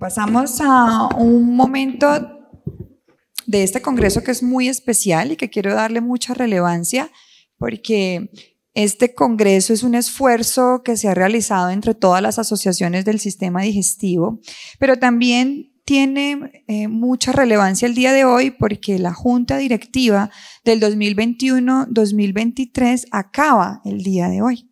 pasamos a un momento de este congreso que es muy especial y que quiero darle mucha relevancia porque este congreso es un esfuerzo que se ha realizado entre todas las asociaciones del sistema digestivo, pero también tiene eh, mucha relevancia el día de hoy porque la junta directiva del 2021-2023 acaba el día de hoy.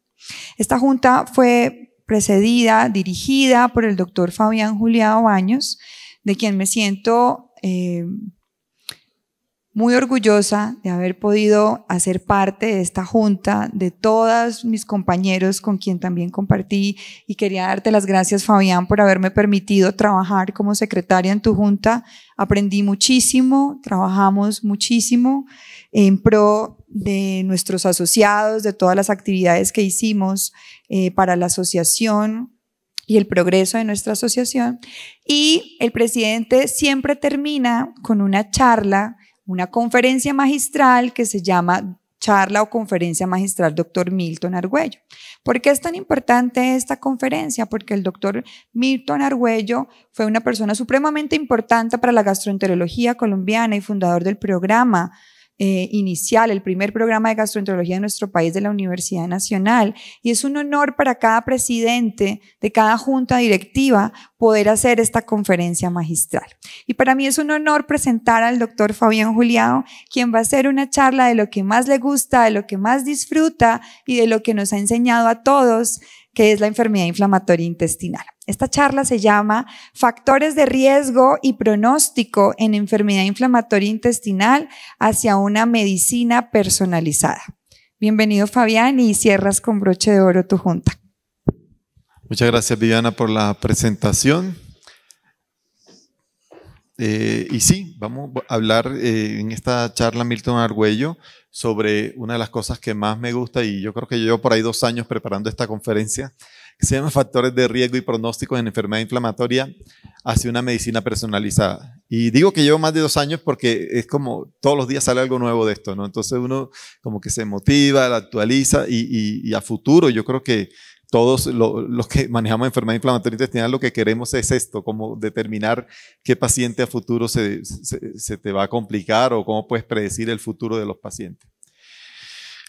Esta junta fue precedida, dirigida por el doctor Fabián Juliado Baños, de quien me siento eh, muy orgullosa de haber podido hacer parte de esta junta, de todos mis compañeros con quien también compartí y quería darte las gracias Fabián por haberme permitido trabajar como secretaria en tu junta. Aprendí muchísimo, trabajamos muchísimo en pro de nuestros asociados, de todas las actividades que hicimos eh, para la asociación y el progreso de nuestra asociación. Y el presidente siempre termina con una charla, una conferencia magistral que se llama charla o conferencia magistral doctor Milton Argüello. ¿Por qué es tan importante esta conferencia? Porque el doctor Milton Argüello fue una persona supremamente importante para la gastroenterología colombiana y fundador del programa eh, inicial, el primer programa de gastroenterología de nuestro país de la Universidad Nacional. Y es un honor para cada presidente de cada junta directiva poder hacer esta conferencia magistral. Y para mí es un honor presentar al doctor Fabián Juliao, quien va a hacer una charla de lo que más le gusta, de lo que más disfruta y de lo que nos ha enseñado a todos que es la enfermedad inflamatoria intestinal. Esta charla se llama Factores de riesgo y pronóstico en enfermedad inflamatoria intestinal hacia una medicina personalizada. Bienvenido Fabián y cierras con broche de oro tu junta. Muchas gracias Viviana por la presentación. Eh, y sí, vamos a hablar eh, en esta charla Milton Argüello sobre una de las cosas que más me gusta y yo creo que llevo por ahí dos años preparando esta conferencia, que se llama Factores de Riesgo y Pronósticos en Enfermedad Inflamatoria hacia una medicina personalizada. Y digo que llevo más de dos años porque es como todos los días sale algo nuevo de esto, ¿no? Entonces uno como que se motiva, la actualiza y a futuro yo creo que todos los que manejamos enfermedad inflamatoria intestinal, lo que queremos es esto, como determinar qué paciente a futuro se, se, te va a complicar o cómo puedes predecir el futuro de los pacientes.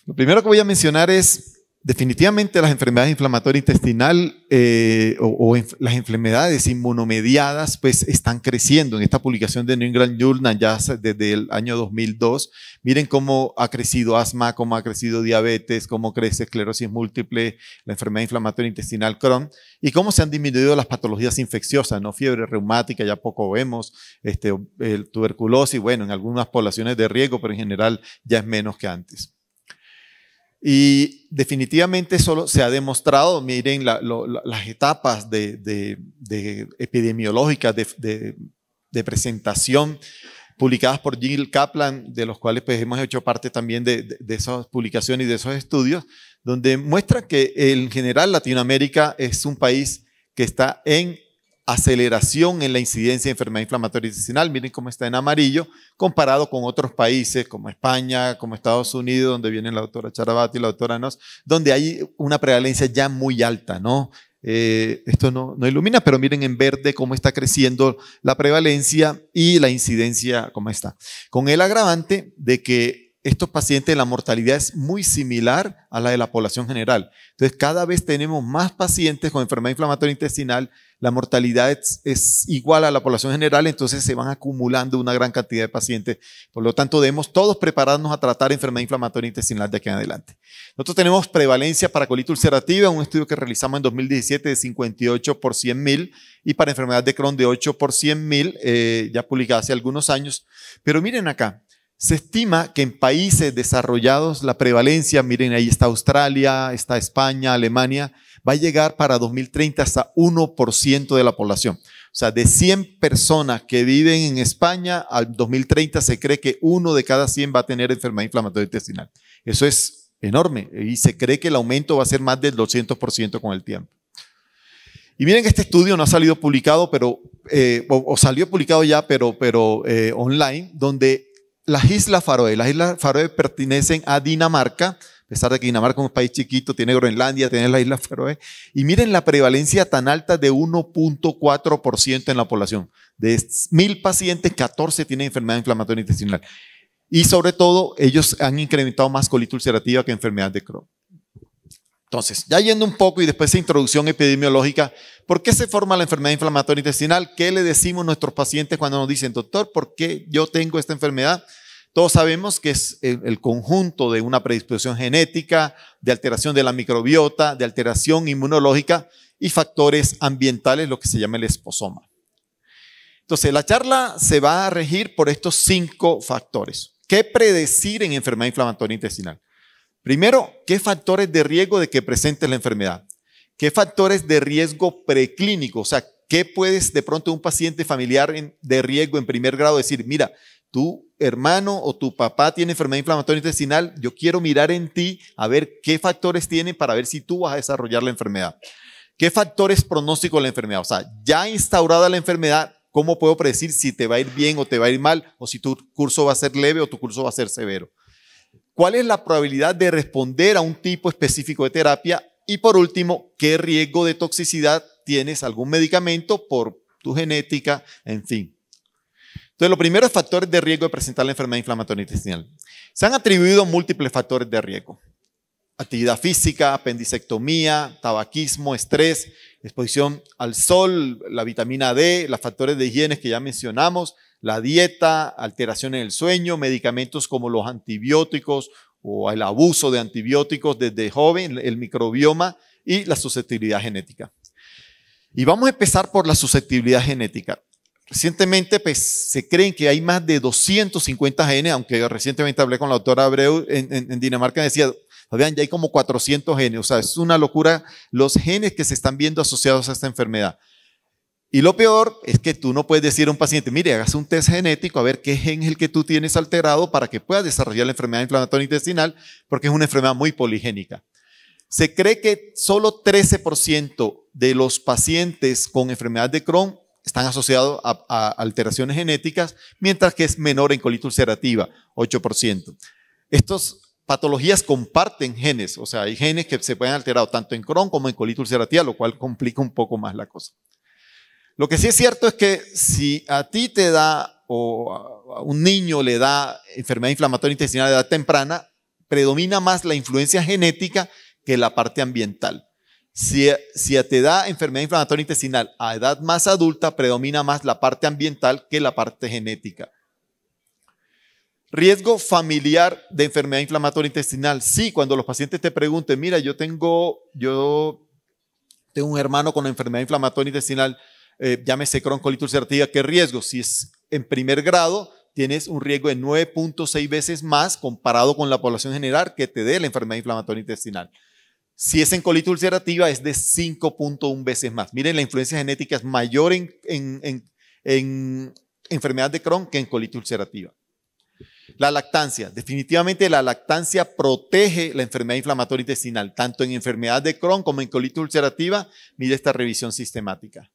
Lo primero que voy a mencionar es Definitivamente las enfermedades inflamatorias intestinal eh, o, las enfermedades inmunomediadas pues están creciendo. En esta publicación de New England Journal ya desde el año 2002, miren cómo ha crecido asma, cómo ha crecido diabetes, cómo crece esclerosis múltiple, la enfermedad inflamatoria intestinal Crohn y cómo se han disminuido las patologías infecciosas, no fiebre reumática, ya poco vemos, este, tuberculosis, bueno, en algunas poblaciones de riesgo, pero en general ya es menos que antes. Y definitivamente solo se ha demostrado, miren las etapas de, de epidemiológicas de, presentación publicadas por Jill Kaplan, de los cuales pues, hemos hecho parte también de, esas publicaciones y de esos estudios, donde muestra que en general Latinoamérica es un país que está en aceleración en la incidencia de enfermedad inflamatoria intestinal. Miren cómo está en amarillo, comparado con otros países como España, como Estados Unidos, donde vienen la doctora Charabati y la doctora Nos, donde hay una prevalencia ya muy alta, ¿no? Eh, esto no, no, ilumina, pero miren en verde cómo está creciendo la prevalencia y la incidencia, cómo está. Con el agravante de que estos pacientes la mortalidad es muy similar a la de la población general. Entonces, cada vez tenemos más pacientes con enfermedad inflamatoria intestinal, la mortalidad es, igual a la población general, entonces se van acumulando una gran cantidad de pacientes. Por lo tanto, debemos todos prepararnos a tratar enfermedad inflamatoria intestinal de aquí en adelante. Nosotros tenemos prevalencia para colitis ulcerativa, un estudio que realizamos en 2017 de 58 por 100 mil, y para enfermedad de Crohn de 8 por 100 mil, eh, ya publicado hace algunos años. Pero miren acá, se estima que en países desarrollados la prevalencia, miren, ahí está Australia, está España, Alemania, va a llegar para 2030 hasta 1% de la población. O sea, de 100 personas que viven en España, al 2030 se cree que uno de cada 100 va a tener enfermedad inflamatoria intestinal. Eso es enorme y se cree que el aumento va a ser más del 200% con el tiempo. Y miren este estudio no ha salido publicado, pero, eh, o, salió publicado ya, pero, pero eh, online, donde las Islas Faroe. Las Islas Faroe pertenecen a Dinamarca, a pesar de que Dinamarca es un país chiquito, tiene Groenlandia, tiene las Islas Faroe. Y miren la prevalencia tan alta de 1.4% en la población. De mil pacientes, 14 tienen enfermedad inflamatoria intestinal. Y sobre todo, ellos han incrementado más colitis ulcerativa que enfermedad de Crohn. Entonces, ya yendo un poco y después de introducción epidemiológica, ¿por qué se forma la enfermedad inflamatoria intestinal? ¿Qué le decimos a nuestros pacientes cuando nos dicen, doctor, ¿por qué yo tengo esta enfermedad? Todos sabemos que es el, conjunto de una predisposición genética, de alteración de la microbiota, de alteración inmunológica y factores ambientales, lo que se llama el esposoma. Entonces, la charla se va a regir por estos cinco factores. ¿Qué predecir en enfermedad inflamatoria intestinal? Primero, ¿qué factores de riesgo de que presentes la enfermedad? ¿Qué factores de riesgo preclínico? O sea, ¿qué puedes de pronto un paciente familiar de riesgo en primer grado decir, mira, tu hermano o tu papá tiene enfermedad inflamatoria intestinal, yo quiero mirar en ti a ver qué factores tiene para ver si tú vas a desarrollar la enfermedad. ¿Qué factores pronóstico de la enfermedad? O sea, ya instaurada la enfermedad, ¿cómo puedo predecir si te va a ir bien o te va a ir mal o si tu curso va a ser leve o tu curso va a ser severo? ¿Cuál es la probabilidad de responder a un tipo específico de terapia? Y por último, ¿qué riesgo de toxicidad tienes algún medicamento por tu genética? En fin. Entonces, los primeros factores de riesgo de presentar la enfermedad inflamatoria intestinal. Se han atribuido múltiples factores de riesgo. Actividad física, apendicectomía, tabaquismo, estrés, exposición al sol, la vitamina D, los factores de higiene que ya mencionamos, la dieta, alteración en el sueño, medicamentos como los antibióticos o el abuso de antibióticos desde joven, el microbioma y la susceptibilidad genética. Y vamos a empezar por la susceptibilidad genética. Recientemente pues, se creen que hay más de 250 genes, aunque recientemente hablé con la doctora Abreu en, Dinamarca y Dinamarca, decía, vean, ya hay como 400 genes, o sea, es una locura los genes que se están viendo asociados a esta enfermedad. Y lo peor es que tú no puedes decir a un paciente, mire, hagas un test genético a ver qué gen es el que tú tienes alterado para que puedas desarrollar la enfermedad inflamatoria intestinal, porque es una enfermedad muy poligénica. Se cree que solo 13% de los pacientes con enfermedad de Crohn están asociados a, alteraciones genéticas, mientras que es menor en colitis ulcerativa, 8%. Estas patologías comparten genes, o sea, hay genes que se pueden alterar tanto en Crohn como en colitis ulcerativa, lo cual complica un poco más la cosa. Lo que sí es cierto es que si a ti te da o a un niño le da enfermedad inflamatoria intestinal a edad temprana, predomina más la influencia genética que la parte ambiental. Si, si te da enfermedad inflamatoria intestinal a edad más adulta, predomina más la parte ambiental que la parte genética. Riesgo familiar de enfermedad inflamatoria intestinal. Sí, cuando los pacientes te pregunten, mira, yo tengo, yo tengo un hermano con enfermedad inflamatoria intestinal, eh, llámese colitis ulcerativa, ¿qué riesgo? Si es en primer grado, tienes un riesgo de 9.6 veces más comparado con la población general que te dé la enfermedad inflamatoria intestinal. Si es en colitis ulcerativa, es de 5.1 veces más. Miren, la influencia genética es mayor en, enfermedad de Crohn que en colitis ulcerativa. La lactancia. Definitivamente la lactancia protege la enfermedad inflamatoria intestinal, tanto en enfermedad de Crohn como en colitis ulcerativa. Mire esta revisión sistemática.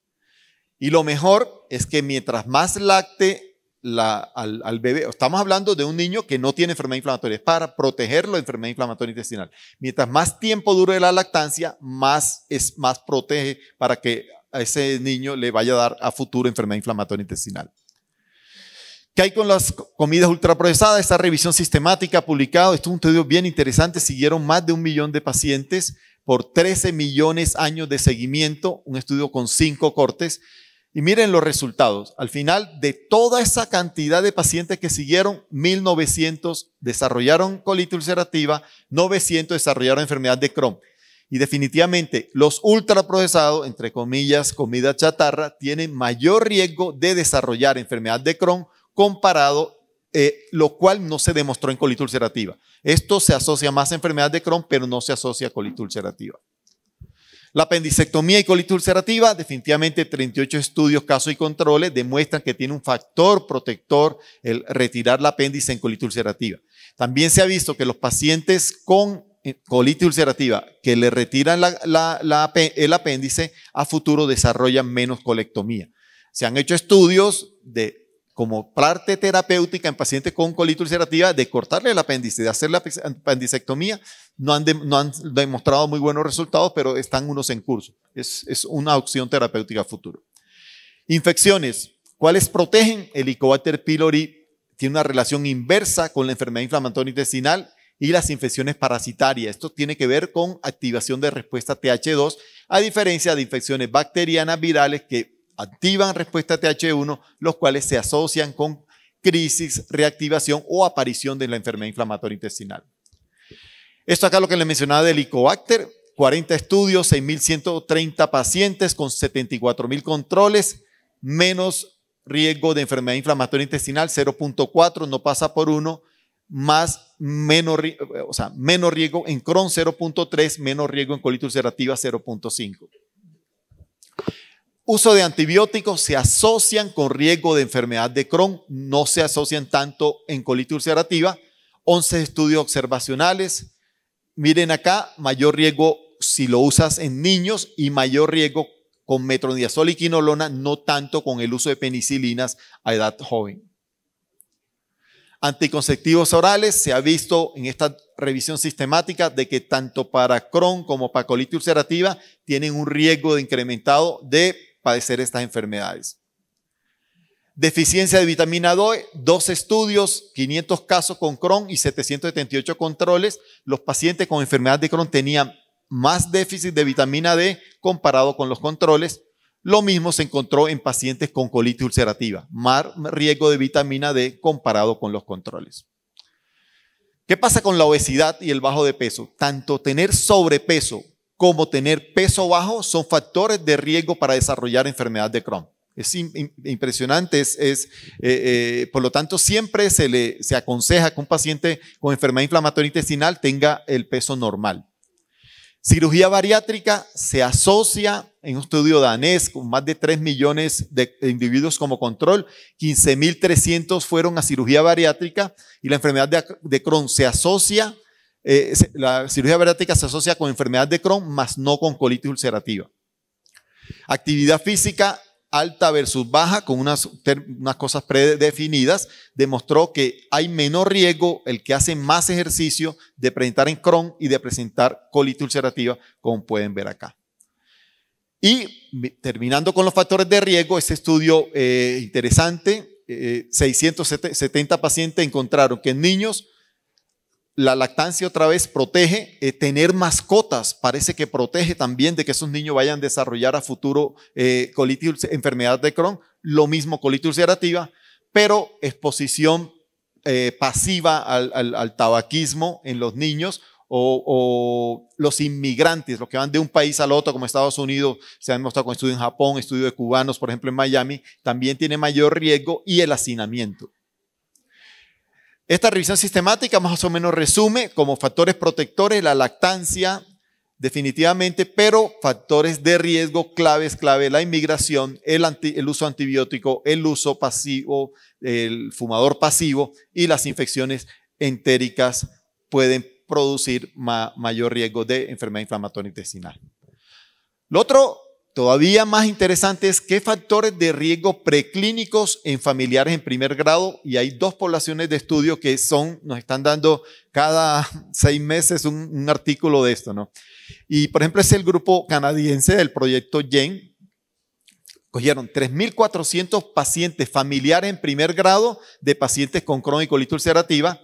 Y lo mejor es que mientras más lacte al, bebé, estamos hablando de un niño que no tiene enfermedad inflamatoria, es para protegerlo de enfermedad inflamatoria intestinal. Mientras más tiempo dure la lactancia, más, es, más protege para que a ese niño le vaya a dar a futuro enfermedad inflamatoria intestinal. ¿Qué hay con las comidas ultraprocesadas? Esta revisión sistemática publicado, esto es un estudio bien interesante, siguieron más de un millón de pacientes por 13 millones de años de seguimiento, un estudio con cinco cortes, y miren los resultados. Al final de toda esa cantidad de pacientes que siguieron, 1900 desarrollaron colitis ulcerativa, 900 desarrollaron enfermedad de Crohn. Y definitivamente los ultraprocesados, entre comillas, comida chatarra, tienen mayor riesgo de desarrollar enfermedad de Crohn comparado, eh, lo cual no se demostró en colitis ulcerativa. Esto se asocia más a enfermedad de Crohn, pero no se asocia a colitis ulcerativa. La apendicectomía y colitis ulcerativa, definitivamente 38 estudios, casos y controles demuestran que tiene un factor protector el retirar la apéndice en colitis ulcerativa. También se ha visto que los pacientes con eh, colitis ulcerativa que le retiran el apéndice a futuro desarrollan menos colectomía. Se han hecho estudios de como parte terapéutica en pacientes con colitis ulcerativa de cortarle el apéndice, de hacer la apendicectomía, no han, demostrado muy buenos resultados, pero están unos en curso. Es, una opción terapéutica futuro. Infecciones. ¿Cuáles protegen? El Helicobacter pylori tiene una relación inversa con la enfermedad inflamatoria intestinal y las infecciones parasitarias. Esto tiene que ver con activación de respuesta TH2, a diferencia de infecciones bacterianas virales que activan respuesta TH1, los cuales se asocian con crisis, reactivación o aparición de la enfermedad inflamatoria intestinal. Esto acá lo que les mencionaba del Icobacter, 40 estudios, 6.130 pacientes con 74.000 controles, menos riesgo de enfermedad inflamatoria intestinal, 0.4, no pasa por 1, más menos, o sea, menos riesgo en Crohn, 0.3, menos riesgo en colitis ulcerativa, 0.5 uso de antibióticos se asocian con riesgo de enfermedad de Crohn, no se asocian tanto en colitis ulcerativa. 11 estudios observacionales. Miren acá, mayor riesgo si lo usas en niños y mayor riesgo con metronidazol y quinolona, no tanto con el uso de penicilinas a edad joven. Anticonceptivos orales, se ha visto en esta revisión sistemática de que tanto para Crohn como para colitis ulcerativa tienen un riesgo incrementado de padecer estas enfermedades. Deficiencia de vitamina D, dos estudios, 500 casos con Crohn y 778 controles. Los pacientes con enfermedad de Crohn tenían más déficit de vitamina D comparado con los controles. Lo mismo se encontró en pacientes con colitis ulcerativa, más riesgo de vitamina D comparado con los controles. ¿Qué pasa con la obesidad y el bajo de peso? Tanto tener sobrepeso como tener peso bajo son factores de riesgo para desarrollar enfermedad de Crohn. Es impresionante, es, eh, eh, por lo tanto siempre se le se aconseja que un paciente con enfermedad inflamatoria intestinal tenga el peso normal. Cirugía bariátrica se asocia en un estudio danés con más de 3 millones de individuos como control, 15.300 fueron a cirugía bariátrica y la enfermedad de, de Crohn se asocia eh, la cirugía bariátrica se asocia con enfermedad de Crohn, más no con colitis ulcerativa. Actividad física alta versus baja, con unas, cosas predefinidas, demostró que hay menor riesgo el que hace más ejercicio de presentar en Crohn y de presentar colitis ulcerativa, como pueden ver acá. Y terminando con los factores de riesgo, este estudio eh, interesante, 670 eh, pacientes encontraron que en niños la lactancia otra vez protege, eh, tener mascotas parece que protege también de que esos niños vayan a desarrollar a futuro eh, colitis, enfermedad de Crohn, lo mismo colitis ulcerativa, pero exposición eh, pasiva al, tabaquismo en los niños o, o, los inmigrantes, los que van de un país al otro, como Estados Unidos, se han mostrado con estudios en Japón, estudios de cubanos, por ejemplo, en Miami, también tiene mayor riesgo y el hacinamiento. Esta revisión sistemática más o menos resume como factores protectores la lactancia, definitivamente, pero factores de riesgo claves, clave, la inmigración, el, uso antibiótico, el uso pasivo, el fumador pasivo y las infecciones entéricas pueden producir mayor riesgo de enfermedad inflamatoria intestinal. Lo otro Todavía más interesante es qué factores de riesgo preclínicos en familiares en primer grado, y hay dos poblaciones de estudio que son, nos están dando cada seis meses un, artículo de esto, ¿no? Y por ejemplo es el grupo canadiense del proyecto GEN, cogieron 3.400 pacientes familiares en primer grado de pacientes con crónico ulcerativa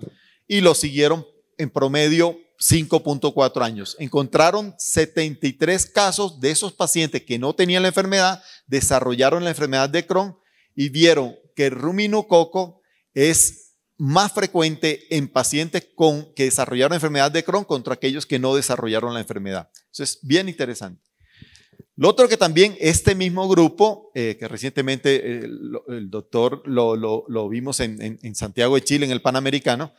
y los siguieron en promedio 5.4 años. Encontraron 73 casos de esos pacientes que no tenían la enfermedad, desarrollaron la enfermedad de Crohn y vieron que el ruminococo es más frecuente en pacientes que desarrollaron enfermedad de Crohn contra aquellos que no desarrollaron la enfermedad. Eso es bien interesante. Lo otro que también este mismo grupo, eh, que recientemente el, doctor lo, vimos en, Santiago de Chile, en el Panamericano,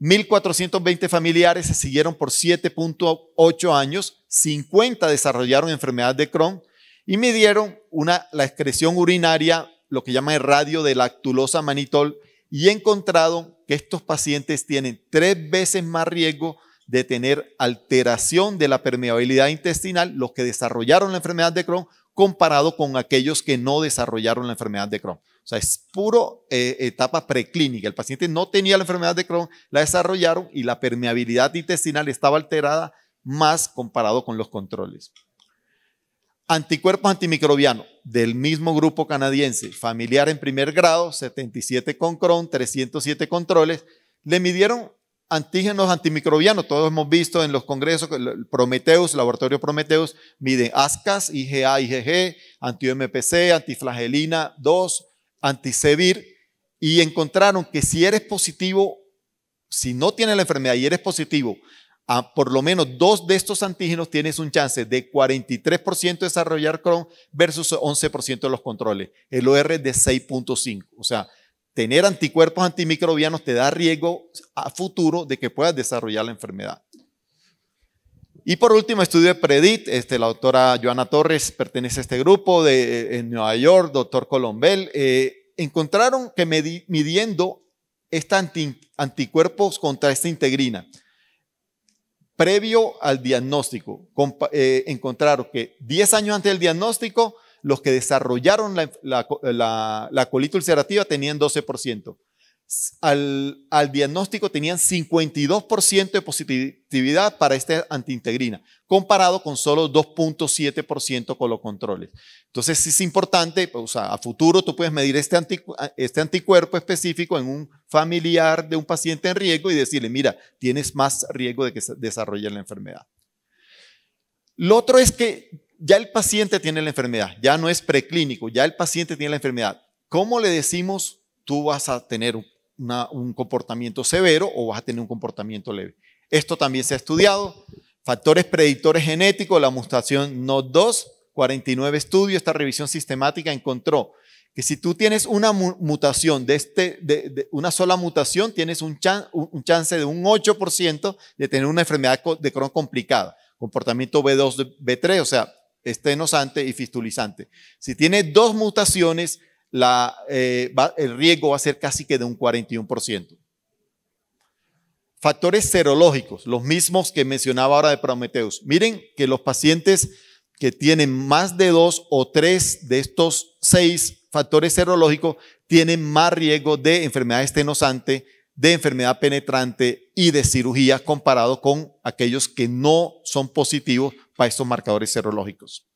1.420 familiares se siguieron por 7.8 años, 50 desarrollaron enfermedad de Crohn y midieron una, la excreción urinaria, lo que llaman el radio de lactulosa manitol, y he encontrado que estos pacientes tienen tres veces más riesgo de tener alteración de la permeabilidad intestinal, los que desarrollaron la enfermedad de Crohn, comparado con aquellos que no desarrollaron la enfermedad de Crohn. O sea, es puro eh, etapa preclínica. El paciente no tenía la enfermedad de Crohn, la desarrollaron y la permeabilidad intestinal estaba alterada más comparado con los controles. Anticuerpos antimicrobianos del mismo grupo canadiense, familiar en primer grado, 77 con Crohn, 307 controles. Le midieron antígenos antimicrobianos. Todos hemos visto en los congresos, Prometeus, laboratorio Prometeus, mide ASCAS, IgA, IgG, anti antiflagelina 2, antisevir y encontraron que si eres positivo, si no tienes la enfermedad y eres positivo, por lo menos dos de estos antígenos tienes un chance de 43% desarrollar Crohn versus 11% de los controles. El OR es de 6.5. O sea, tener anticuerpos antimicrobianos te da riesgo a futuro de que puedas desarrollar la enfermedad. Y por último, estudio de PREDIT, este, la doctora Joana Torres pertenece a este grupo de, eh, en Nueva York, doctor Colombel, eh, encontraron que midiendo estos anticuerpos contra esta integrina, previo al diagnóstico, eh, encontraron que 10 años antes del diagnóstico, los que desarrollaron la, la, la colitis ulcerativa tenían 12% al, al diagnóstico tenían 52% de positividad para esta antiintegrina, comparado con solo 2.7% con los controles. Entonces es importante, o sea, a futuro tú puedes medir este, este anticuerpo específico en un familiar de un paciente en riesgo y decirle, mira, tienes más riesgo de que se desarrolle la enfermedad. Lo otro es que ya el paciente tiene la enfermedad, ya no es preclínico, ya el paciente tiene la enfermedad. ¿Cómo le decimos tú vas a tener un un comportamiento severo o vas a tener un comportamiento leve. Esto también se ha estudiado. Factores predictores genéticos, la mutación NOT2, 49 estudios, esta revisión sistemática encontró que si tú tienes una mutación de, este, de, una sola mutación, tienes un, un, chance de un 8% de tener una enfermedad de Crohn complicada, comportamiento B2, B3, o sea, estenosante y fistulizante. Si tienes dos mutaciones, la, eh, el riesgo va a ser casi que de un 41%. Factores serológicos, los mismos que mencionaba ahora de Prometeus. Miren que los pacientes que tienen más de dos o tres de estos seis factores serológicos tienen más riesgo de enfermedad estenosante, de enfermedad penetrante y de cirugía comparado con aquellos que no son positivos para estos marcadores serológicos.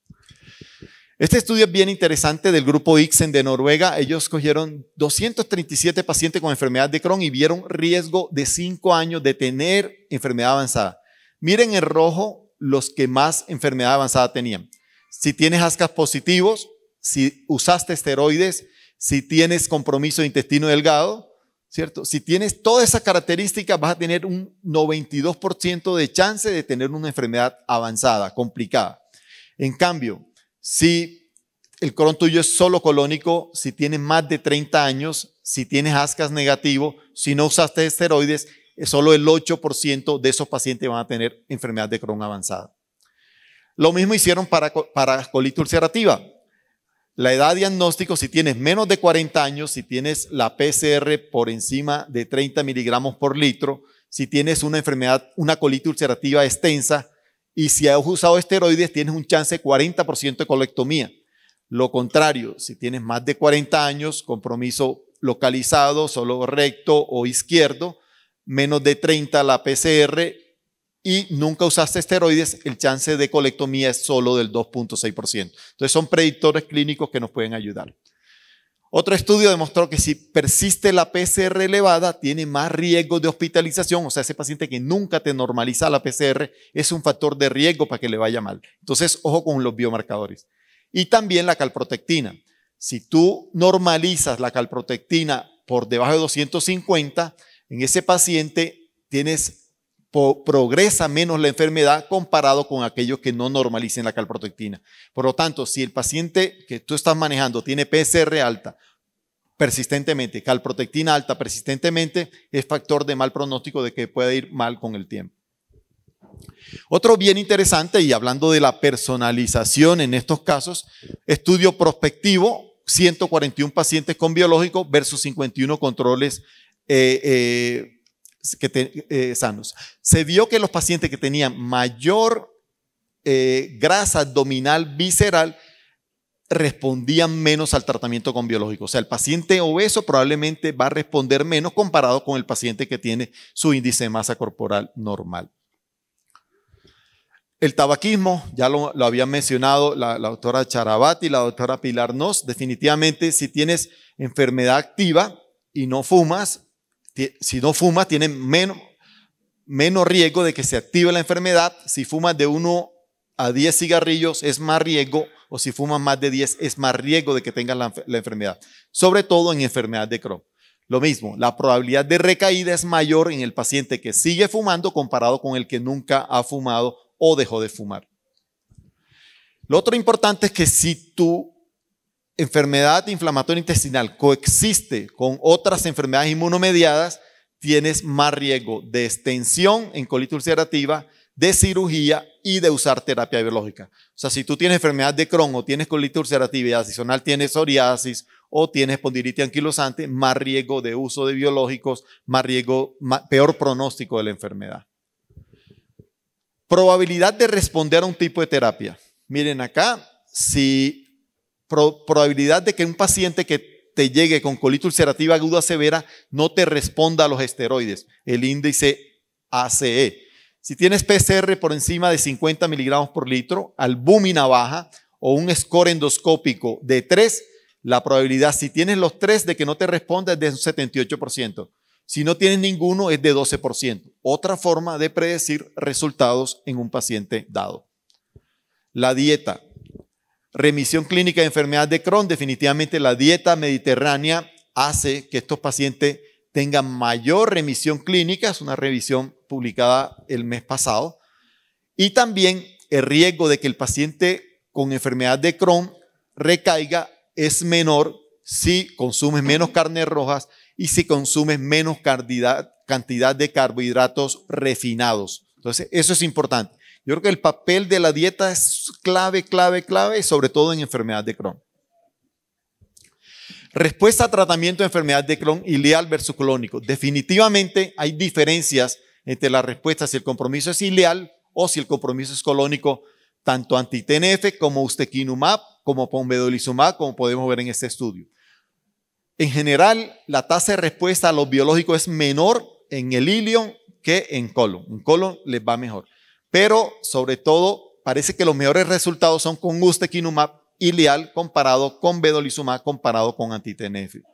Este estudio es bien interesante del grupo Ixen de Noruega. Ellos cogieron 237 pacientes con enfermedad de Crohn y vieron riesgo de 5 años de tener enfermedad avanzada. Miren en rojo los que más enfermedad avanzada tenían. Si tienes ascas positivos, si usaste esteroides, si tienes compromiso de intestino delgado, ¿cierto? Si tienes toda esa característica, vas a tener un 92% de chance de tener una enfermedad avanzada, complicada. En cambio, si el cron tuyo es solo colónico, si tienes más de 30 años, si tienes ascas negativo, si no usaste esteroides, eh, solo el 8% de esos pacientes van a tener enfermedad de Crohn avanzada. Lo mismo hicieron para, para colitis ulcerativa. La edad diagnóstico, si tienes menos de 40 años, si tienes la PCR por encima de 30 miligramos por litro, si tienes una enfermedad, una colitis ulcerativa extensa, y si has usado esteroides, tienes un chance de 40% de colectomía. Lo contrario, si tienes más de 40 años, compromiso localizado, solo recto o izquierdo, menos de 30 la PCR y nunca usaste esteroides, el chance de colectomía es solo del 2.6%. Entonces son predictores clínicos que nos pueden ayudar. Otro estudio demostró que si persiste la PCR elevada, tiene más riesgo de hospitalización. O sea, ese paciente que nunca te normaliza la PCR es un factor de riesgo para que le vaya mal. Entonces, ojo con los biomarcadores. Y también la calprotectina. Si tú normalizas la calprotectina por debajo de 250, en ese paciente tienes progresa menos la enfermedad comparado con aquellos que no normalicen la calprotectina. Por lo tanto, si el paciente que tú estás manejando tiene PSR alta persistentemente, calprotectina alta persistentemente, es factor de mal pronóstico de que puede ir mal con el tiempo. Otro bien interesante, y hablando de la personalización en estos casos, estudio prospectivo, 141 pacientes con biológico versus 51 controles eh, eh, que eh, sanos. Se vio que los pacientes que tenían mayor eh, grasa abdominal visceral respondían menos al tratamiento con biológico. O sea, el paciente obeso probablemente va a responder menos comparado con el paciente que tiene su índice de masa corporal normal. El tabaquismo, ya lo, había habían mencionado la, la doctora Charabati, la doctora Pilar Nos, definitivamente si tienes enfermedad activa y no fumas, si no fuma, tiene menos, menos riesgo de que se active la enfermedad. Si fuma de 1 a 10 cigarrillos, es más riesgo. O si fuma más de 10, es más riesgo de que tengas la, la enfermedad. Sobre todo en enfermedad de Crohn. Lo mismo, la probabilidad de recaída es mayor en el paciente que sigue fumando comparado con el que nunca ha fumado o dejó de fumar. Lo otro importante es que si tú enfermedad inflamatoria intestinal coexiste con otras enfermedades inmunomediadas, tienes más riesgo de extensión en colitis ulcerativa, de cirugía y de usar terapia biológica. O sea, si tú tienes enfermedad de Crohn o tienes colitis ulcerativa y adicional tienes psoriasis o tienes espondilitis anquilosante, más riesgo de uso de biológicos, más riesgo, peor pronóstico de la enfermedad. Probabilidad de responder a un tipo de terapia. Miren acá, si probabilidad de que un paciente que te llegue con colitis ulcerativa aguda severa no te responda a los esteroides, el índice ACE. Si tienes PCR por encima de 50 miligramos por litro, albúmina baja o un score endoscópico de 3, la probabilidad, si tienes los 3, de que no te responda es de un 78%. Si no tienes ninguno es de 12%. Otra forma de predecir resultados en un paciente dado. La dieta remisión clínica de enfermedad de Crohn, definitivamente la dieta mediterránea hace que estos pacientes tengan mayor remisión clínica, es una revisión publicada el mes pasado, y también el riesgo de que el paciente con enfermedad de Crohn recaiga es menor si consumes menos carnes rojas y si consumes menos cantidad, cantidad de carbohidratos refinados. Entonces, eso es importante. Yo creo que el papel de la dieta es clave, clave, clave, sobre todo en enfermedad de Crohn. Respuesta a tratamiento de enfermedad de Crohn ileal versus colónico. Definitivamente hay diferencias entre la respuesta si el compromiso es ileal o si el compromiso es colónico, tanto anti-TNF como ustekinumab, como pombedolizumab, como podemos ver en este estudio. En general, la tasa de respuesta a los biológicos es menor en el ileo que en colon. En colon les va mejor. Pero sobre todo, parece que los mejores resultados son con ustekinumab y Leal comparado con vedolizumab comparado con antitenefil.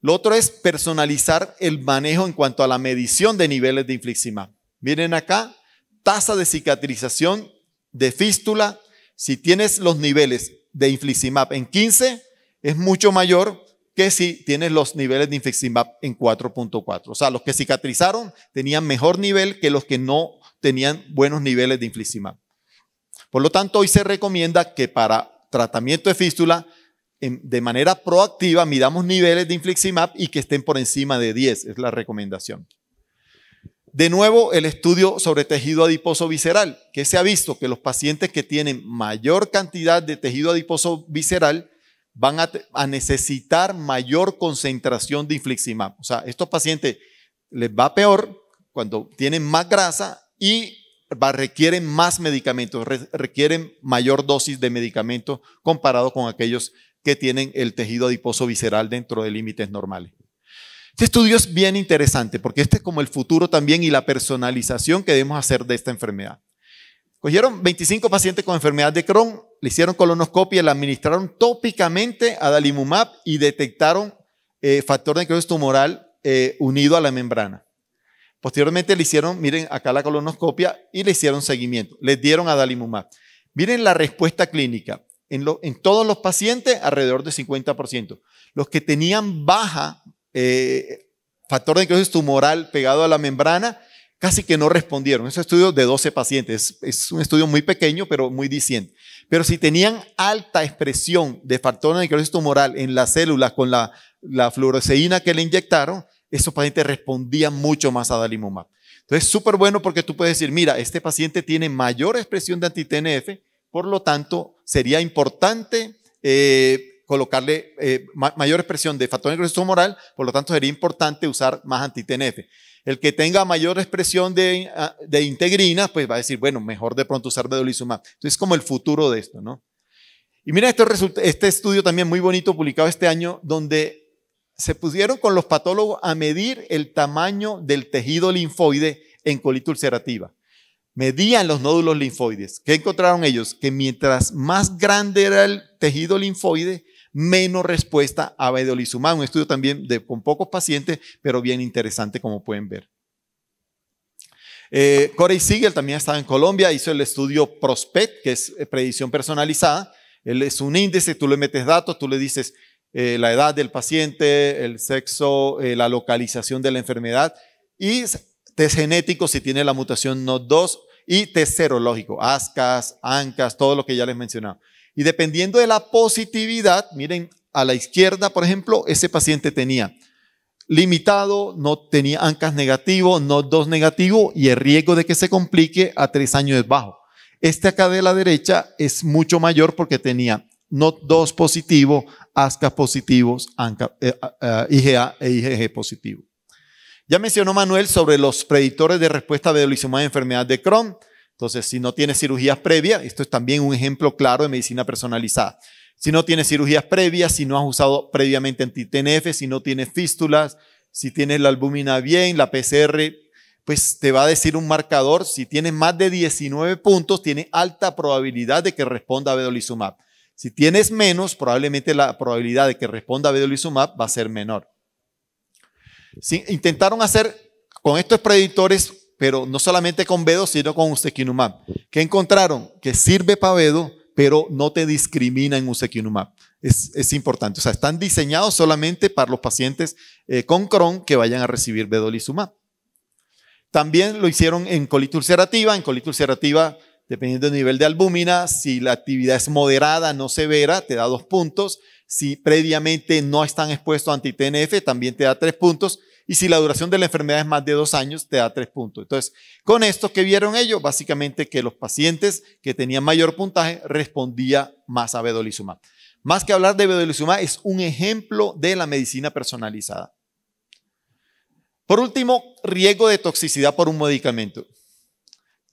Lo otro es personalizar el manejo en cuanto a la medición de niveles de infliximab. Miren acá, tasa de cicatrización de fístula. Si tienes los niveles de infliximab en 15, es mucho mayor que si tienes los niveles de infliximab en 4.4. O sea, los que cicatrizaron tenían mejor nivel que los que no tenían buenos niveles de infliximab. Por lo tanto, hoy se recomienda que para tratamiento de fístula, de manera proactiva, midamos niveles de infliximab y que estén por encima de 10, es la recomendación. De nuevo, el estudio sobre tejido adiposo visceral, que se ha visto que los pacientes que tienen mayor cantidad de tejido adiposo visceral van a, a necesitar mayor concentración de infliximab. O sea, estos pacientes les va peor cuando tienen más grasa y requieren más medicamentos, requieren mayor dosis de medicamento comparado con aquellos que tienen el tejido adiposo visceral dentro de límites normales. Este estudio es bien interesante porque este es como el futuro también y la personalización que debemos hacer de esta enfermedad. Cogieron 25 pacientes con enfermedad de Crohn, le hicieron colonoscopia, le administraron tópicamente a Dalimumab y detectaron eh, factor de necrosis tumoral eh, unido a la membrana. Posteriormente le hicieron, miren acá la colonoscopia y le hicieron seguimiento. Le dieron a adalimumab. Miren la respuesta clínica. En, todos los pacientes, alrededor de 50%. Los que tenían baja eh, factor de necrosis tumoral pegado a la membrana, casi que no respondieron. Es un estudio de 12 pacientes. Es, un estudio muy pequeño, pero muy diciendo. Pero si tenían alta expresión de factor de necrosis tumoral en las células con la, la que le inyectaron, esos pacientes respondían mucho más a Dalimumab. Entonces, súper bueno porque tú puedes decir, mira, este paciente tiene mayor expresión de antitnf, por lo tanto, sería importante eh, colocarle eh, mayor expresión de factor moral, por lo tanto, sería importante usar más antitnf. El que tenga mayor expresión de, ah, integrina, pues va a decir, bueno, mejor de pronto usar vedolizumab. Entonces, es como el futuro de esto, ¿no? Y mira, este, este estudio también muy bonito publicado este año, donde se pusieron con los patólogos a medir el tamaño del tejido linfoide en colitis ulcerativa. Medían los nódulos linfoides. ¿Qué encontraron ellos? Que mientras más grande era el tejido linfoide, menos respuesta a vedolizumab. Un estudio también de, con pocos pacientes, pero bien interesante como pueden ver. Eh, Corey Siegel también estaba en Colombia, hizo el estudio PROSPET, que es eh, predicción personalizada. Él es un índice, tú le metes datos, tú le dices, eh, la edad del paciente, el sexo, eh, la localización de la enfermedad y test genético si tiene la mutación NOT2 y test lógico ASCAS, ANCAS, todo lo que ya les mencionaba. Y dependiendo de la positividad, miren, a la izquierda, por ejemplo, ese paciente tenía limitado, no tenía ANCAS negativo, NOT2 negativo y el riesgo de que se complique a tres años es bajo. Este acá de la derecha es mucho mayor porque tenía NOT2 positivo, ASCA positivos, IgA eh, e IgG positivo. Ya mencionó Manuel sobre los predictores de respuesta de en enfermedad de Crohn. Entonces, si no tiene cirugías previas, esto es también un ejemplo claro de medicina personalizada. Si no tiene cirugías previas, si no has usado previamente anti-TNF, si no tiene fístulas, si tienes la albúmina bien, la PCR, pues te va a decir un marcador. Si tienes más de 19 puntos, tiene alta probabilidad de que responda a vedolizumab. Si tienes menos, probablemente la probabilidad de que responda a vedolizumab va a ser menor. intentaron hacer con estos predictores, pero no solamente con vedo, sino con usequinumab. ¿Qué encontraron? Que sirve para vedo, pero no te discrimina en usequinumab. Es, importante. O sea, están diseñados solamente para los pacientes eh, con Crohn que vayan a recibir vedolizumab. También lo hicieron en colitis ulcerativa. En colitis ulcerativa Dependiendo del nivel de albúmina, si la actividad es moderada, no severa, te da dos puntos. Si previamente no están expuestos a anti-TNF, también te da tres puntos. Y si la duración de la enfermedad es más de dos años, te da tres puntos. Entonces, con esto que vieron ellos, básicamente que los pacientes que tenían mayor puntaje respondía más a vedolizumab. Más que hablar de vedolizumab, es un ejemplo de la medicina personalizada. Por último, riesgo de toxicidad por un medicamento.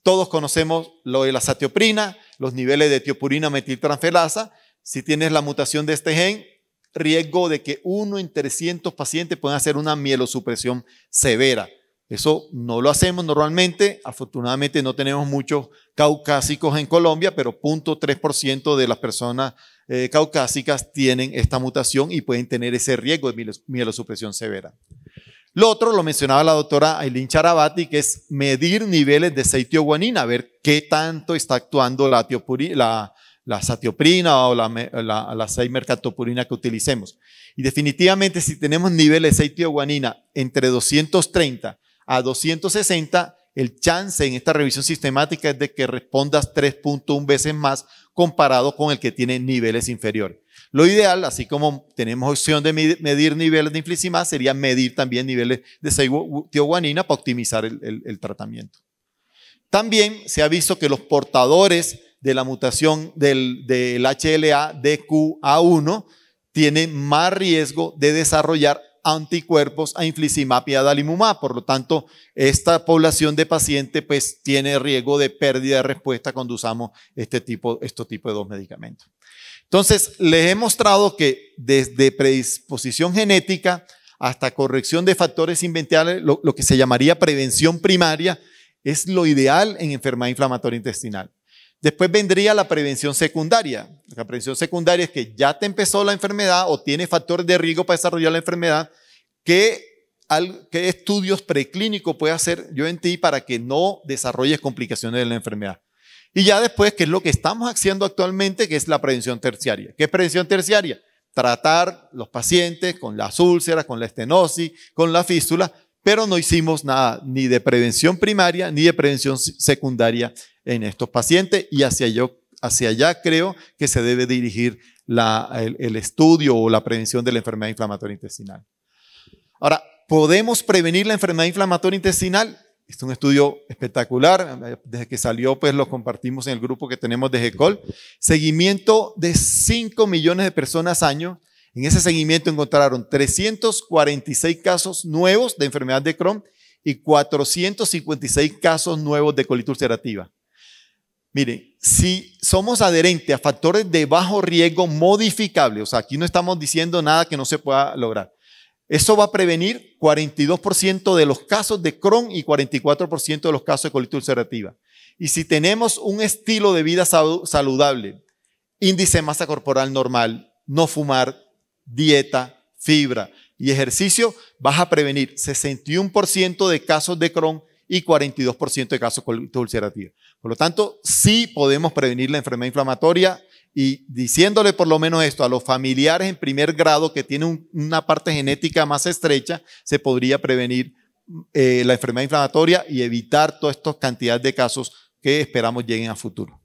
Todos conocemos lo de la satioprina, los niveles de tiopurina metiltransferasa. Si tienes la mutación de este gen, riesgo de que uno en 300 pacientes puedan hacer una mielosupresión severa. Eso no lo hacemos normalmente. Afortunadamente no tenemos muchos caucásicos en Colombia, pero 0.3% de las personas eh, caucásicas tienen esta mutación y pueden tener ese riesgo de mielosupresión severa. Lo otro lo mencionaba la doctora Aileen Charabati, que es medir niveles de guanina ver qué tanto está actuando la, satioprina o la, la, que utilicemos. Y definitivamente si tenemos niveles de guanina entre 230 a 260, el chance en esta revisión sistemática es de que respondas 3.1 veces más comparado con el que tiene niveles inferiores. Lo ideal, así como tenemos opción de medir niveles de inflicimab, sería medir también niveles de tioguanina para optimizar el, tratamiento. También se ha visto que los portadores de la mutación del, del HLA DQA1 tienen más riesgo de desarrollar anticuerpos a infliximab y Por lo tanto, esta población de pacientes pues tiene riesgo de pérdida de respuesta cuando usamos este tipo, este tipo de dos medicamentos. Entonces, les he mostrado que desde predisposición genética hasta corrección de factores inventarios, lo, que se llamaría prevención primaria, es lo ideal en enfermedad inflamatoria intestinal. Después vendría la prevención secundaria. La prevención secundaria es que ya te empezó la enfermedad o tienes factores de riesgo para desarrollar la enfermedad. ¿Qué, qué estudios preclínicos puede hacer yo en ti para que no desarrolles complicaciones de la enfermedad? Y ya después, ¿qué es lo que estamos haciendo actualmente, que es la prevención terciaria. ¿Qué es prevención terciaria? Tratar los pacientes con las úlceras, con la estenosis, con la fístula, pero no hicimos nada ni de prevención primaria ni de prevención secundaria en estos pacientes y hacia, hacia allá creo que se debe dirigir el, el estudio o la prevención de la enfermedad inflamatoria intestinal. Ahora, ¿podemos prevenir la enfermedad inflamatoria intestinal? es un estudio espectacular. Desde que salió, pues lo compartimos en el grupo que tenemos de GECOL. Seguimiento de 5 millones de personas año. En ese seguimiento encontraron 346 casos nuevos de enfermedad de Crohn y 456 casos nuevos de colitis ulcerativa. Miren, si somos adherentes a factores de bajo riesgo modificables, o sea, aquí no estamos diciendo nada que no se pueda lograr. Eso va a prevenir 42% de los casos de Crohn y 44% de los casos de colitis ulcerativa. Y si tenemos un estilo de vida saludable, índice de masa corporal normal, no fumar, dieta, fibra y ejercicio, vas a prevenir 61% de casos de Crohn y 42% de casos de colitis ulcerativa. Por lo tanto, sí podemos prevenir la enfermedad inflamatoria y diciéndole por lo menos esto a los familiares en primer grado que tienen una parte genética más estrecha, se podría prevenir eh, la enfermedad inflamatoria y evitar todas estas cantidades de casos que esperamos lleguen a futuro.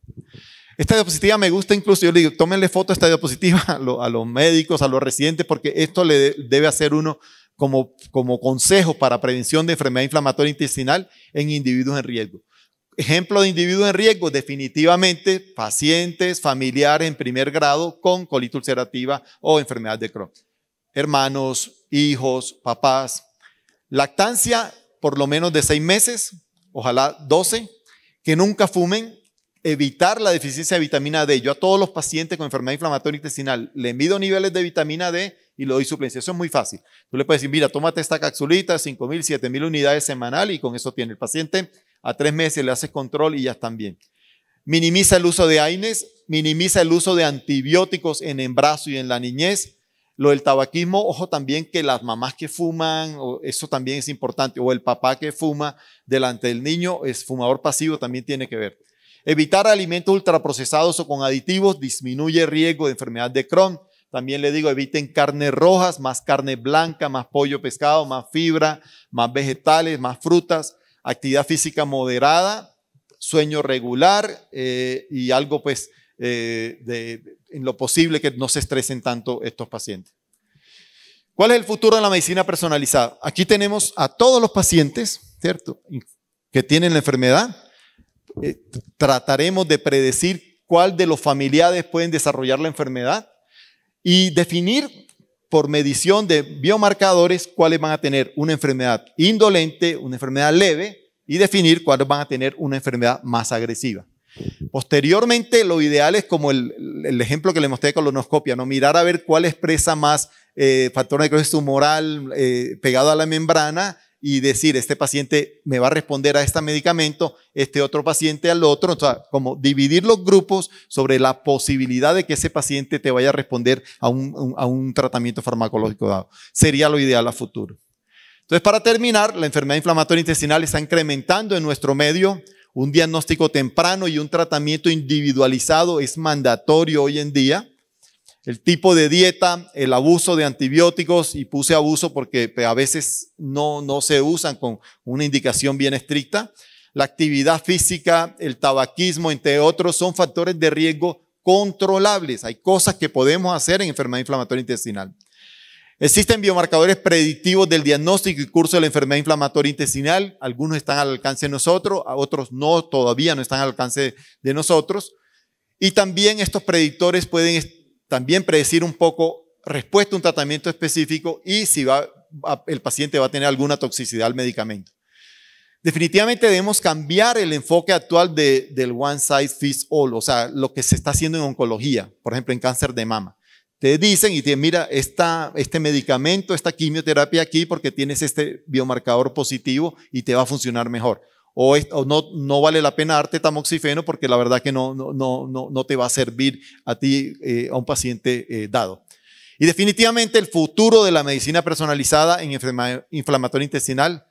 Esta diapositiva me gusta incluso, yo le digo, tómenle foto esta diapositiva a, los médicos, a los residentes, porque esto le debe hacer uno como, como consejo para prevención de enfermedad inflamatoria intestinal en individuos en riesgo. Ejemplo de individuo en riesgo, definitivamente pacientes, familiares en primer grado con colitis ulcerativa o enfermedad de Crohn. Hermanos, hijos, papás. Lactancia por lo menos de seis meses, ojalá 12, que nunca fumen, evitar la deficiencia de vitamina D. Yo a todos los pacientes con enfermedad inflamatoria intestinal le mido niveles de vitamina D y le doy suplencia. Eso es muy fácil. Tú le puedes decir, mira, tómate esta capsulita, 5.000, 7.000 unidades semanal y con eso tiene el paciente a tres meses le haces control y ya están bien. Minimiza el uso de AINES, minimiza el uso de antibióticos en embarazo y en la niñez. Lo del tabaquismo, ojo también que las mamás que fuman, eso también es importante, o el papá que fuma delante del niño, es fumador pasivo, también tiene que ver. Evitar alimentos ultraprocesados o con aditivos disminuye riesgo de enfermedad de Crohn. También le digo, eviten carnes rojas, más carne blanca, más pollo, pescado, más fibra, más vegetales, más frutas actividad física moderada, sueño regular eh, y algo pues eh, en lo posible que no se estresen tanto estos pacientes. ¿Cuál es el futuro de la medicina personalizada? Aquí tenemos a todos los pacientes, ¿cierto? Que tienen la enfermedad. Eh, trataremos de predecir cuál de los familiares pueden desarrollar la enfermedad y definir por medición de biomarcadores cuáles van a tener una enfermedad indolente, una enfermedad leve y definir cuáles van a tener una enfermedad más agresiva. Posteriormente, lo ideal es como el, ejemplo que le mostré de colonoscopia, ¿no? mirar a ver cuál expresa más eh, factor de necrosis tumoral eh, pegado a la membrana y decir, este paciente me va a responder a este medicamento, este otro paciente al otro, o sea, como dividir los grupos sobre la posibilidad de que ese paciente te vaya a responder a un, a un tratamiento farmacológico dado. Sería lo ideal a futuro. Entonces, para terminar, la enfermedad inflamatoria intestinal está incrementando en nuestro medio. Un diagnóstico temprano y un tratamiento individualizado es mandatorio hoy en día el tipo de dieta, el abuso de antibióticos, y puse abuso porque pues, a veces no, no se usan con una indicación bien estricta, la actividad física, el tabaquismo, entre otros, son factores de riesgo controlables. Hay cosas que podemos hacer en enfermedad inflamatoria intestinal. Existen biomarcadores predictivos del diagnóstico y curso de la enfermedad inflamatoria intestinal. Algunos están al alcance de nosotros, otros no, todavía no están al alcance de nosotros. Y también estos predictores pueden también predecir un poco respuesta a un tratamiento específico y si va, el paciente va a tener alguna toxicidad al medicamento. Definitivamente debemos cambiar el enfoque actual del one size fits all, o sea, lo que se está haciendo en oncología, por ejemplo, en cáncer de mama. Te dicen y te mira, este medicamento, esta quimioterapia aquí, porque tienes este biomarcador positivo y te va a funcionar mejor o, no, vale la pena darte tamoxifeno porque la verdad que no, te va a servir a ti, eh, a un paciente eh, dado. Y definitivamente el futuro de la medicina personalizada en inflamatorio intestinal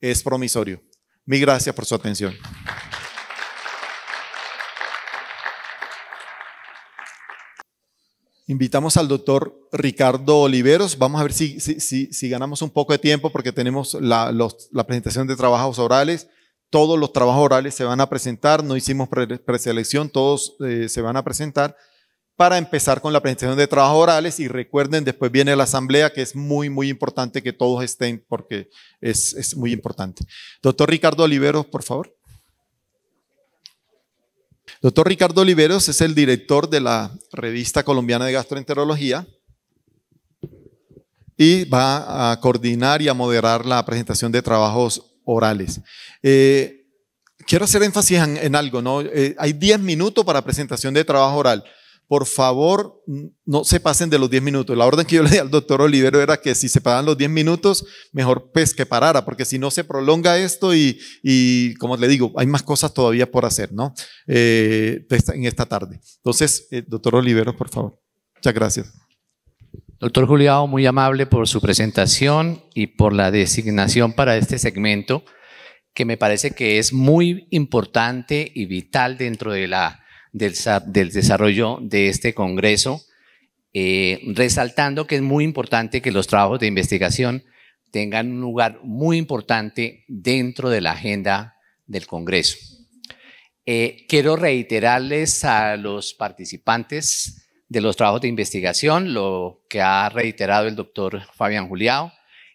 es promisorio. mi gracias por su atención. Invitamos al doctor Ricardo Oliveros. Vamos a ver si, ganamos un poco de tiempo porque tenemos la presentación de trabajos orales todos los trabajos orales se van a presentar, no hicimos preselección, todos eh, se van a presentar para empezar con la presentación de trabajos orales y recuerden, después viene la asamblea que es muy, muy importante que todos estén porque es, es muy importante. Doctor Ricardo Oliveros, por favor. Doctor Ricardo Oliveros es el director de la revista colombiana de gastroenterología y va a coordinar y a moderar la presentación de trabajos orales. Eh, quiero hacer énfasis en, algo, ¿no? Eh, hay 10 minutos para presentación de trabajo oral. Por favor, no se pasen de los 10 minutos. La orden que yo le di al doctor Olivero era que si se paran los 10 minutos, mejor pues, que parara, porque si no se prolonga esto y, como le digo, hay más cosas todavía por hacer, ¿no? Eh, en esta tarde. Entonces, doctor Olivero, por favor. Muchas gracias. Doctor Juliao, muy amable por su presentación y por la designación para este segmento, que me parece que es muy importante y vital dentro de la, del, desarrollo de este Congreso, eh, resaltando que es muy importante que los trabajos de investigación tengan un lugar muy importante dentro de la agenda del Congreso. Eh, quiero reiterarles a los participantes de los trabajos de investigación, lo que ha reiterado el doctor Fabián Juliao,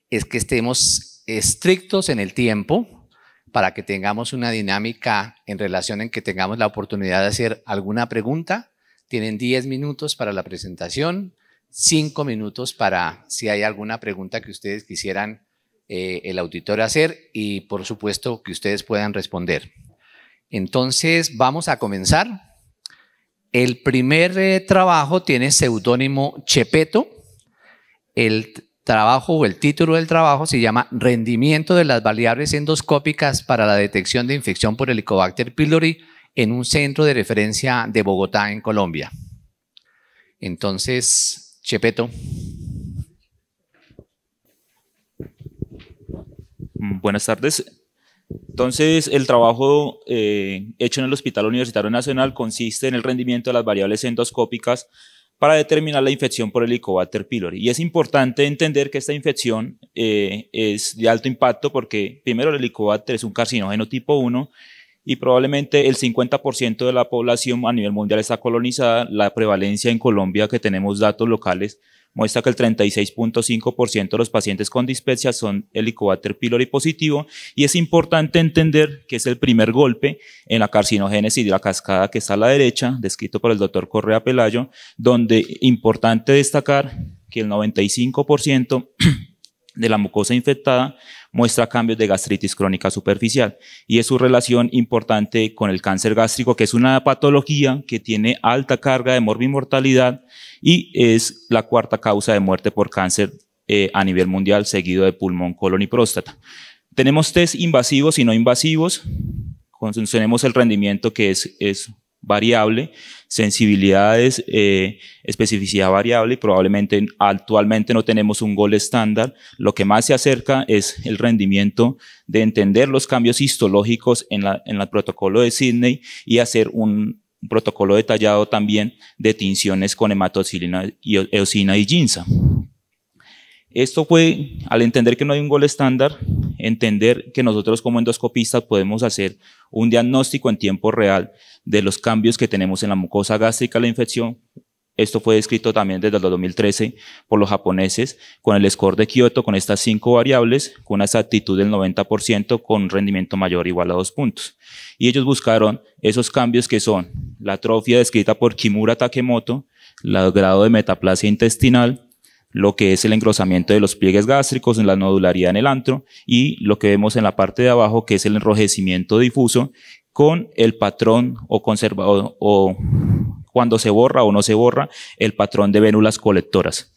es que estemos estrictos en el tiempo para que tengamos una dinámica en relación en que tengamos la oportunidad de hacer alguna pregunta. Tienen 10 minutos para la presentación, 5 minutos para si hay alguna pregunta que ustedes quisieran eh, el auditor hacer y por supuesto que ustedes puedan responder. Entonces vamos a comenzar. El primer eh, trabajo tiene seudónimo Chepeto. El trabajo o el título del trabajo se llama Rendimiento de las variables endoscópicas para la detección de infección por Helicobacter pylori en un centro de referencia de Bogotá, en Colombia. Entonces, Chepeto. Buenas tardes. Entonces, el trabajo eh, hecho en el Hospital Universitario Nacional consiste en el rendimiento de las variables endoscópicas para determinar la infección por Helicobacter pylori. Y es importante entender que esta infección eh, es de alto impacto porque, primero, el Helicobacter es un carcinógeno tipo 1 y probablemente el 50% de la población a nivel mundial está colonizada. La prevalencia en Colombia, que tenemos datos locales, muestra que el 36.5% de los pacientes con dispepsia son helicobacter pylori positivo y es importante entender que es el primer golpe en la carcinogénesis de la cascada que está a la derecha, descrito por el doctor Correa Pelayo, donde importante destacar que el 95% de la mucosa infectada muestra cambios de gastritis crónica superficial y es su relación importante con el cáncer gástrico, que es una patología que tiene alta carga de morbimortalidad y es la cuarta causa de muerte por cáncer eh, a nivel mundial, seguido de pulmón, colon y próstata. Tenemos test invasivos y no invasivos. Tenemos el rendimiento que es, es variable sensibilidades, eh, especificidad variable y probablemente actualmente no tenemos un gol estándar. Lo que más se acerca es el rendimiento de entender los cambios histológicos en, la, en el protocolo de Sydney y hacer un, protocolo detallado también de tinciones con y eosina y ginza. Esto fue, al entender que no hay un gol estándar, entender que nosotros como endoscopistas podemos hacer un diagnóstico en tiempo real de los cambios que tenemos en la mucosa gástrica, la infección. Esto fue descrito también desde el 2013 por los japoneses con el score de Kyoto, con estas cinco variables, con una exactitud del 90%, con un rendimiento mayor igual a dos puntos. Y ellos buscaron esos cambios que son la atrofia descrita por Kimura Takemoto, el grado de metaplasia intestinal, lo que es el engrosamiento de los pliegues gástricos, en la nodularidad en el antro y lo que vemos en la parte de abajo que es el enrojecimiento difuso con el patrón o conservado o cuando se borra o no se borra el patrón de vénulas colectoras.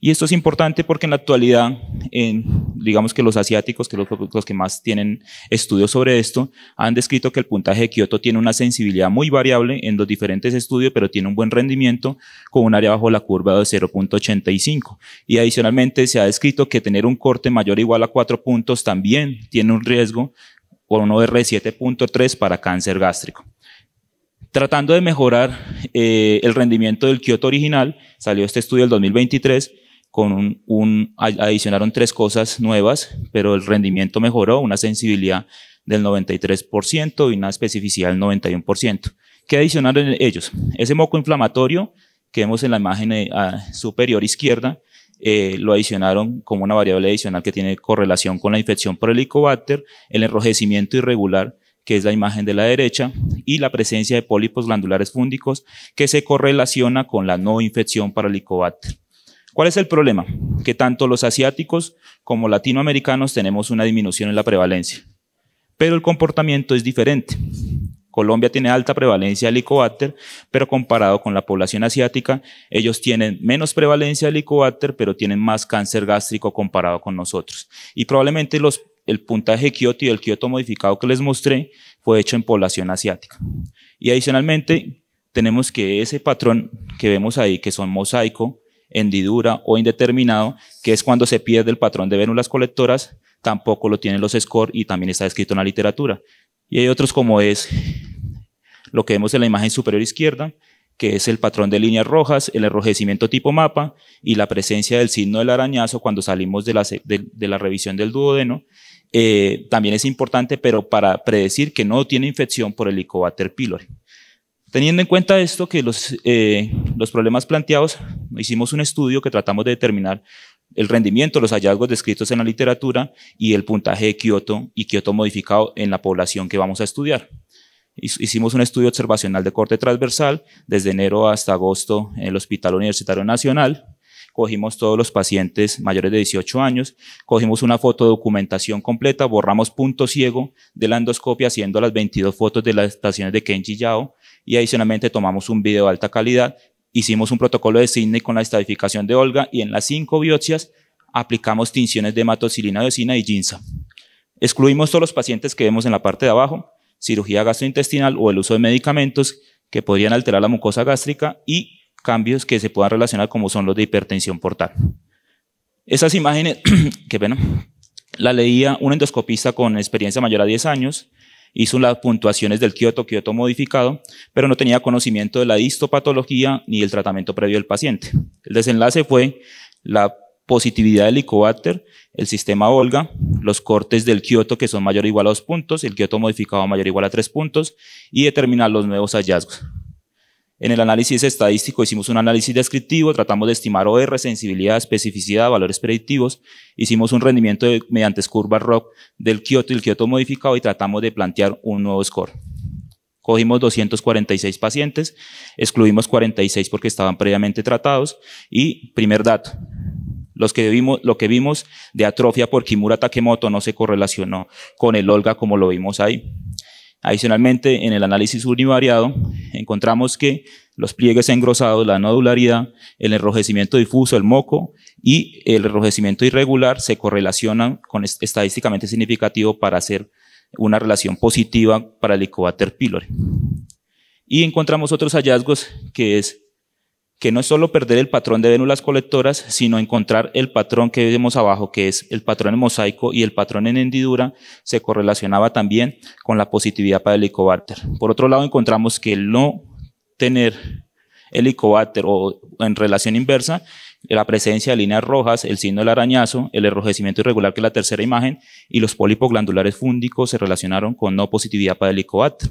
Y esto es importante porque en la actualidad, en, digamos que los asiáticos, que los, los que más tienen estudios sobre esto, han descrito que el puntaje de Kioto tiene una sensibilidad muy variable en los diferentes estudios, pero tiene un buen rendimiento con un área bajo la curva de 0.85. Y adicionalmente se ha descrito que tener un corte mayor o igual a 4 puntos también tiene un riesgo por un OR 7.3 para cáncer gástrico tratando de mejorar eh, el rendimiento del Kioto original, salió este estudio del 2023 con un, adicionaron tres cosas nuevas, pero el rendimiento mejoró, una sensibilidad del 93% y una especificidad del 91%. ¿Qué adicionaron ellos? Ese moco inflamatorio que vemos en la imagen eh, superior izquierda, eh, lo adicionaron como una variable adicional que tiene correlación con la infección por helicobacter, el enrojecimiento irregular, que es la imagen de la derecha, y la presencia de pólipos glandulares fúndicos, que se correlaciona con la no infección para helicobacter. ¿Cuál es el problema? Que tanto los asiáticos como latinoamericanos tenemos una disminución en la prevalencia, pero el comportamiento es diferente. Colombia tiene alta prevalencia de Helicobacter, pero comparado con la población asiática, ellos tienen menos prevalencia de Helicobacter, pero tienen más cáncer gástrico comparado con nosotros. Y probablemente el puntaje Kyoto y el Kioto modificado que les mostré fue hecho en población asiática. Y adicionalmente, tenemos que ese patrón que vemos ahí, que son mosaico, hendidura o indeterminado, que es cuando se pierde el patrón de vénulas colectoras, tampoco lo tienen los score y también está escrito en la literatura. Y hay otros como es lo que vemos en la imagen superior izquierda, que es el patrón de líneas rojas, el enrojecimiento tipo mapa y la presencia del signo del arañazo cuando salimos de la, revisión del duodeno. Eh, también es importante, pero para predecir que no tiene infección por el Helicobacter pylori. Teniendo en cuenta esto que los, eh, los problemas planteados, hicimos un estudio que tratamos de determinar el rendimiento, los hallazgos descritos en la literatura y el puntaje de Kioto y Kioto modificado en la población que vamos a estudiar. Hicimos un estudio observacional de corte transversal desde enero hasta agosto en el Hospital Universitario Nacional. Cogimos todos los pacientes mayores de 18 años, cogimos una fotodocumentación completa, borramos punto ciego de la endoscopia haciendo las 22 fotos de las estaciones de Kenji Yao y adicionalmente tomamos un video de alta calidad, hicimos un protocolo de cine con la estadificación de Olga y en las cinco biopsias aplicamos tinciones de hematocilina, docina y ginsa. Excluimos todos los pacientes que vemos en la parte de abajo, cirugía gastrointestinal o el uso de medicamentos que podrían alterar la mucosa gástrica y cambios que se puedan relacionar como son los de hipertensión portal. Esas imágenes, que bueno, la leía un endoscopista con experiencia mayor a 10 años, hizo las puntuaciones del Kioto, Kioto modificado, pero no tenía conocimiento de la histopatología ni el tratamiento previo del paciente. El desenlace fue la positividad del licobacter, el sistema Olga, los cortes del Kioto que son mayor o igual a dos puntos, el Kioto modificado mayor o igual a tres puntos y determinar los nuevos hallazgos. En el análisis estadístico hicimos un análisis descriptivo, tratamos de estimar OR, sensibilidad, especificidad, valores predictivos, hicimos un rendimiento mediante curvas ROC del Kioto y el Kioto modificado y tratamos de plantear un nuevo score. Cogimos 246 pacientes, excluimos 46 porque estaban previamente tratados y primer dato, los que vimos, lo que vimos de atrofia por Kimura Takemoto no se correlacionó con el Olga como lo vimos ahí. Adicionalmente, en el análisis univariado, encontramos que los pliegues engrosados, la nodularidad, el enrojecimiento difuso, el moco y el enrojecimiento irregular se correlacionan con estadísticamente significativo para hacer una relación positiva para el Helicobacter pylori. Y encontramos otros hallazgos que es que no es solo perder el patrón de vénulas colectoras, sino encontrar el patrón que vemos abajo, que es el patrón en mosaico y el patrón en hendidura, se correlacionaba también con la positividad para el helicobacter. Por otro lado, encontramos que no tener helicobacter o en relación inversa, la presencia de líneas rojas, el signo del arañazo, el enrojecimiento irregular, que es la tercera imagen, y los pólipos glandulares fúndicos se relacionaron con no positividad para el helicobacter.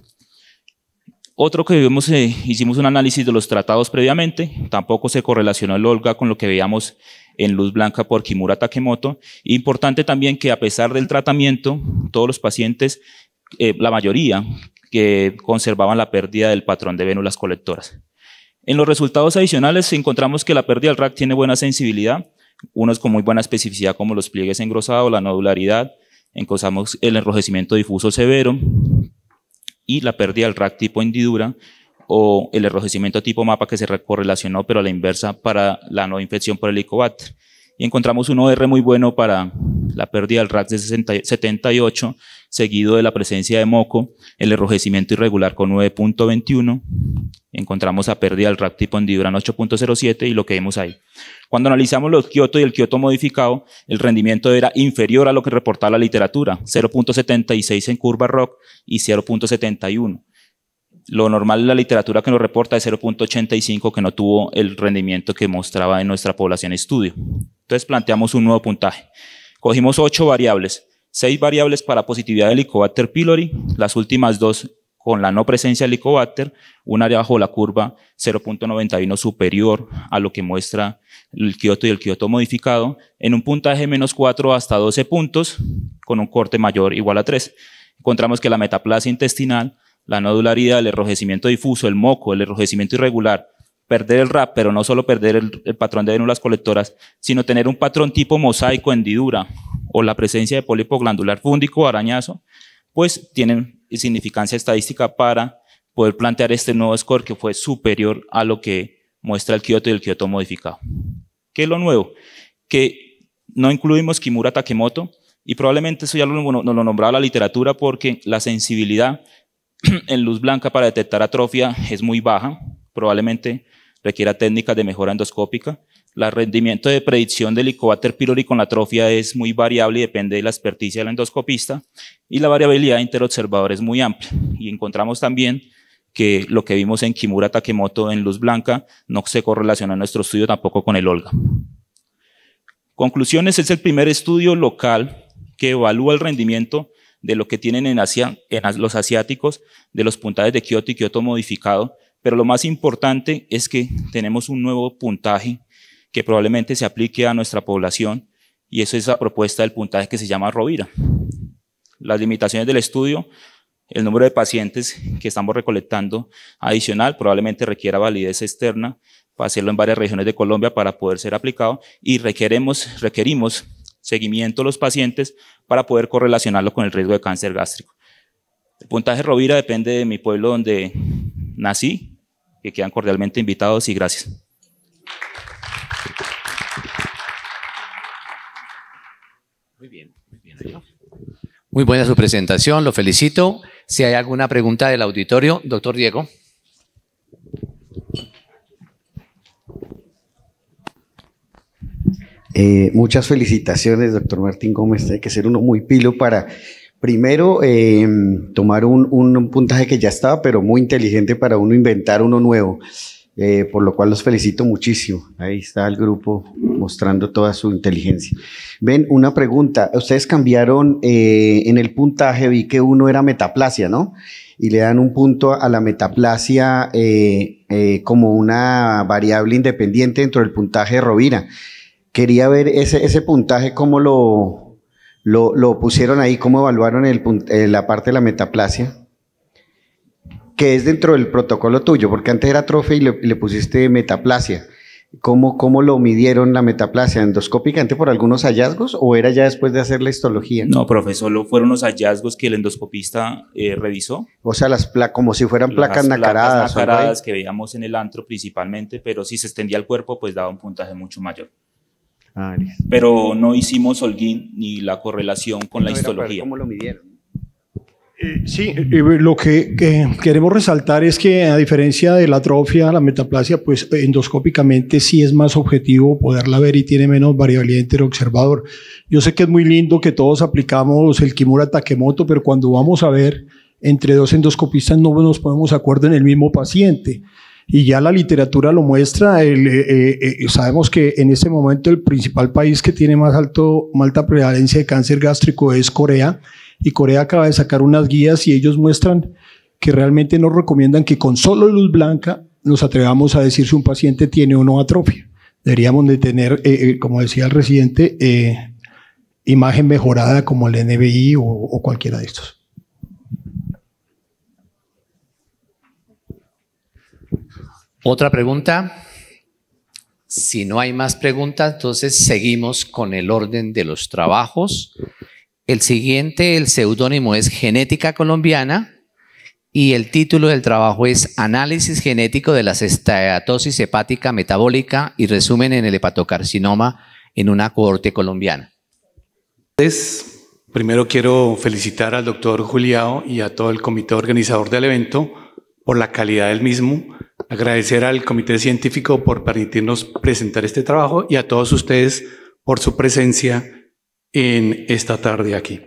Otro que vimos, eh, hicimos un análisis de los tratados previamente, tampoco se correlacionó el Olga con lo que veíamos en Luz Blanca por Kimura Takemoto. Importante también que a pesar del tratamiento, todos los pacientes, eh, la mayoría, que conservaban la pérdida del patrón de vénulas colectoras. En los resultados adicionales encontramos que la pérdida del RAC tiene buena sensibilidad, unos con muy buena especificidad como los pliegues engrosados, la nodularidad, encontramos el enrojecimiento difuso severo, y la pérdida del RAC tipo hendidura o el enrojecimiento tipo mapa que se correlacionó pero a la inversa para la no infección por helicobacter. Y encontramos un OR muy bueno para la pérdida del RAC de 60, 78, seguido de la presencia de moco, el enrojecimiento irregular con 9.21, encontramos a pérdida del RAC tipo en 8.07 y lo que vemos ahí. Cuando analizamos los Kyoto y el Kioto modificado, el rendimiento era inferior a lo que reportaba la literatura, 0.76 en curva rock y 0.71. Lo normal de la literatura que nos reporta es 0.85, que no tuvo el rendimiento que mostraba en nuestra población estudio. Entonces planteamos un nuevo puntaje. Cogimos ocho variables, seis variables para positividad del Helicobacter pylori, las últimas dos con la no presencia del Helicobacter, un área bajo la curva 0.91 superior a lo que muestra el Kioto y el Kioto modificado, en un puntaje menos 4 hasta 12 puntos, con un corte mayor igual a 3. Encontramos que la metaplasia intestinal, la nodularidad, el enrojecimiento difuso, el moco, el enrojecimiento irregular, perder el RAP, pero no solo perder el, patrón de vénulas colectoras, sino tener un patrón tipo mosaico, hendidura, o la presencia de pólipo glandular fúndico, arañazo, pues tienen significancia estadística para poder plantear este nuevo score que fue superior a lo que muestra el Kioto y el Kioto modificado. ¿Qué es lo nuevo? Que no incluimos Kimura Takemoto y probablemente eso ya lo, no, lo nombraba la literatura porque la sensibilidad en luz blanca para detectar atrofia es muy baja, probablemente requiera técnicas de mejora endoscópica. El rendimiento de predicción del Helicobacter pylori con la atrofia es muy variable y depende de la experticia del endoscopista. Y la variabilidad interobservador es muy amplia. Y encontramos también que lo que vimos en Kimura Takemoto en Luz Blanca no se correlaciona en nuestro estudio tampoco con el Olga. Conclusiones, es el primer estudio local que evalúa el rendimiento de lo que tienen en, Asia, en los asiáticos, de los puntajes de Kioto y Kioto modificado, pero lo más importante es que tenemos un nuevo puntaje que probablemente se aplique a nuestra población y eso es la propuesta del puntaje que se llama Rovira. Las limitaciones del estudio el número de pacientes que estamos recolectando adicional probablemente requiera validez externa para hacerlo en varias regiones de Colombia para poder ser aplicado y requeremos, requerimos seguimiento a los pacientes para poder correlacionarlo con el riesgo de cáncer gástrico. El puntaje Rovira depende de mi pueblo donde nací, que quedan cordialmente invitados y gracias. Muy bien, muy bien. Muy buena su presentación, lo felicito si hay alguna pregunta del auditorio. Doctor Diego. Eh, muchas felicitaciones, doctor Martín Gómez. Hay que ser uno muy pilo para, primero, em, tomar un, un, puntaje que ya estaba, pero muy inteligente para uno inventar uno nuevo. Eh, por lo cual los felicito muchísimo. Ahí está el grupo mostrando toda su inteligencia. Ven, una pregunta. Ustedes cambiaron eh, en el puntaje, vi que uno era metaplasia, ¿no? Y le dan un punto a la metaplasia eh, como una variable independiente dentro del puntaje de Rovira. Quería ver ese, puntaje, cómo lo, pusieron ahí, cómo evaluaron la parte de la metaplasia que es dentro del protocolo tuyo, porque antes era trofe y le, pusiste metaplasia. ¿Cómo, ¿Cómo, lo midieron la metaplasia endoscópicamente por algunos hallazgos o era ya después de hacer la histología? No, profesor, solo fueron los hallazgos que el endoscopista eh, revisó. O sea, las como si fueran placas las nacaradas. Placas nacaradas que veíamos en el antro principalmente, pero si se extendía el cuerpo, pues daba un puntaje mucho mayor. Ah, pero no hicimos holguín ni la correlación con la histología. ¿Cómo lo midieron? Eh, sí, eh, eh, lo que, queremos resaltar es que a diferencia de la atrofia, la metaplasia, pues endoscópicamente sí es más objetivo poderla ver y tiene menos variabilidad interobservador. Yo sé que es muy lindo que todos aplicamos el Kimura Takemoto, pero cuando vamos a ver entre dos endoscopistas no nos ponemos acuerdo en el mismo paciente y ya la literatura lo muestra. sabemos que en este momento el principal país que tiene más alto, alta prevalencia de cáncer gástrico es Corea y Corea acaba de sacar unas guías y ellos muestran que realmente nos recomiendan que con solo luz blanca nos atrevamos a decir si un paciente tiene o no atrofia. Deberíamos de tener, eh, eh, como decía el residente, eh, imagen mejorada como el NBI o, o cualquiera de estos. Otra pregunta. Si no hay más preguntas, entonces seguimos con el orden de los trabajos. El siguiente, el seudónimo es Genética Colombiana y el título del trabajo es Análisis genético de la esteatosis hepática metabólica y resumen en el hepatocarcinoma en una cohorte colombiana. Pues, primero quiero felicitar al doctor Juliao y a todo el comité organizador del evento por la calidad del mismo, agradecer al comité científico por permitirnos presentar este trabajo y a todos ustedes por su presencia en esta tarde aquí.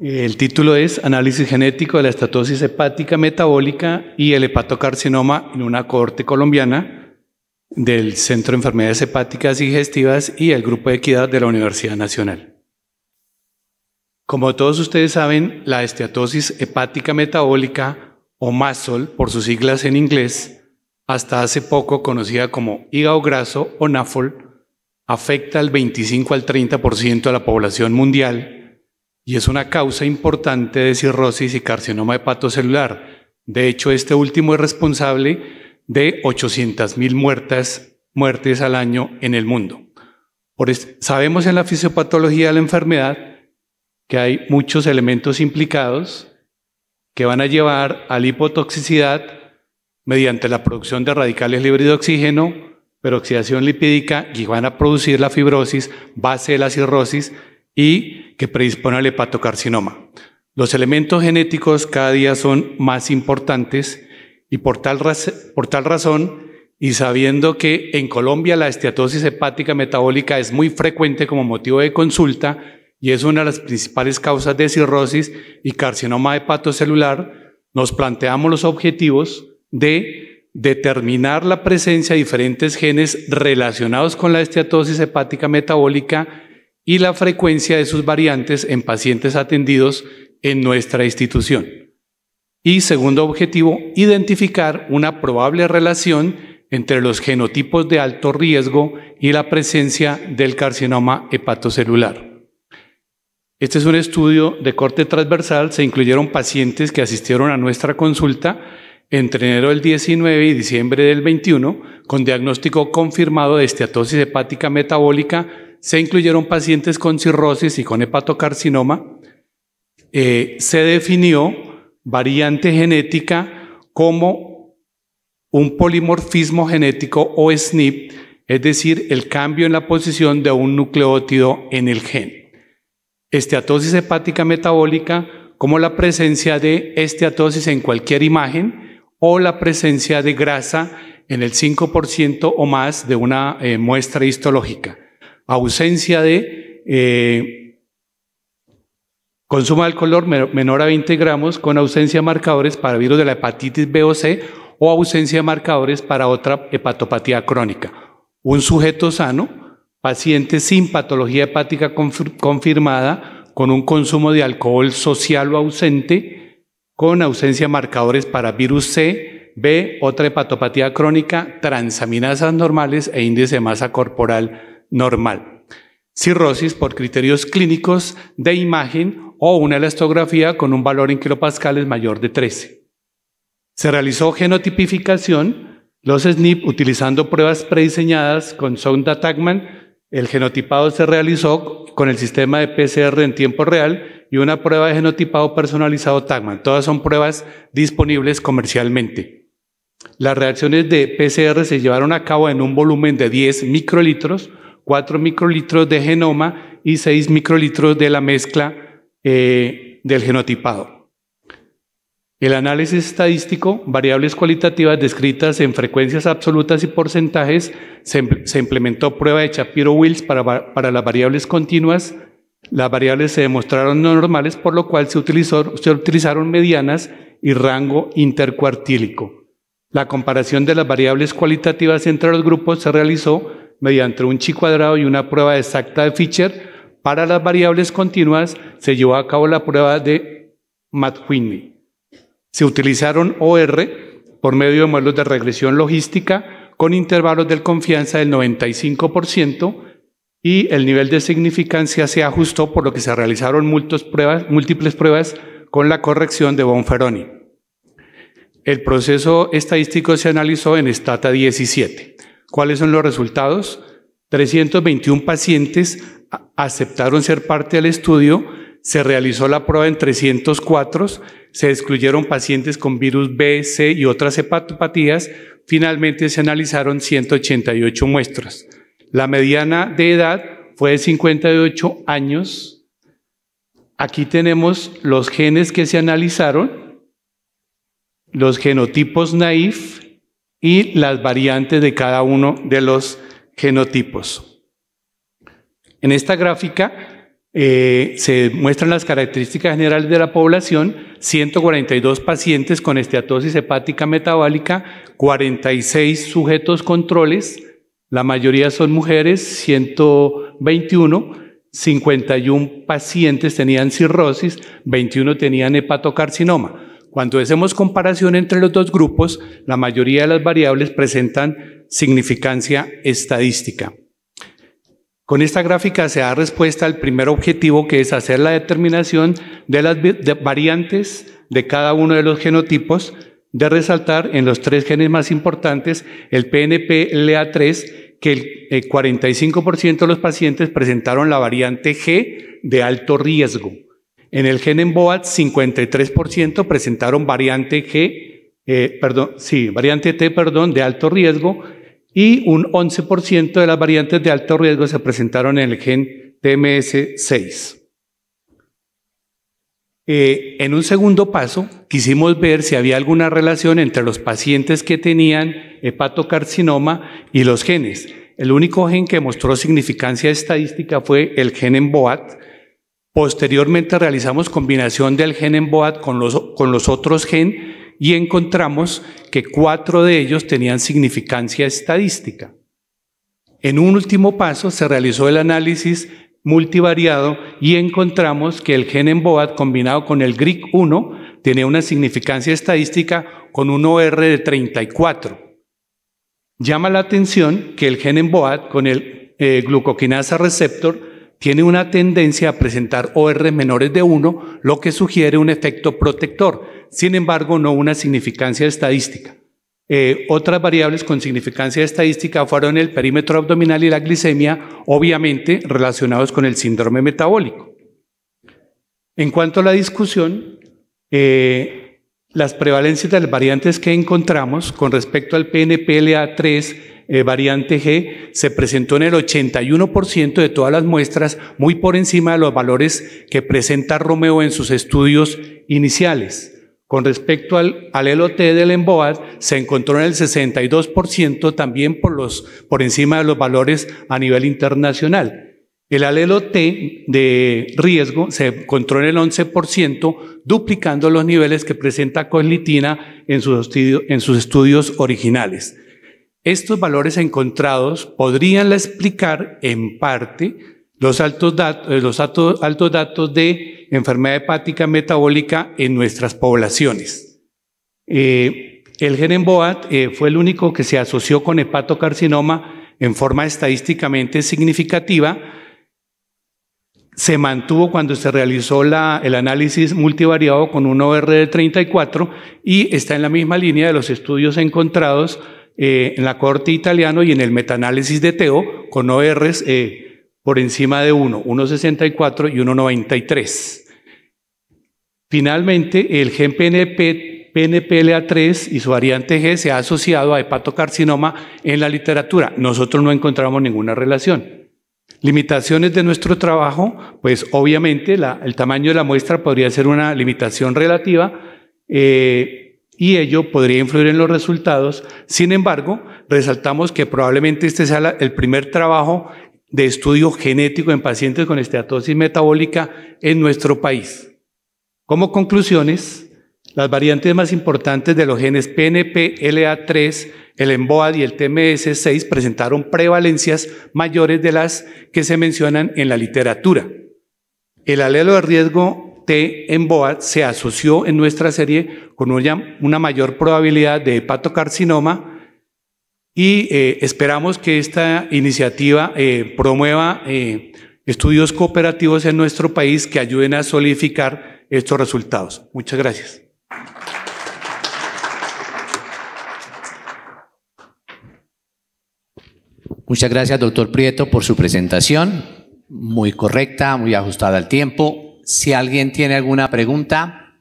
El título es Análisis genético de la estatosis hepática metabólica y el hepatocarcinoma en una cohorte colombiana del Centro de Enfermedades Hepáticas y Digestivas y el Grupo de Equidad de la Universidad Nacional. Como todos ustedes saben, la esteatosis hepática metabólica, o MASOL por sus siglas en inglés, hasta hace poco conocida como hígado graso o NAFOL, afecta al 25 al 30% de la población mundial y es una causa importante de cirrosis y carcinoma hepatocelular. De hecho, este último es responsable de 800.000 muertes, muertes al año en el mundo. sabemos en la fisiopatología de la enfermedad que hay muchos elementos implicados que van a llevar a la hipotoxicidad mediante la producción de radicales libres de oxígeno, peroxidación lipídica y van a producir la fibrosis, base de la cirrosis y que predispone al hepatocarcinoma. Los elementos genéticos cada día son más importantes y por tal, por tal razón, y sabiendo que en Colombia la esteatosis hepática metabólica es muy frecuente como motivo de consulta y es una de las principales causas de cirrosis y carcinoma hepatocelular, nos planteamos los objetivos de determinar la presencia de diferentes genes relacionados con la esteatosis hepática metabólica y la frecuencia de sus variantes en pacientes atendidos en nuestra institución. Y segundo objetivo, identificar una probable relación entre los genotipos de alto riesgo y la presencia del carcinoma hepatocelular. Este es un estudio de corte transversal, se incluyeron pacientes que asistieron a nuestra consulta, entre enero del 19 y diciembre del 21, con diagnóstico confirmado de esteatosis hepática metabólica, se incluyeron pacientes con cirrosis y con hepatocarcinoma. Eh, se definió variante genética como un polimorfismo genético o SNP, es decir, el cambio en la posición de un nucleótido en el gen. Esteatosis hepática metabólica como la presencia de esteatosis en cualquier imagen, o la presencia de grasa en el 5% o más de una eh, muestra histológica, ausencia de eh, consumo de alcohol menor a 20 gramos con ausencia de marcadores para virus de la hepatitis B o C o ausencia de marcadores para otra hepatopatía crónica. Un sujeto sano, paciente sin patología hepática confirmada, con un consumo de alcohol social o ausente, con ausencia de marcadores para virus C, B, otra hepatopatía crónica, transaminasas normales e índice de masa corporal normal. Cirrosis por criterios clínicos de imagen o una elastografía con un valor en kilopascales mayor de 13. Se realizó genotipificación, los SNP utilizando pruebas prediseñadas con sonda Tagman. El genotipado se realizó con el sistema de PCR en tiempo real y una prueba de genotipado personalizado Tagman. Todas son pruebas disponibles comercialmente. Las reacciones de PCR se llevaron a cabo en un volumen de 10 microlitros, 4 microlitros de genoma y 6 microlitros de la mezcla eh, del genotipado. El análisis estadístico, variables cualitativas descritas en frecuencias absolutas y porcentajes, se, implementó prueba de Shapiro-Wills para las variables continuas, las variables se demostraron no normales, por lo cual se, utilizaron medianas y rango intercuartílico. La comparación de las variables cualitativas entre los grupos se realizó mediante un chi cuadrado y una prueba exacta de Fischer. Para las variables continuas se llevó a cabo la prueba de Whitney. Se utilizaron OR por medio de modelos de regresión logística con intervalos de confianza del 95%, y el nivel de significancia se ajustó por lo que se realizaron múltiples pruebas con la corrección de Bonferroni. El proceso estadístico se analizó en Stata 17. ¿Cuáles son los resultados? 321 pacientes aceptaron ser parte del estudio, se realizó la prueba en 304, se excluyeron pacientes con virus B, C y otras hepatopatías, finalmente se analizaron 188 muestras. La mediana de edad fue de 58 años. Aquí tenemos los genes que se analizaron, los genotipos naif y las variantes de cada uno de los genotipos. En esta gráfica eh, se muestran las características generales de la población, 142 pacientes con esteatosis hepática metabólica, 46 sujetos controles, la mayoría son mujeres, 121, 51 pacientes tenían cirrosis, 21 tenían hepatocarcinoma. Cuando hacemos comparación entre los dos grupos, la mayoría de las variables presentan significancia estadística. Con esta gráfica se da respuesta al primer objetivo que es hacer la determinación de las variantes de cada uno de los genotipos de resaltar en los tres genes más importantes, el PNPLA3, que el 45% eh, de los pacientes presentaron la variante G de alto riesgo. En el gen en EMBOAT, 53% presentaron variante G, eh, perdón, sí, variante T, perdón, de alto riesgo, y un 11% de las variantes de alto riesgo se presentaron en el gen TMS6. Eh, en un segundo paso, quisimos ver si había alguna relación entre los pacientes que tenían hepatocarcinoma y los genes. El único gen que mostró significancia estadística fue el gen en BOAT. Posteriormente realizamos combinación del gen en BOAT con los, con los otros gen y encontramos que cuatro de ellos tenían significancia estadística. En un último paso se realizó el análisis multivariado y encontramos que el gen BOAT combinado con el GRIC1 tiene una significancia estadística con un OR de 34. Llama la atención que el gen BOAT con el eh, glucoquinasa receptor tiene una tendencia a presentar OR menores de 1, lo que sugiere un efecto protector, sin embargo no una significancia estadística. Eh, otras variables con significancia estadística fueron el perímetro abdominal y la glicemia, obviamente relacionados con el síndrome metabólico. En cuanto a la discusión, eh, las prevalencias de las variantes que encontramos con respecto al PNPLA3 eh, variante G se presentó en el 81% de todas las muestras, muy por encima de los valores que presenta Romeo en sus estudios iniciales. Con respecto al alelo T del EMBOAD, se encontró en el 62% también por, los, por encima de los valores a nivel internacional. El alelo T de riesgo se encontró en el 11%, duplicando los niveles que presenta Coslitina en sus, estudios, en sus estudios originales. Estos valores encontrados podrían explicar en parte los altos, eh, los altos datos de enfermedad hepática metabólica en nuestras poblaciones. Eh, el gen BOAT eh, fue el único que se asoció con hepatocarcinoma en forma estadísticamente significativa. Se mantuvo cuando se realizó el análisis multivariado con un OR de 34 y está en la misma línea de los estudios encontrados eh, en la corte italiano y en el metanálisis de TEO con ORs por encima de 1, 1,64 y 1,93. Finalmente, el gen PNP, PNPLA3 y su variante G se ha asociado a hepatocarcinoma en la literatura. Nosotros no encontramos ninguna relación. Limitaciones de nuestro trabajo, pues obviamente el tamaño de la muestra podría ser una limitación relativa eh, y ello podría influir en los resultados. Sin embargo, resaltamos que probablemente este sea el primer trabajo de estudio genético en pacientes con esteatosis metabólica en nuestro país. Como conclusiones, las variantes más importantes de los genes PNPLA3, el EMBOAD y el TMS6 presentaron prevalencias mayores de las que se mencionan en la literatura. El alelo de riesgo T EMBOAD se asoció en nuestra serie con una mayor probabilidad de hepatocarcinoma, y eh, esperamos que esta iniciativa eh, promueva eh, estudios cooperativos en nuestro país que ayuden a solidificar estos resultados. Muchas gracias. Muchas gracias, doctor Prieto, por su presentación, muy correcta, muy ajustada al tiempo. Si alguien tiene alguna pregunta,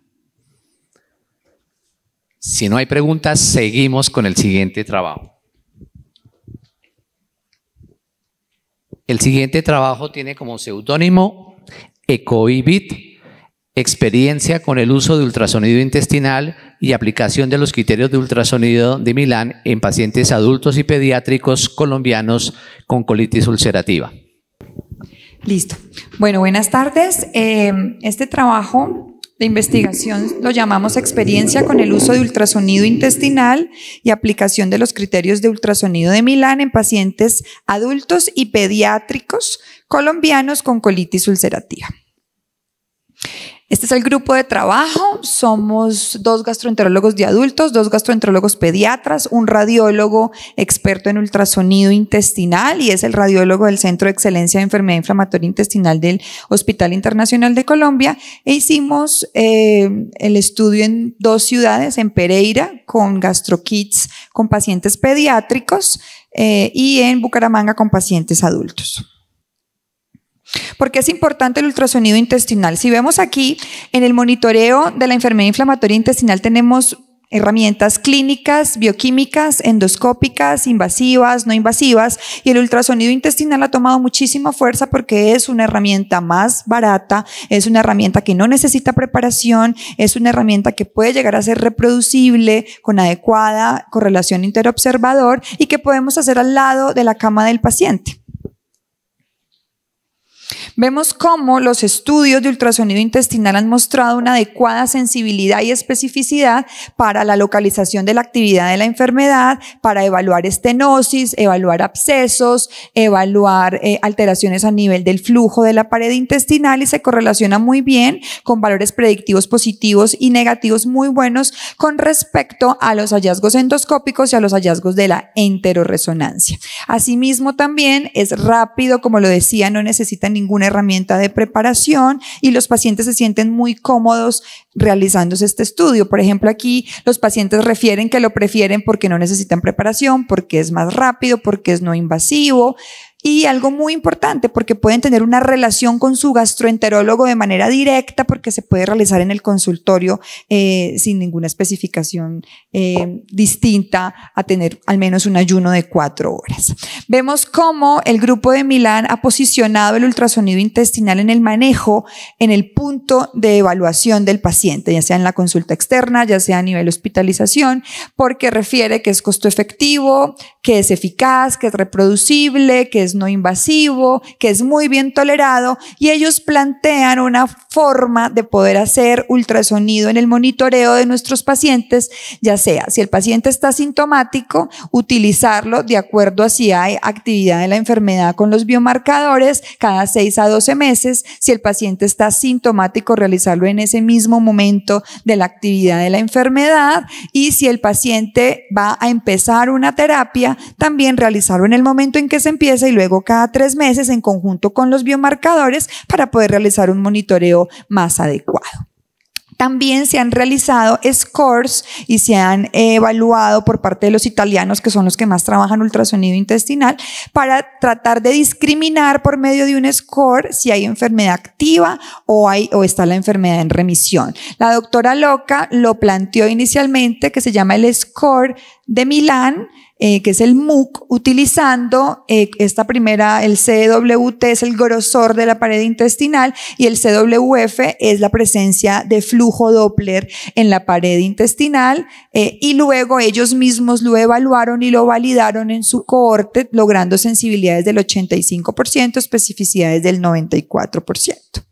si no hay preguntas, seguimos con el siguiente trabajo. El siguiente trabajo tiene como seudónimo ECOIBIT, experiencia con el uso de ultrasonido intestinal y aplicación de los criterios de ultrasonido de Milán en pacientes adultos y pediátricos colombianos con colitis ulcerativa. Listo. Bueno, buenas tardes. Eh, este trabajo la investigación lo llamamos experiencia con el uso de ultrasonido intestinal y aplicación de los criterios de ultrasonido de Milán en pacientes adultos y pediátricos colombianos con colitis ulcerativa. Este es el grupo de trabajo. Somos dos gastroenterólogos de adultos, dos gastroenterólogos pediatras, un radiólogo experto en ultrasonido intestinal y es el radiólogo del Centro de Excelencia de Enfermedad Inflamatoria Intestinal del Hospital Internacional de Colombia. E hicimos eh, el estudio en dos ciudades, en Pereira, con gastrokits con pacientes pediátricos eh, y en Bucaramanga con pacientes adultos. Porque es importante el ultrasonido intestinal. Si vemos aquí, en el monitoreo de la enfermedad inflamatoria intestinal tenemos herramientas clínicas, bioquímicas, endoscópicas, invasivas, no invasivas, y el ultrasonido intestinal ha tomado muchísima fuerza porque es una herramienta más barata, es una herramienta que no necesita preparación, es una herramienta que puede llegar a ser reproducible con adecuada correlación interobservador y que podemos hacer al lado de la cama del paciente. Vemos cómo los estudios de ultrasonido intestinal han mostrado una adecuada sensibilidad y especificidad para la localización de la actividad de la enfermedad, para evaluar estenosis, evaluar abscesos, evaluar eh, alteraciones a nivel del flujo de la pared intestinal y se correlaciona muy bien con valores predictivos positivos y negativos muy buenos con respecto a los hallazgos endoscópicos y a los hallazgos de la enteroresonancia. Asimismo, también es rápido, como lo decía, no necesita ninguna herramienta de preparación y los pacientes se sienten muy cómodos realizándose este estudio. Por ejemplo, aquí los pacientes refieren que lo prefieren porque no necesitan preparación, porque es más rápido, porque es no invasivo, y algo muy importante, porque pueden tener una relación con su gastroenterólogo de manera directa, porque se puede realizar en el consultorio eh, sin ninguna especificación eh, distinta a tener al menos un ayuno de cuatro horas. Vemos cómo el grupo de Milán ha posicionado el ultrasonido intestinal en el manejo, en el punto de evaluación del paciente, ya sea en la consulta externa, ya sea a nivel hospitalización, porque refiere que es costo efectivo, que es eficaz, que es reproducible, que es no invasivo, que es muy bien tolerado, y ellos plantean una forma de poder hacer ultrasonido en el monitoreo de nuestros pacientes, ya sea si el paciente está sintomático, utilizarlo de acuerdo a si hay actividad de la enfermedad con los biomarcadores cada 6 a 12 meses, si el paciente está sintomático, realizarlo en ese mismo momento de la actividad de la enfermedad y si el paciente va a empezar una terapia, también realizarlo en el momento en que se empieza y luego cada tres meses en conjunto con los biomarcadores para poder realizar un monitoreo más adecuado. También se han realizado scores y se han evaluado por parte de los italianos, que son los que más trabajan ultrasonido intestinal, para tratar de discriminar por medio de un score si hay enfermedad activa o, hay, o está la enfermedad en remisión. La doctora Loca lo planteó inicialmente, que se llama el score de Milán, eh, que es el MOOC, utilizando eh, esta primera, el CWT es el grosor de la pared intestinal y el CWF es la presencia de flujo Doppler en la pared intestinal eh, y luego ellos mismos lo evaluaron y lo validaron en su cohorte logrando sensibilidades del 85%, especificidades del 94%.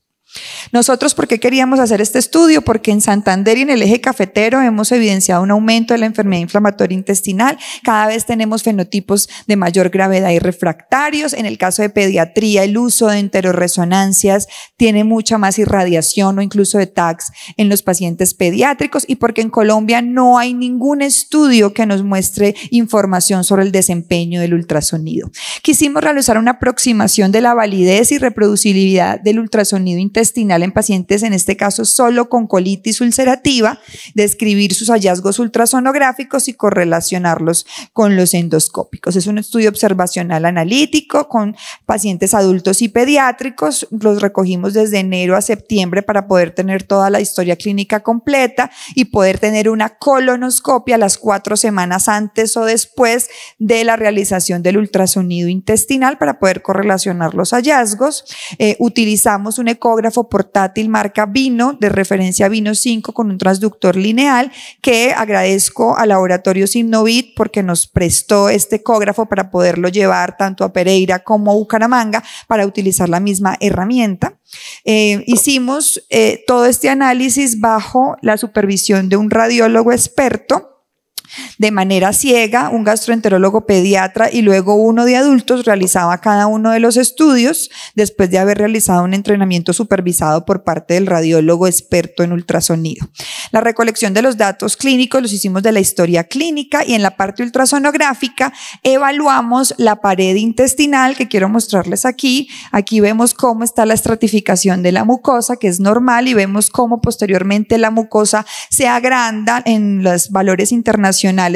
Nosotros, ¿por qué queríamos hacer este estudio? Porque en Santander y en el eje cafetero hemos evidenciado un aumento de la enfermedad inflamatoria intestinal. Cada vez tenemos fenotipos de mayor gravedad y refractarios. En el caso de pediatría, el uso de enteroresonancias tiene mucha más irradiación o incluso de tags en los pacientes pediátricos y porque en Colombia no hay ningún estudio que nos muestre información sobre el desempeño del ultrasonido. Quisimos realizar una aproximación de la validez y reproducibilidad del ultrasonido intestinal en pacientes, en este caso solo con colitis ulcerativa, describir sus hallazgos ultrasonográficos y correlacionarlos con los endoscópicos. Es un estudio observacional analítico con pacientes adultos y pediátricos. Los recogimos desde enero a septiembre para poder tener toda la historia clínica completa y poder tener una colonoscopia las cuatro semanas antes o después de la realización del ultrasonido intestinal para poder correlacionar los hallazgos. Eh, utilizamos un ecógrafo portátil marca Vino, de referencia Vino 5, con un transductor lineal, que agradezco al Laboratorio Simnovit porque nos prestó este ecógrafo para poderlo llevar tanto a Pereira como a Bucaramanga para utilizar la misma herramienta. Eh, hicimos eh, todo este análisis bajo la supervisión de un radiólogo experto de manera ciega, un gastroenterólogo pediatra y luego uno de adultos realizaba cada uno de los estudios después de haber realizado un entrenamiento supervisado por parte del radiólogo experto en ultrasonido. La recolección de los datos clínicos los hicimos de la historia clínica y en la parte ultrasonográfica evaluamos la pared intestinal que quiero mostrarles aquí. Aquí vemos cómo está la estratificación de la mucosa, que es normal, y vemos cómo posteriormente la mucosa se agranda en los valores internacionales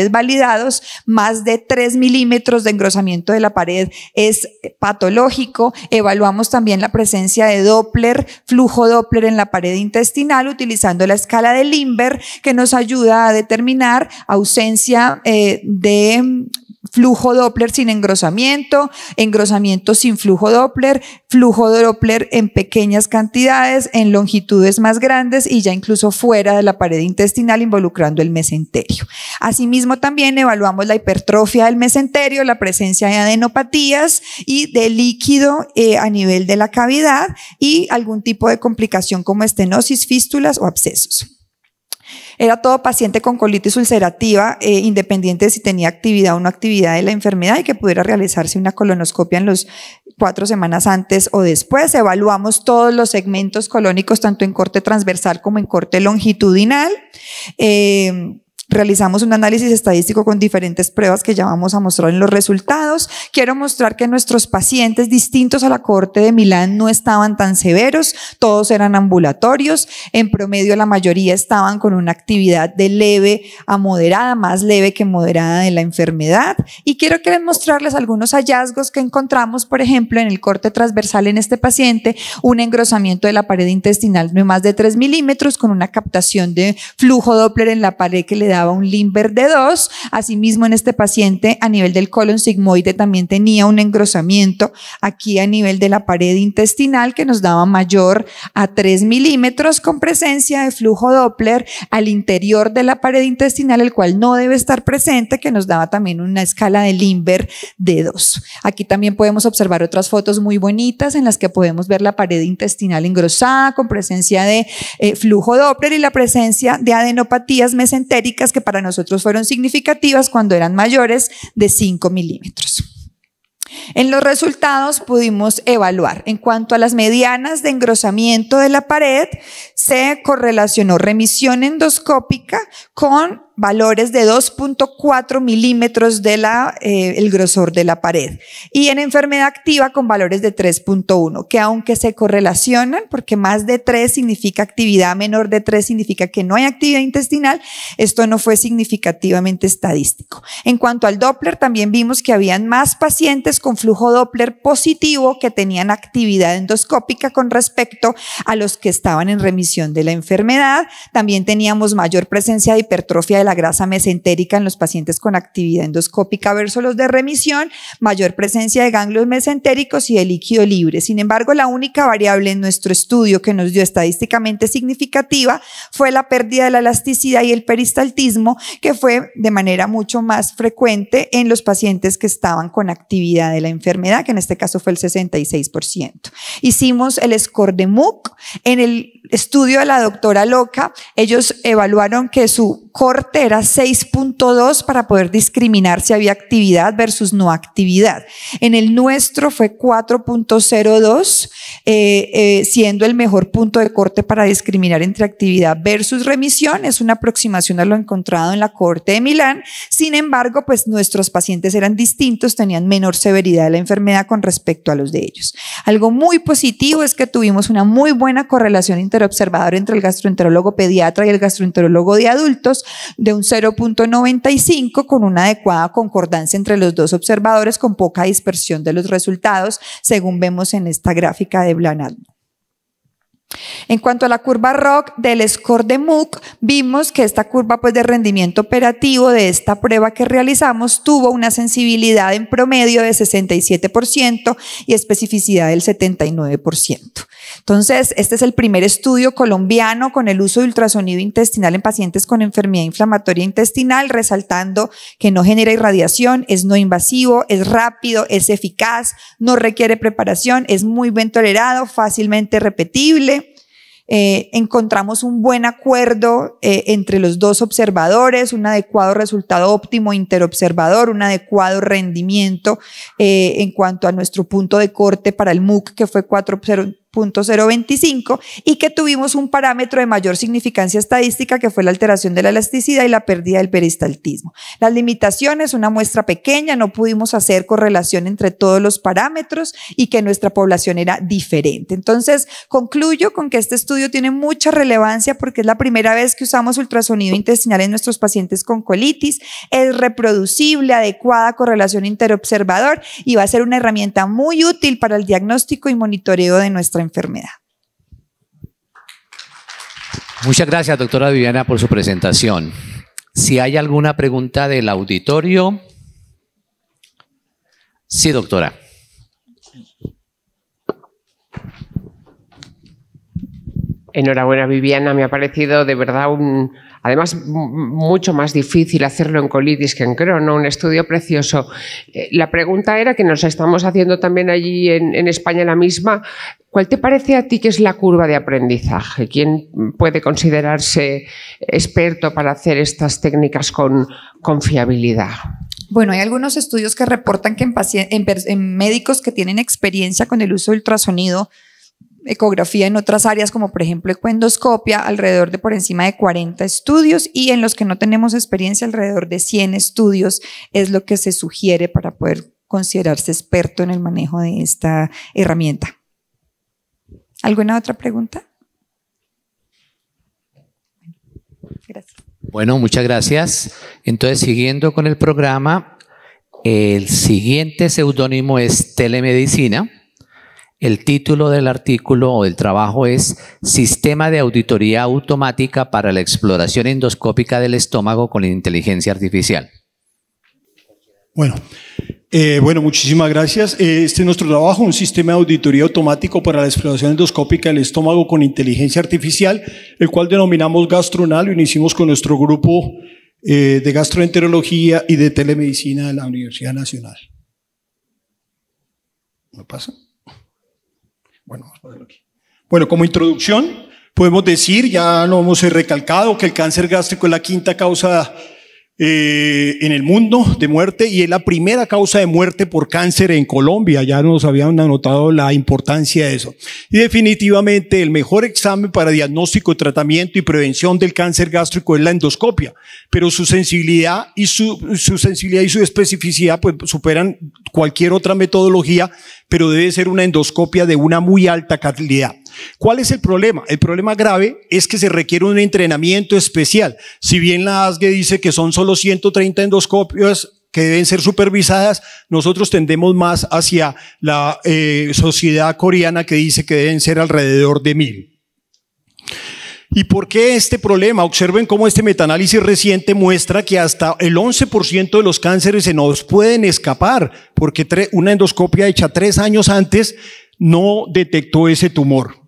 validados, más de 3 milímetros de engrosamiento de la pared es patológico. Evaluamos también la presencia de Doppler, flujo Doppler en la pared intestinal, utilizando la escala de Limber, que nos ayuda a determinar ausencia eh, de flujo Doppler sin engrosamiento, engrosamiento sin flujo Doppler, flujo Doppler en pequeñas cantidades, en longitudes más grandes y ya incluso fuera de la pared intestinal involucrando el mesenterio. Asimismo también evaluamos la hipertrofia del mesenterio, la presencia de adenopatías y de líquido eh, a nivel de la cavidad y algún tipo de complicación como estenosis, fístulas o abscesos. Era todo paciente con colitis ulcerativa, eh, independiente de si tenía actividad o no actividad de la enfermedad y que pudiera realizarse una colonoscopia en los cuatro semanas antes o después. Evaluamos todos los segmentos colónicos, tanto en corte transversal como en corte longitudinal. Eh, Realizamos un análisis estadístico con diferentes pruebas que ya vamos a mostrar en los resultados. Quiero mostrar que nuestros pacientes distintos a la corte de Milán no estaban tan severos, todos eran ambulatorios, en promedio la mayoría estaban con una actividad de leve a moderada, más leve que moderada de la enfermedad. Y quiero que mostrarles algunos hallazgos que encontramos, por ejemplo, en el corte transversal en este paciente, un engrosamiento de la pared intestinal de más de 3 milímetros con una captación de flujo Doppler en la pared que le da daba un limber de 2. Asimismo, en este paciente a nivel del colon sigmoide también tenía un engrosamiento aquí a nivel de la pared intestinal que nos daba mayor a 3 milímetros con presencia de flujo Doppler al interior de la pared intestinal, el cual no debe estar presente, que nos daba también una escala de limber de 2. Aquí también podemos observar otras fotos muy bonitas en las que podemos ver la pared intestinal engrosada con presencia de eh, flujo Doppler y la presencia de adenopatías mesentéricas que para nosotros fueron significativas cuando eran mayores de 5 milímetros. En los resultados pudimos evaluar, en cuanto a las medianas de engrosamiento de la pared, se correlacionó remisión endoscópica con valores de 2.4 milímetros del la eh, el grosor de la pared. Y en enfermedad activa con valores de 3.1, que aunque se correlacionan, porque más de 3 significa actividad, menor de 3 significa que no hay actividad intestinal, esto no fue significativamente estadístico. En cuanto al Doppler, también vimos que habían más pacientes con flujo Doppler positivo que tenían actividad endoscópica con respecto a los que estaban en remisión de la enfermedad. También teníamos mayor presencia de hipertrofia de la grasa mesentérica en los pacientes con actividad endoscópica versus los de remisión, mayor presencia de ganglios mesentéricos y de líquido libre. Sin embargo, la única variable en nuestro estudio que nos dio estadísticamente significativa fue la pérdida de la elasticidad y el peristaltismo, que fue de manera mucho más frecuente en los pacientes que estaban con actividad de la enfermedad, que en este caso fue el 66%. Hicimos el score de MOOC en el estudio de la doctora Loca, ellos evaluaron que su corte era 6.2 para poder discriminar si había actividad versus no actividad. En el nuestro fue 4.02, eh, eh, siendo el mejor punto de corte para discriminar entre actividad versus remisión. Es una aproximación a lo encontrado en la Corte de Milán. Sin embargo, pues nuestros pacientes eran distintos, tenían menor severidad de la enfermedad con respecto a los de ellos. Algo muy positivo es que tuvimos una muy buena correlación interobservadora entre el gastroenterólogo pediatra y el gastroenterólogo de adultos de un 0.95 con una adecuada concordancia entre los dos observadores con poca dispersión de los resultados, según vemos en esta gráfica de Blanalno. En cuanto a la curva ROC del score de MOOC, vimos que esta curva pues, de rendimiento operativo de esta prueba que realizamos tuvo una sensibilidad en promedio de 67% y especificidad del 79%. Entonces, este es el primer estudio colombiano con el uso de ultrasonido intestinal en pacientes con enfermedad inflamatoria intestinal, resaltando que no genera irradiación, es no invasivo, es rápido, es eficaz, no requiere preparación, es muy bien tolerado, fácilmente repetible eh, encontramos un buen acuerdo eh, entre los dos observadores, un adecuado resultado óptimo interobservador, un adecuado rendimiento eh, en cuanto a nuestro punto de corte para el MOOC, que fue 4.0 0.025 y que tuvimos un parámetro de mayor significancia estadística que fue la alteración de la elasticidad y la pérdida del peristaltismo. Las limitaciones, una muestra pequeña, no pudimos hacer correlación entre todos los parámetros y que nuestra población era diferente. Entonces, concluyo con que este estudio tiene mucha relevancia porque es la primera vez que usamos ultrasonido intestinal en nuestros pacientes con colitis, es reproducible, adecuada correlación interobservador y va a ser una herramienta muy útil para el diagnóstico y monitoreo de nuestra enfermedad enfermedad. Muchas gracias, doctora Viviana, por su presentación. Si hay alguna pregunta del auditorio. Sí, doctora. Enhorabuena, Viviana. Me ha parecido de verdad un, Además, mucho más difícil hacerlo en colitis que en crono, un estudio precioso. Eh, la pregunta era que nos estamos haciendo también allí en, España la misma. ¿Cuál te parece a ti que es la curva de aprendizaje? ¿Quién puede considerarse experto para hacer estas técnicas con, confiabilidad? Bueno, hay algunos estudios que reportan que en, en médicos que tienen experiencia con el uso de ultrasonido, ecografía en otras áreas, como por ejemplo ecuendoscopia alrededor de por encima de 40 estudios y en los que no tenemos experiencia, alrededor de 100 estudios es lo que se sugiere para poder considerarse experto en el manejo de esta herramienta. ¿Alguna otra pregunta? Gracias. Bueno, muchas gracias. Entonces, siguiendo con el programa, el siguiente seudónimo es telemedicina. El título del artículo o del trabajo es Sistema de Auditoría Automática para la Exploración Endoscópica del Estómago con Inteligencia Artificial. Bueno, eh, bueno, muchísimas gracias. Eh, este es nuestro trabajo, un sistema de auditoría automático para la exploración endoscópica del estómago con inteligencia artificial, el cual denominamos Gastronal, lo hicimos con nuestro grupo eh, de gastroenterología y de telemedicina de la Universidad Nacional. ¿No pasa? Bueno, como introducción, podemos decir, ya lo hemos recalcado, que el cáncer gástrico es la quinta causa eh, en el mundo de muerte y es la primera causa de muerte por cáncer en Colombia. Ya nos habían anotado la importancia de eso. Y definitivamente el mejor examen para diagnóstico, tratamiento y prevención del cáncer gástrico es la endoscopia, pero su sensibilidad y su, sensibilidad y su especificidad pues, superan cualquier otra metodología, pero debe ser una endoscopia de una muy alta calidad. ¿Cuál es el problema? El problema grave es que se requiere un entrenamiento especial. Si bien la ASGE dice que son solo 130 endoscopias que deben ser supervisadas, nosotros tendemos más hacia la eh, sociedad coreana que dice que deben ser alrededor de mil. ¿Y por qué este problema? Observen cómo este metanálisis reciente muestra que hasta el 11% de los cánceres en nodos pueden escapar, porque una endoscopia hecha tres años antes no detectó ese tumor.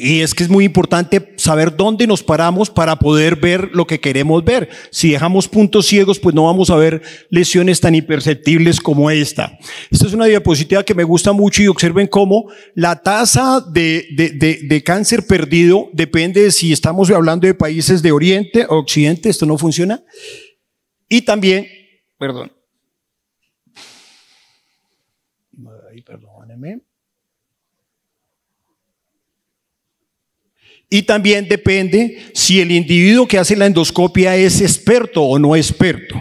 Y es que es muy importante saber dónde nos paramos para poder ver lo que queremos ver. Si dejamos puntos ciegos, pues no vamos a ver lesiones tan imperceptibles como esta. Esta es una diapositiva que me gusta mucho y observen cómo la tasa de, de, de, cáncer perdido depende de si estamos hablando de países de Oriente o Occidente, esto no funciona. Y también, perdón, Y también depende si el individuo que hace la endoscopia es experto o no experto.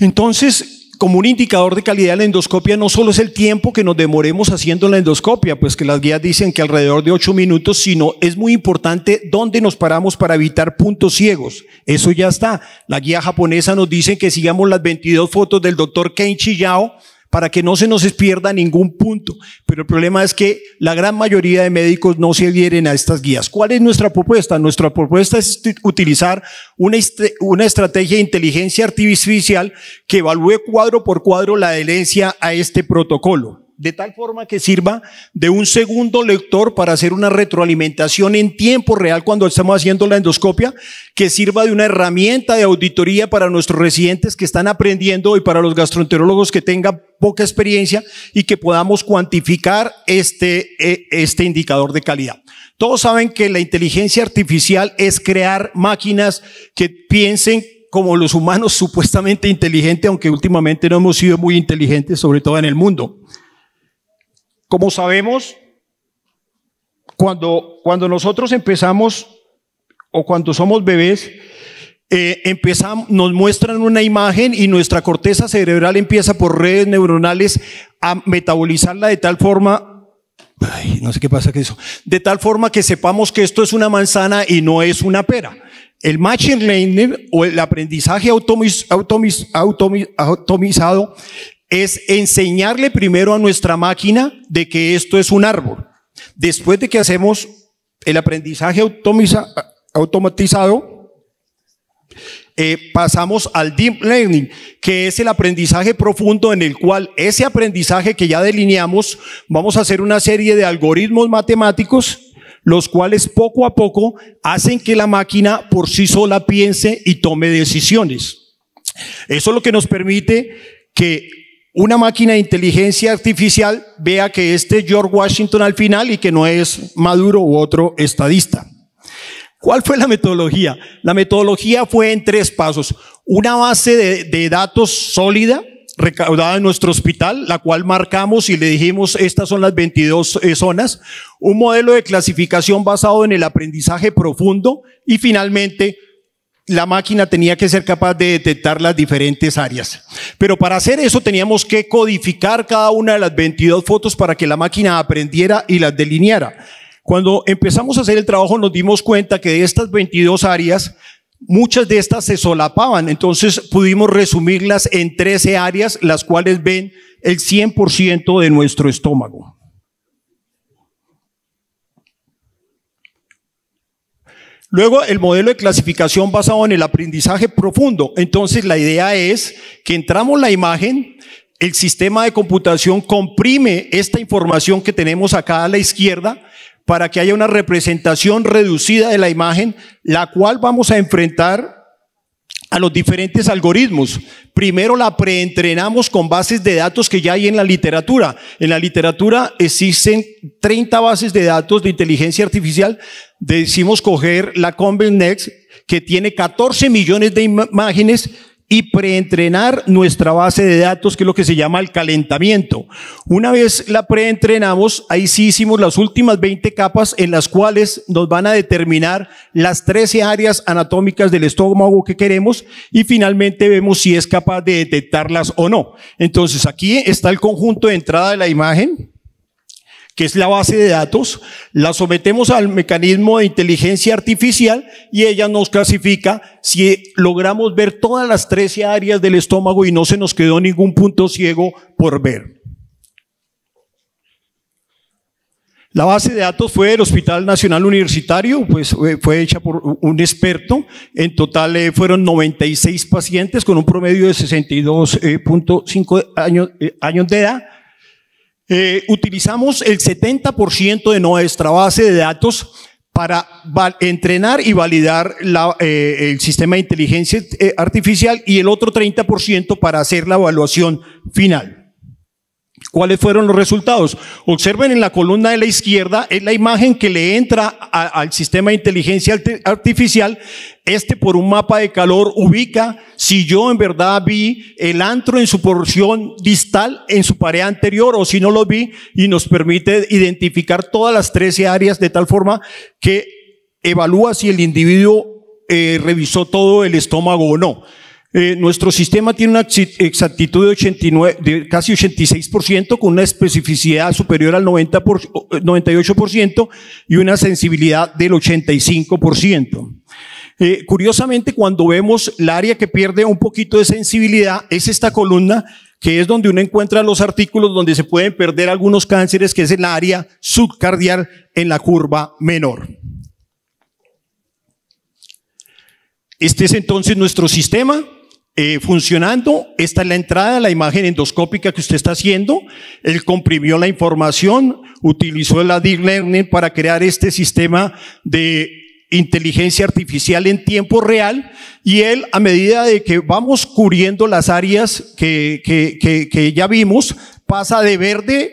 Entonces, como un indicador de calidad de la endoscopia, no solo es el tiempo que nos demoremos haciendo la endoscopia, pues que las guías dicen que alrededor de ocho minutos, sino es muy importante dónde nos paramos para evitar puntos ciegos. Eso ya está. La guía japonesa nos dice que sigamos las 22 fotos del doctor Kenichi Yao, para que no se nos pierda ningún punto. Pero el problema es que la gran mayoría de médicos no se adhieren a estas guías. ¿Cuál es nuestra propuesta? Nuestra propuesta es utilizar una, una estrategia de inteligencia artificial que evalúe cuadro por cuadro la adherencia a este protocolo de tal forma que sirva de un segundo lector para hacer una retroalimentación en tiempo real cuando estamos haciendo la endoscopia, que sirva de una herramienta de auditoría para nuestros residentes que están aprendiendo y para los gastroenterólogos que tengan poca experiencia y que podamos cuantificar este, eh, este indicador de calidad. Todos saben que la inteligencia artificial es crear máquinas que piensen como los humanos supuestamente inteligentes, aunque últimamente no hemos sido muy inteligentes, sobre todo en el mundo. Como sabemos, cuando, cuando nosotros empezamos o cuando somos bebés, empezamos, nos muestran una imagen y nuestra corteza cerebral empieza por redes neuronales a metabolizarla de tal forma no sé qué pasa que eso. De tal forma que sepamos que esto es una manzana y no es una pera. El machine learning o el aprendizaje automis, automis, automizado es enseñarle primero a nuestra máquina de que esto es un árbol. Después de que hacemos el aprendizaje automatizado, eh, pasamos al deep learning, que es el aprendizaje profundo en el cual ese aprendizaje que ya delineamos, vamos a hacer una serie de algoritmos matemáticos, los cuales poco a poco hacen que la máquina por sí sola piense y tome decisiones. Eso es lo que nos permite que una máquina de inteligencia artificial vea que este George Washington al final y que no es Maduro u otro estadista. ¿Cuál fue la metodología? La metodología fue en tres pasos. Una base de, de, datos sólida recaudada en nuestro hospital, la cual marcamos y le dijimos, estas son las 22 eh, zonas, un modelo de clasificación basado en el aprendizaje profundo y finalmente la máquina tenía que ser capaz de detectar las diferentes áreas. Pero para hacer eso teníamos que codificar cada una de las 22 fotos para que la máquina aprendiera y las delineara. Cuando empezamos a hacer el trabajo nos dimos cuenta que de estas 22 áreas, muchas de estas se solapaban. Entonces pudimos resumirlas en 13 áreas, las cuales ven el 100% de nuestro estómago. Luego, el modelo de clasificación basado en el aprendizaje profundo. Entonces, la idea es que entramos la imagen, el sistema de computación comprime esta información que tenemos acá a la izquierda para que haya una representación reducida de la imagen, la cual vamos a enfrentar a los diferentes algoritmos. Primero la preentrenamos con bases de datos que ya hay en la literatura. En la literatura existen 30 bases de datos de inteligencia artificial decimos coger la Convex Next, que tiene 14 millones de imágenes y preentrenar nuestra base de datos, que es lo que se llama el calentamiento. Una vez la preentrenamos, ahí sí hicimos las últimas 20 capas en las cuales nos van a determinar las 13 áreas anatómicas del estómago que queremos y finalmente vemos si es capaz de detectarlas o no. Entonces aquí está el conjunto de entrada de la imagen, que es la base de datos, la sometemos al mecanismo de inteligencia artificial y ella nos clasifica si logramos ver todas las 13 áreas del estómago y no se nos quedó ningún punto ciego por ver. La base de datos fue del Hospital Nacional Universitario, pues eh, fue hecha por un experto. En total eh, fueron 96 pacientes con un promedio de 62.5 eh, años, años de edad eh, utilizamos el 70% de nuestra base de datos para entrenar y validar eh, el sistema de inteligencia eh, artificial y el otro 30% para hacer la evaluación final. ¿Cuáles fueron los resultados? Observen en la columna de la izquierda, es la imagen que le entra al sistema de inteligencia artificial. Este por un mapa de calor ubica si yo en verdad vi el antro en su porción distal en su pared anterior o si no lo vi y nos permite identificar todas las 13 áreas de tal forma que evalúa si el individuo eh, revisó todo el estómago o no. Eh, nuestro sistema tiene una exactitud de, casi 86%, con una especificidad superior al 98% eh, y una sensibilidad del 85%. Eh, curiosamente, cuando vemos el área que pierde un poquito de sensibilidad, es esta columna que es donde uno encuentra los artículos donde se pueden perder algunos cánceres, que es el área subcardial en la curva menor. Este es entonces nuestro sistema eh, funcionando. Esta es la entrada, la imagen endoscópica que usted está haciendo. Él comprimió la información, utilizó la Deep Learning para crear este sistema de inteligencia artificial en tiempo real y él a medida de que vamos cubriendo las áreas que, que, que, que ya vimos pasa de verde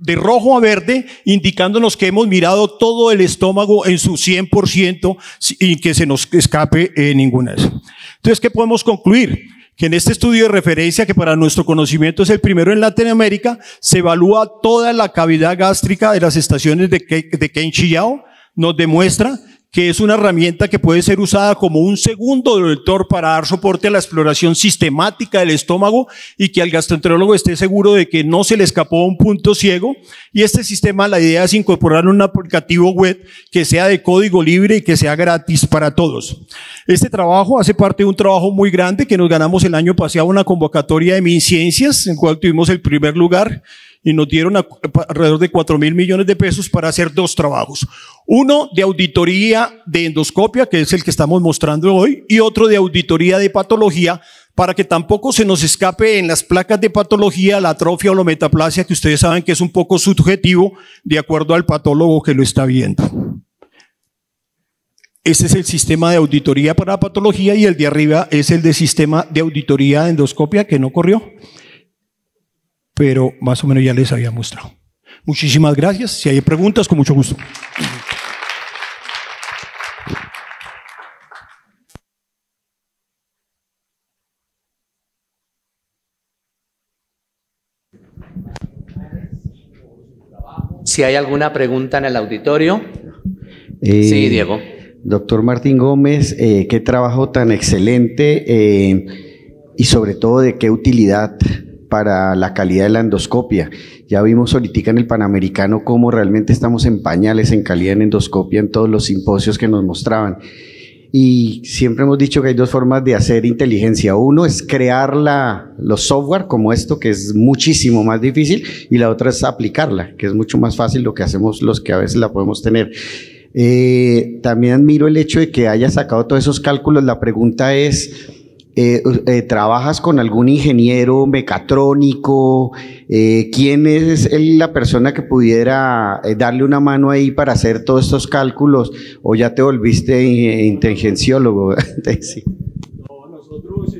de rojo a verde, indicándonos que hemos mirado todo el estómago en su 100% y que se nos escape eh, ninguna de esas. Entonces, ¿qué podemos concluir? Que en este estudio de referencia, que para nuestro conocimiento es el primero en Latinoamérica, se evalúa toda la cavidad gástrica de las estaciones de, nos demuestra que es una herramienta que puede ser usada como un segundo doctor para dar soporte a la exploración sistemática del estómago y que al gastroenterólogo esté seguro de que no se le escapó un punto ciego. Y este sistema, la idea es incorporar un aplicativo web que sea de código libre y que sea gratis para todos. Este trabajo hace parte de un trabajo muy grande que nos ganamos el año pasado una convocatoria de MinCiencias, en cual tuvimos el primer lugar y nos dieron alrededor de 4 mil millones de pesos para hacer dos trabajos. Uno de auditoría de endoscopia, que es el que estamos mostrando hoy, y otro de auditoría de patología, para que tampoco se nos escape en las placas de patología la atrofia o la metaplasia, que ustedes saben que es un poco subjetivo de acuerdo al patólogo que lo está viendo. Este es el sistema de auditoría para patología y el de arriba es el de sistema de auditoría de endoscopia que no corrió, pero más o menos ya les había mostrado. Muchísimas gracias. Si hay preguntas, con mucho gusto. si hay alguna pregunta en el auditorio. Eh, sí, Diego. Doctor Martín Gómez, eh, qué trabajo tan excelente eh, y sobre todo de qué utilidad para la calidad de la endoscopia. Ya vimos ahorita en el Panamericano cómo realmente estamos en pañales en calidad en endoscopia en todos los simposios que nos mostraban. Y siempre hemos dicho que hay dos formas de hacer inteligencia. Uno es crear los software como esto, que es muchísimo más difícil, y la otra es aplicarla, que es mucho más fácil lo que hacemos los que a veces la podemos tener. Eh, también admiro el hecho de que haya sacado todos esos cálculos. La pregunta es, eh, eh, ¿Trabajas con algún ingeniero mecatrónico? Eh, ¿Quién es la persona que pudiera darle una mano ahí para hacer todos estos cálculos? ¿O ya te volviste inteligenciólogo? sí. nosotros,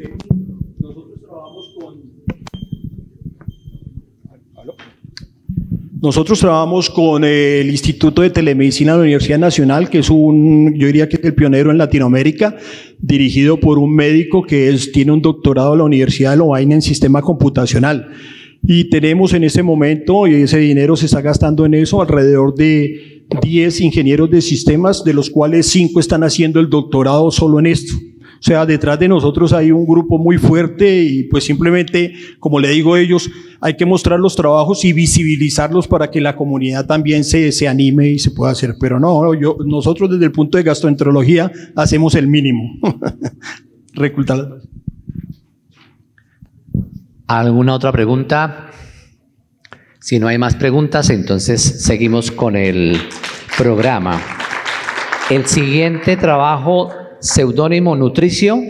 trabajamos con... nosotros trabajamos con el Instituto de Telemedicina de la Universidad Nacional, que es un, yo diría que es el pionero en Latinoamérica, dirigido por un médico que tiene un doctorado de la Universidad de Lovaina en sistema computacional. Y tenemos en ese momento, y ese dinero se está gastando en eso, alrededor de 10 ingenieros de sistemas, de los cuales 5 están haciendo el doctorado solo en esto. O sea, detrás de nosotros hay un grupo muy fuerte y pues simplemente, como le digo a ellos, hay que mostrar los trabajos y visibilizarlos para que la comunidad también se, se anime y se pueda hacer. Pero no, yo, nosotros desde el punto de gastroenterología hacemos el mínimo. ¿Alguna otra pregunta? Si no hay más preguntas, entonces seguimos con el programa. El siguiente trabajo Seudónimo Nutricio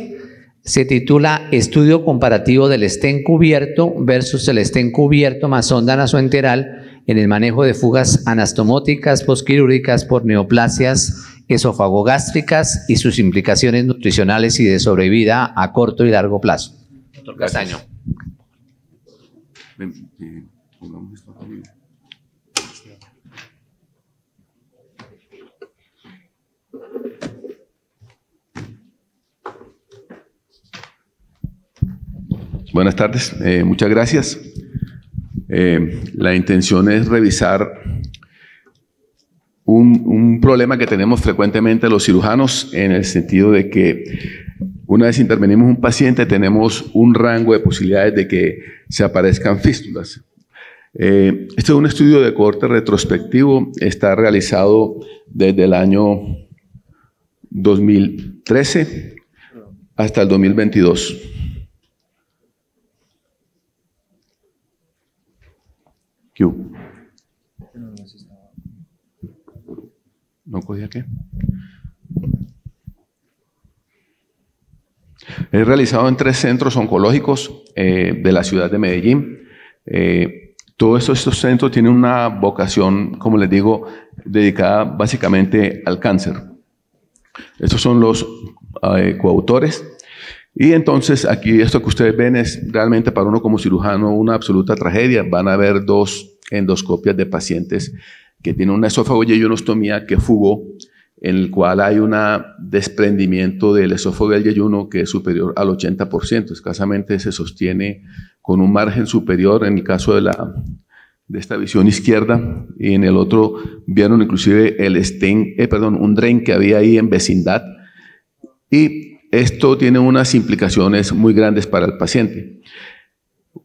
se titula Estudio comparativo del estén cubierto versus el estén cubierto más onda nasoenteral en el manejo de fugas anastomóticas posquirúrgicas por neoplasias esofagogástricas y sus implicaciones nutricionales y de sobrevida a corto y largo plazo. Doctor Castaño. Eh, Buenas tardes, eh, muchas gracias. Eh, la intención es revisar un, problema que tenemos frecuentemente los cirujanos en el sentido de que una vez intervenimos un paciente tenemos un rango de posibilidades de que se aparezcan fístulas. Eh, este es un estudio de corte retrospectivo, está realizado desde el año 2013 hasta el 2022. ¿No podía qué? He realizado en tres centros oncológicos eh, de la ciudad de Medellín. Eh, todos estos, centros tienen una vocación, como les digo, dedicada básicamente al cáncer. Estos son los eh, coautores y entonces aquí esto que ustedes ven es realmente para uno como cirujano una absoluta tragedia. Van a ver dos endoscopias de pacientes que tienen una esófago y una que fugó, en el cual hay un desprendimiento del esófago del yeyuno que es superior al 80%. Escasamente se sostiene con un margen superior en el caso de, la, de esta visión izquierda y en el otro vieron inclusive el stent, eh, perdón, un drain que había ahí en vecindad. Y esto tiene unas implicaciones muy grandes para el paciente.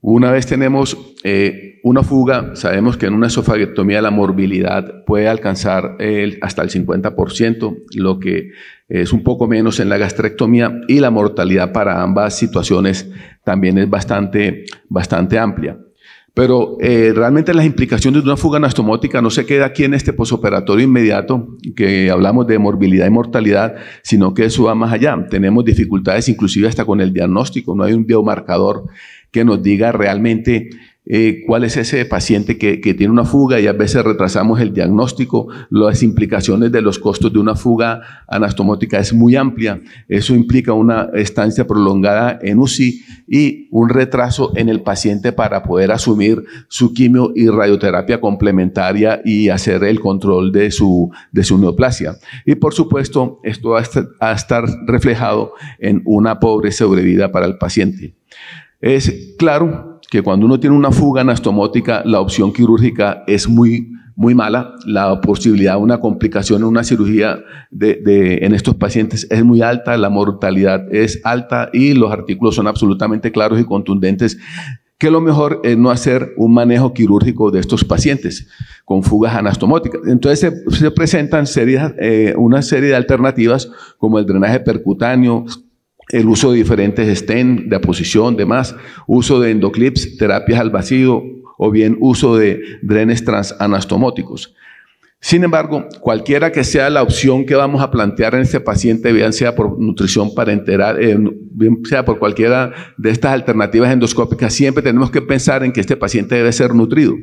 Una vez tenemos eh, una fuga, sabemos que en una esofagectomía la morbilidad puede alcanzar hasta el 50%, lo que es un poco menos en la gastrectomía y la mortalidad para ambas situaciones también es bastante, bastante amplia. Pero eh, realmente las implicaciones de una fuga anastomótica no se queda aquí en este posoperatorio inmediato, que hablamos de morbilidad y mortalidad, sino que eso va más allá. Tenemos dificultades inclusive hasta con el diagnóstico, no hay un biomarcador que nos diga realmente eh, cuál es ese paciente que, tiene una fuga y a veces retrasamos el diagnóstico. Las implicaciones de los costos de una fuga anastomótica es muy amplia. Eso implica una estancia prolongada en UCI y un retraso en el paciente para poder asumir su quimio y radioterapia complementaria y hacer el control de su, de su neoplasia. Y por supuesto, esto va a estar reflejado en una pobre sobrevida para el paciente. Es claro que cuando uno tiene una fuga anastomótica, la opción quirúrgica es muy, muy mala. La posibilidad de una complicación en una cirugía de, de, en estos pacientes es muy alta, la mortalidad es alta y los artículos son absolutamente claros y contundentes que lo mejor es eh, no hacer un manejo quirúrgico de estos pacientes con fugas anastomóticas. Entonces se, presentan eh, una serie de alternativas como el drenaje percutáneo, el uso de diferentes stent de aposición, demás, uso de endoclips, terapias al vacío o bien uso de drenes transanastomóticos. Sin embargo, cualquiera que sea la opción que vamos a plantear en este paciente, bien sea por nutrición parenteral, eh, bien sea por cualquiera de estas alternativas endoscópicas, siempre tenemos que pensar en que este paciente debe ser nutrido.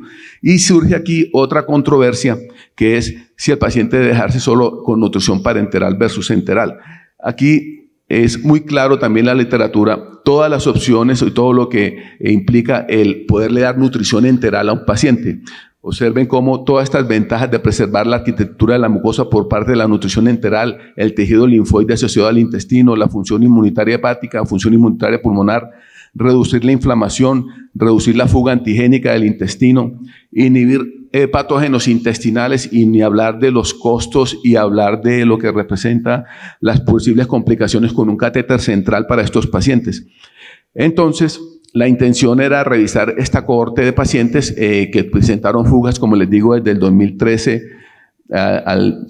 Y surge aquí otra controversia, que es si el paciente debe dejarse solo con nutrición parenteral versus enteral. Aquí es muy claro también la literatura, todas las opciones y todo lo que eh, implica el poderle dar nutrición enteral a un paciente. Observen cómo todas estas ventajas de preservar la arquitectura de la mucosa por parte de la nutrición enteral, el tejido linfoide asociado al intestino, la función inmunitaria hepática, función inmunitaria pulmonar, reducir la inflamación, reducir la fuga antigénica del intestino, inhibir eh, patógenos intestinales y ni hablar de los costos y hablar de lo que representa las posibles complicaciones con un catéter central para estos pacientes. Entonces, la intención era revisar esta cohorte de pacientes eh, que presentaron fugas, como les digo, desde el 2013 eh, al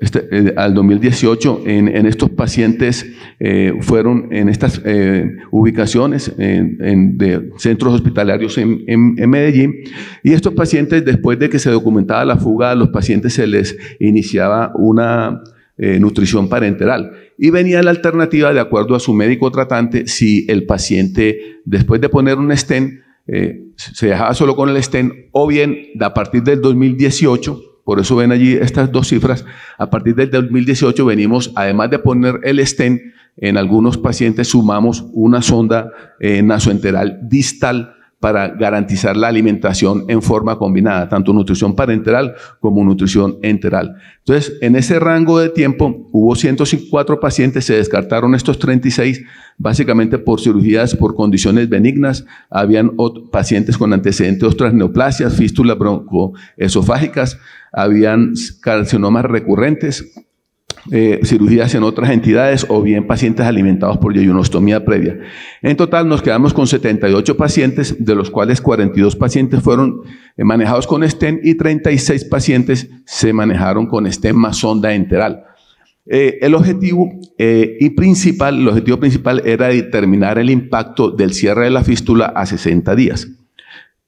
este, eh, al 2018 en, estos pacientes eh, fueron en estas eh, ubicaciones en, de centros hospitalarios en, Medellín y estos pacientes después de que se documentaba la fuga a los pacientes se les iniciaba una nutrición parenteral y venía la alternativa de acuerdo a su médico tratante si el paciente después de poner un stent se dejaba solo con el stent o bien a partir del 2018 por eso ven allí estas dos cifras. A partir del 2018 venimos, además de poner el stent, en algunos pacientes sumamos una sonda eh, nasoenteral distal para garantizar la alimentación en forma combinada, tanto nutrición parenteral como nutrición enteral. Entonces, en ese rango de tiempo hubo 104 pacientes, se descartaron estos 36, básicamente por cirugías, por condiciones benignas. Habían pacientes con antecedentes de otras neoplasias, fístulas broncoesofágicas, habían carcinomas recurrentes, eh, cirugías en otras entidades o bien pacientes alimentados por yeyunostomía previa. En total nos quedamos con 78 pacientes, de los cuales 42 pacientes fueron eh, manejados con STEM y 36 pacientes se manejaron con estén más sonda enteral. Eh, el objetivo y principal, el objetivo principal era determinar el impacto del cierre de la fístula a 60 días.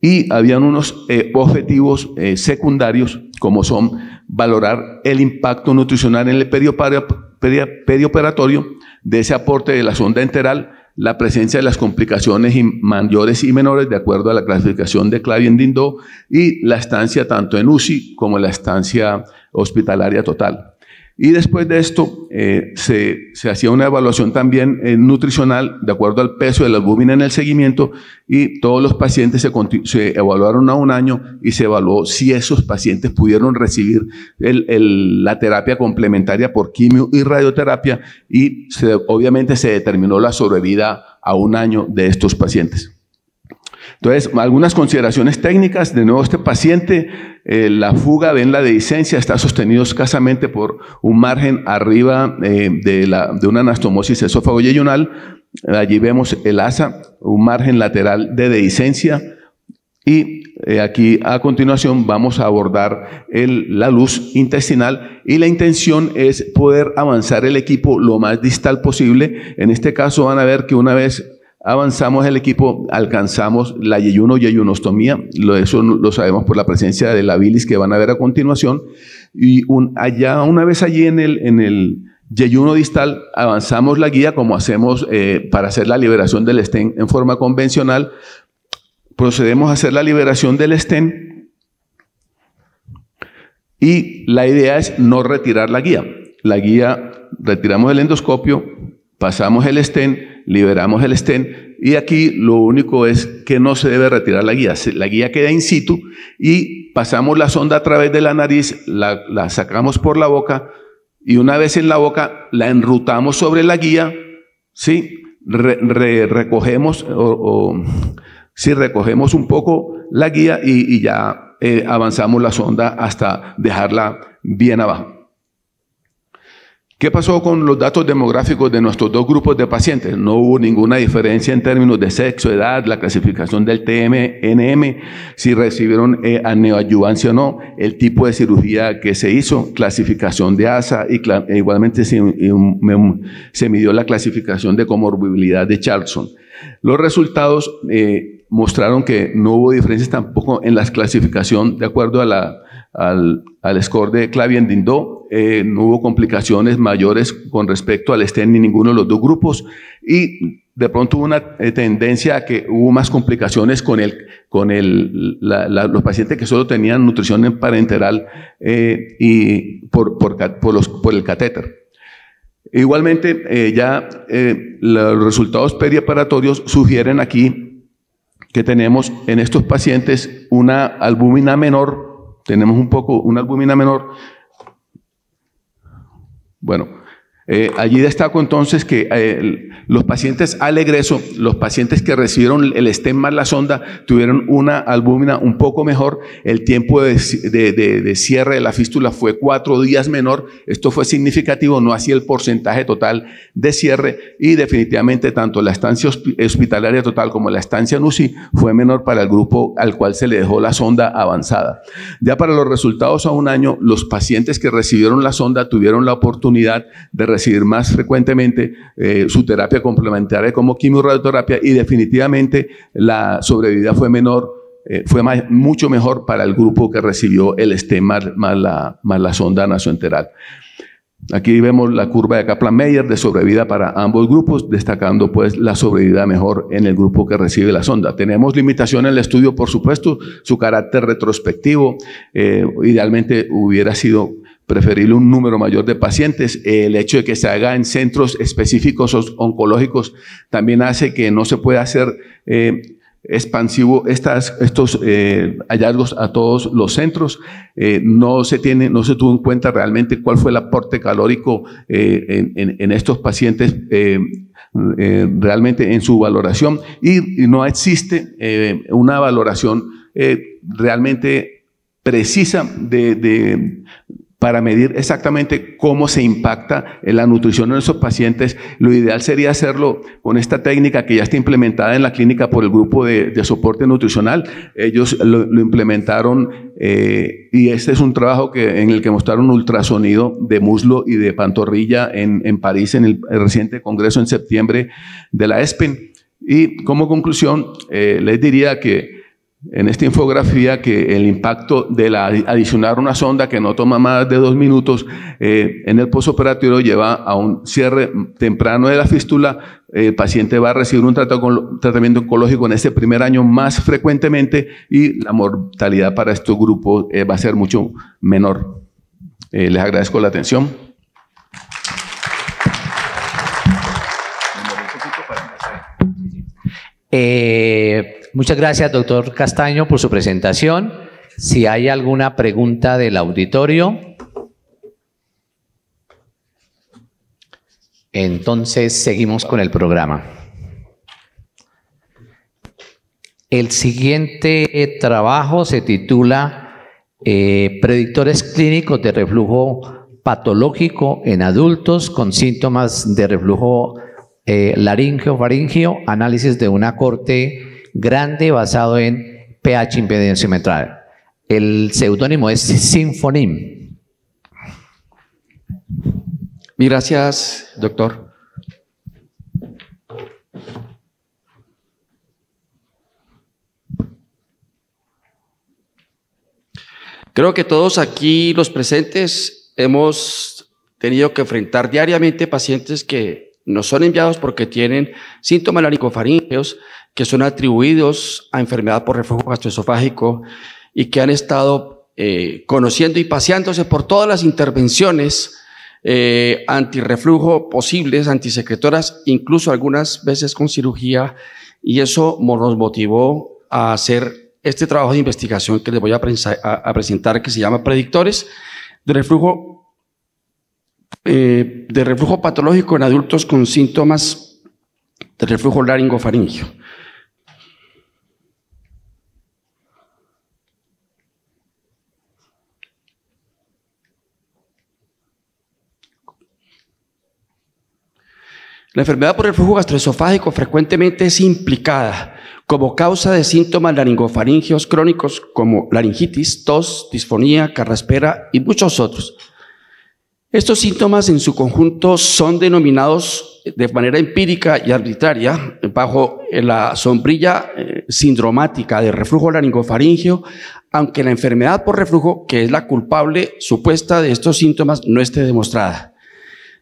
Y habían unos objetivos secundarios como son valorar el impacto nutricional en el perioperatorio de ese aporte de la sonda enteral, la presencia de las complicaciones mayores y menores de acuerdo a la clasificación de en Dindó y la estancia tanto en UCI como en la estancia hospitalaria total. Y después de esto eh, se, se hacía una evaluación también eh, nutricional de acuerdo al peso de la albúmina en el seguimiento y todos los pacientes se, se, evaluaron a un año y se evaluó si esos pacientes pudieron recibir el, la terapia complementaria por quimio y radioterapia y se, obviamente se determinó la sobrevida a un año de estos pacientes. Entonces, algunas consideraciones técnicas. De nuevo, este paciente, eh, la fuga, ven la dehiscencia, está sostenido escasamente por un margen arriba eh, de, la, de, una anastomosis esófago-yeyunal. Allí vemos el asa, un margen lateral de dehiscencia. Y eh, aquí a continuación vamos a abordar la luz intestinal y la intención es poder avanzar el equipo lo más distal posible. En este caso van a ver que una vez avanzamos el equipo, alcanzamos la yeyuno yeyunostomía, eso lo sabemos por la presencia de la bilis que van a ver a continuación, y un, allá, una vez allí en el, en el yeyuno distal, avanzamos la guía como hacemos eh, para hacer la liberación del estén en forma convencional, procedemos a hacer la liberación del estén, y la idea es no retirar la guía. La guía, retiramos el endoscopio, pasamos el estén, liberamos el estén y aquí lo único es que no se debe retirar la guía. La guía queda in situ y pasamos la sonda a través de la nariz, la, sacamos por la boca y una vez en la boca la enrutamos sobre la guía, ¿sí? recogemos o, recogemos un poco la guía y, ya eh, avanzamos la sonda hasta dejarla bien abajo. ¿Qué pasó con los datos demográficos de nuestros dos grupos de pacientes? No hubo ninguna diferencia en términos de sexo, edad, la clasificación del TMNM, si recibieron eh, aneoayuvancia o no, el tipo de cirugía que se hizo, clasificación de ASA, y e igualmente se, se, midió la clasificación de comorbilidad de Charlson. Los resultados eh, mostraron que no hubo diferencias tampoco en la clasificación de acuerdo a la al, score de Clavien Dindó. Eh, no hubo complicaciones mayores con respecto al estén ni ninguno de los dos grupos. Y de pronto hubo una eh, tendencia a que hubo más complicaciones con, el, con los pacientes que solo tenían nutrición en parenteral eh, y por, por, el catéter. Igualmente, ya los resultados perioperatorios sugieren aquí que tenemos en estos pacientes una albúmina menor tenemos un poco una albúmina menor. Bueno, eh, allí destaco entonces que eh, los pacientes al egreso, los pacientes que recibieron el stem más la sonda, tuvieron una albúmina un poco mejor, el tiempo de, cierre de la fístula fue cuatro días menor, esto fue significativo, no así el porcentaje total de cierre y definitivamente tanto la estancia hospitalaria total como la estancia en UCI fue menor para el grupo al cual se le dejó la sonda avanzada. Ya para los resultados a un año, los pacientes que recibieron la sonda tuvieron la oportunidad de recibir más frecuentemente eh, su terapia complementaria como quimioterapia y definitivamente la sobrevida fue menor, eh, fue mucho mejor para el grupo que recibió el STEM más, la, la sonda nasoenteral. Aquí vemos la curva de Kaplan-Meier de sobrevida para ambos grupos, destacando pues la sobrevida mejor en el grupo que recibe la sonda. Tenemos limitación en el estudio, por supuesto, su carácter retrospectivo. Eh, idealmente hubiera sido Preferirle un número mayor de pacientes. El hecho de que se haga en centros específicos oncológicos también hace que no se pueda hacer eh, expansivo estas, estos eh, hallazgos a todos los centros. Eh, no, se tiene, no se tuvo en cuenta realmente cuál fue el aporte calórico en, estos pacientes. realmente en su valoración y, no existe una valoración realmente precisa de, para medir exactamente cómo se impacta en la nutrición en esos pacientes. Lo ideal sería hacerlo con esta técnica que ya está implementada en la clínica por el grupo de, soporte nutricional. Ellos lo, implementaron eh, y este es un trabajo que, en el que mostraron ultrasonido de muslo y de pantorrilla en, París en el, reciente congreso en septiembre de la ESPEN. Y como conclusión, eh, les diría que en esta infografía que el impacto de la, adicionar una sonda que no toma más de dos minutos eh, en el postoperatorio lleva a un cierre temprano de la fístula. Eh, el paciente va a recibir un tratamiento oncológico en este primer año más frecuentemente y la mortalidad para estos grupos eh, va a ser mucho menor. les agradezco la atención. Eh, Muchas gracias, doctor Castaño, por su presentación. Si hay alguna pregunta del auditorio. Entonces, seguimos con el programa. El siguiente trabajo se titula eh, Predictores clínicos de reflujo patológico en adultos con síntomas de reflujo eh, laringeo-faringio, análisis de una corte grande basado en pH metral. El seudónimo es Sinfonim. Gracias, doctor. Creo que todos aquí los presentes hemos tenido que enfrentar diariamente pacientes que no son enviados porque tienen síntomas laringofaríngeos que son atribuidos a enfermedad por reflujo gastroesofágico y que han estado eh, conociendo y paseándose por todas las intervenciones eh, antirreflujo posibles, antisecretoras, incluso algunas veces con cirugía, y eso nos motivó a hacer este trabajo de investigación que les voy a presentar, que se llama Predictores de Reflujo eh, de reflujo patológico en adultos con síntomas de reflujo laringofaringio. La enfermedad por reflujo gastroesofágico frecuentemente es implicada como causa de síntomas laringofaringios crónicos como laringitis, tos, disfonía, carraspera y muchos otros. Estos síntomas en su conjunto son denominados de manera empírica y arbitraria bajo la sombrilla eh, sindromática de reflujo laringofaringio, aunque la enfermedad por reflujo, que es la culpable supuesta de estos síntomas, no esté demostrada.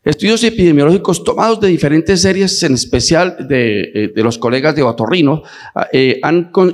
Estudios epidemiológicos tomados de diferentes series, en especial de, eh, los colegas de Batorrino, ah, eh,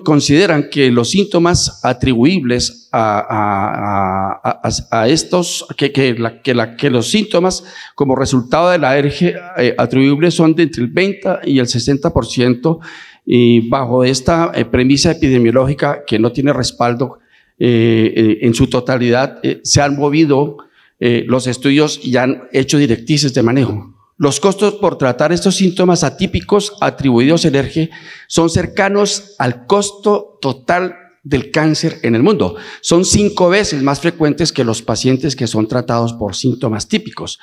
consideran que los síntomas atribuibles a, estos, que, los síntomas como resultado de la ERG eh, atribuibles son de entre el 20 y el 60%, y bajo esta premisa epidemiológica que no tiene respaldo en su totalidad, se han movido eh, los estudios ya han hecho directrices de manejo. Los costos por tratar estos síntomas atípicos atribuidos al ERGE son cercanos al costo total del cáncer en el mundo. Son cinco veces más frecuentes que los pacientes que son tratados por síntomas típicos.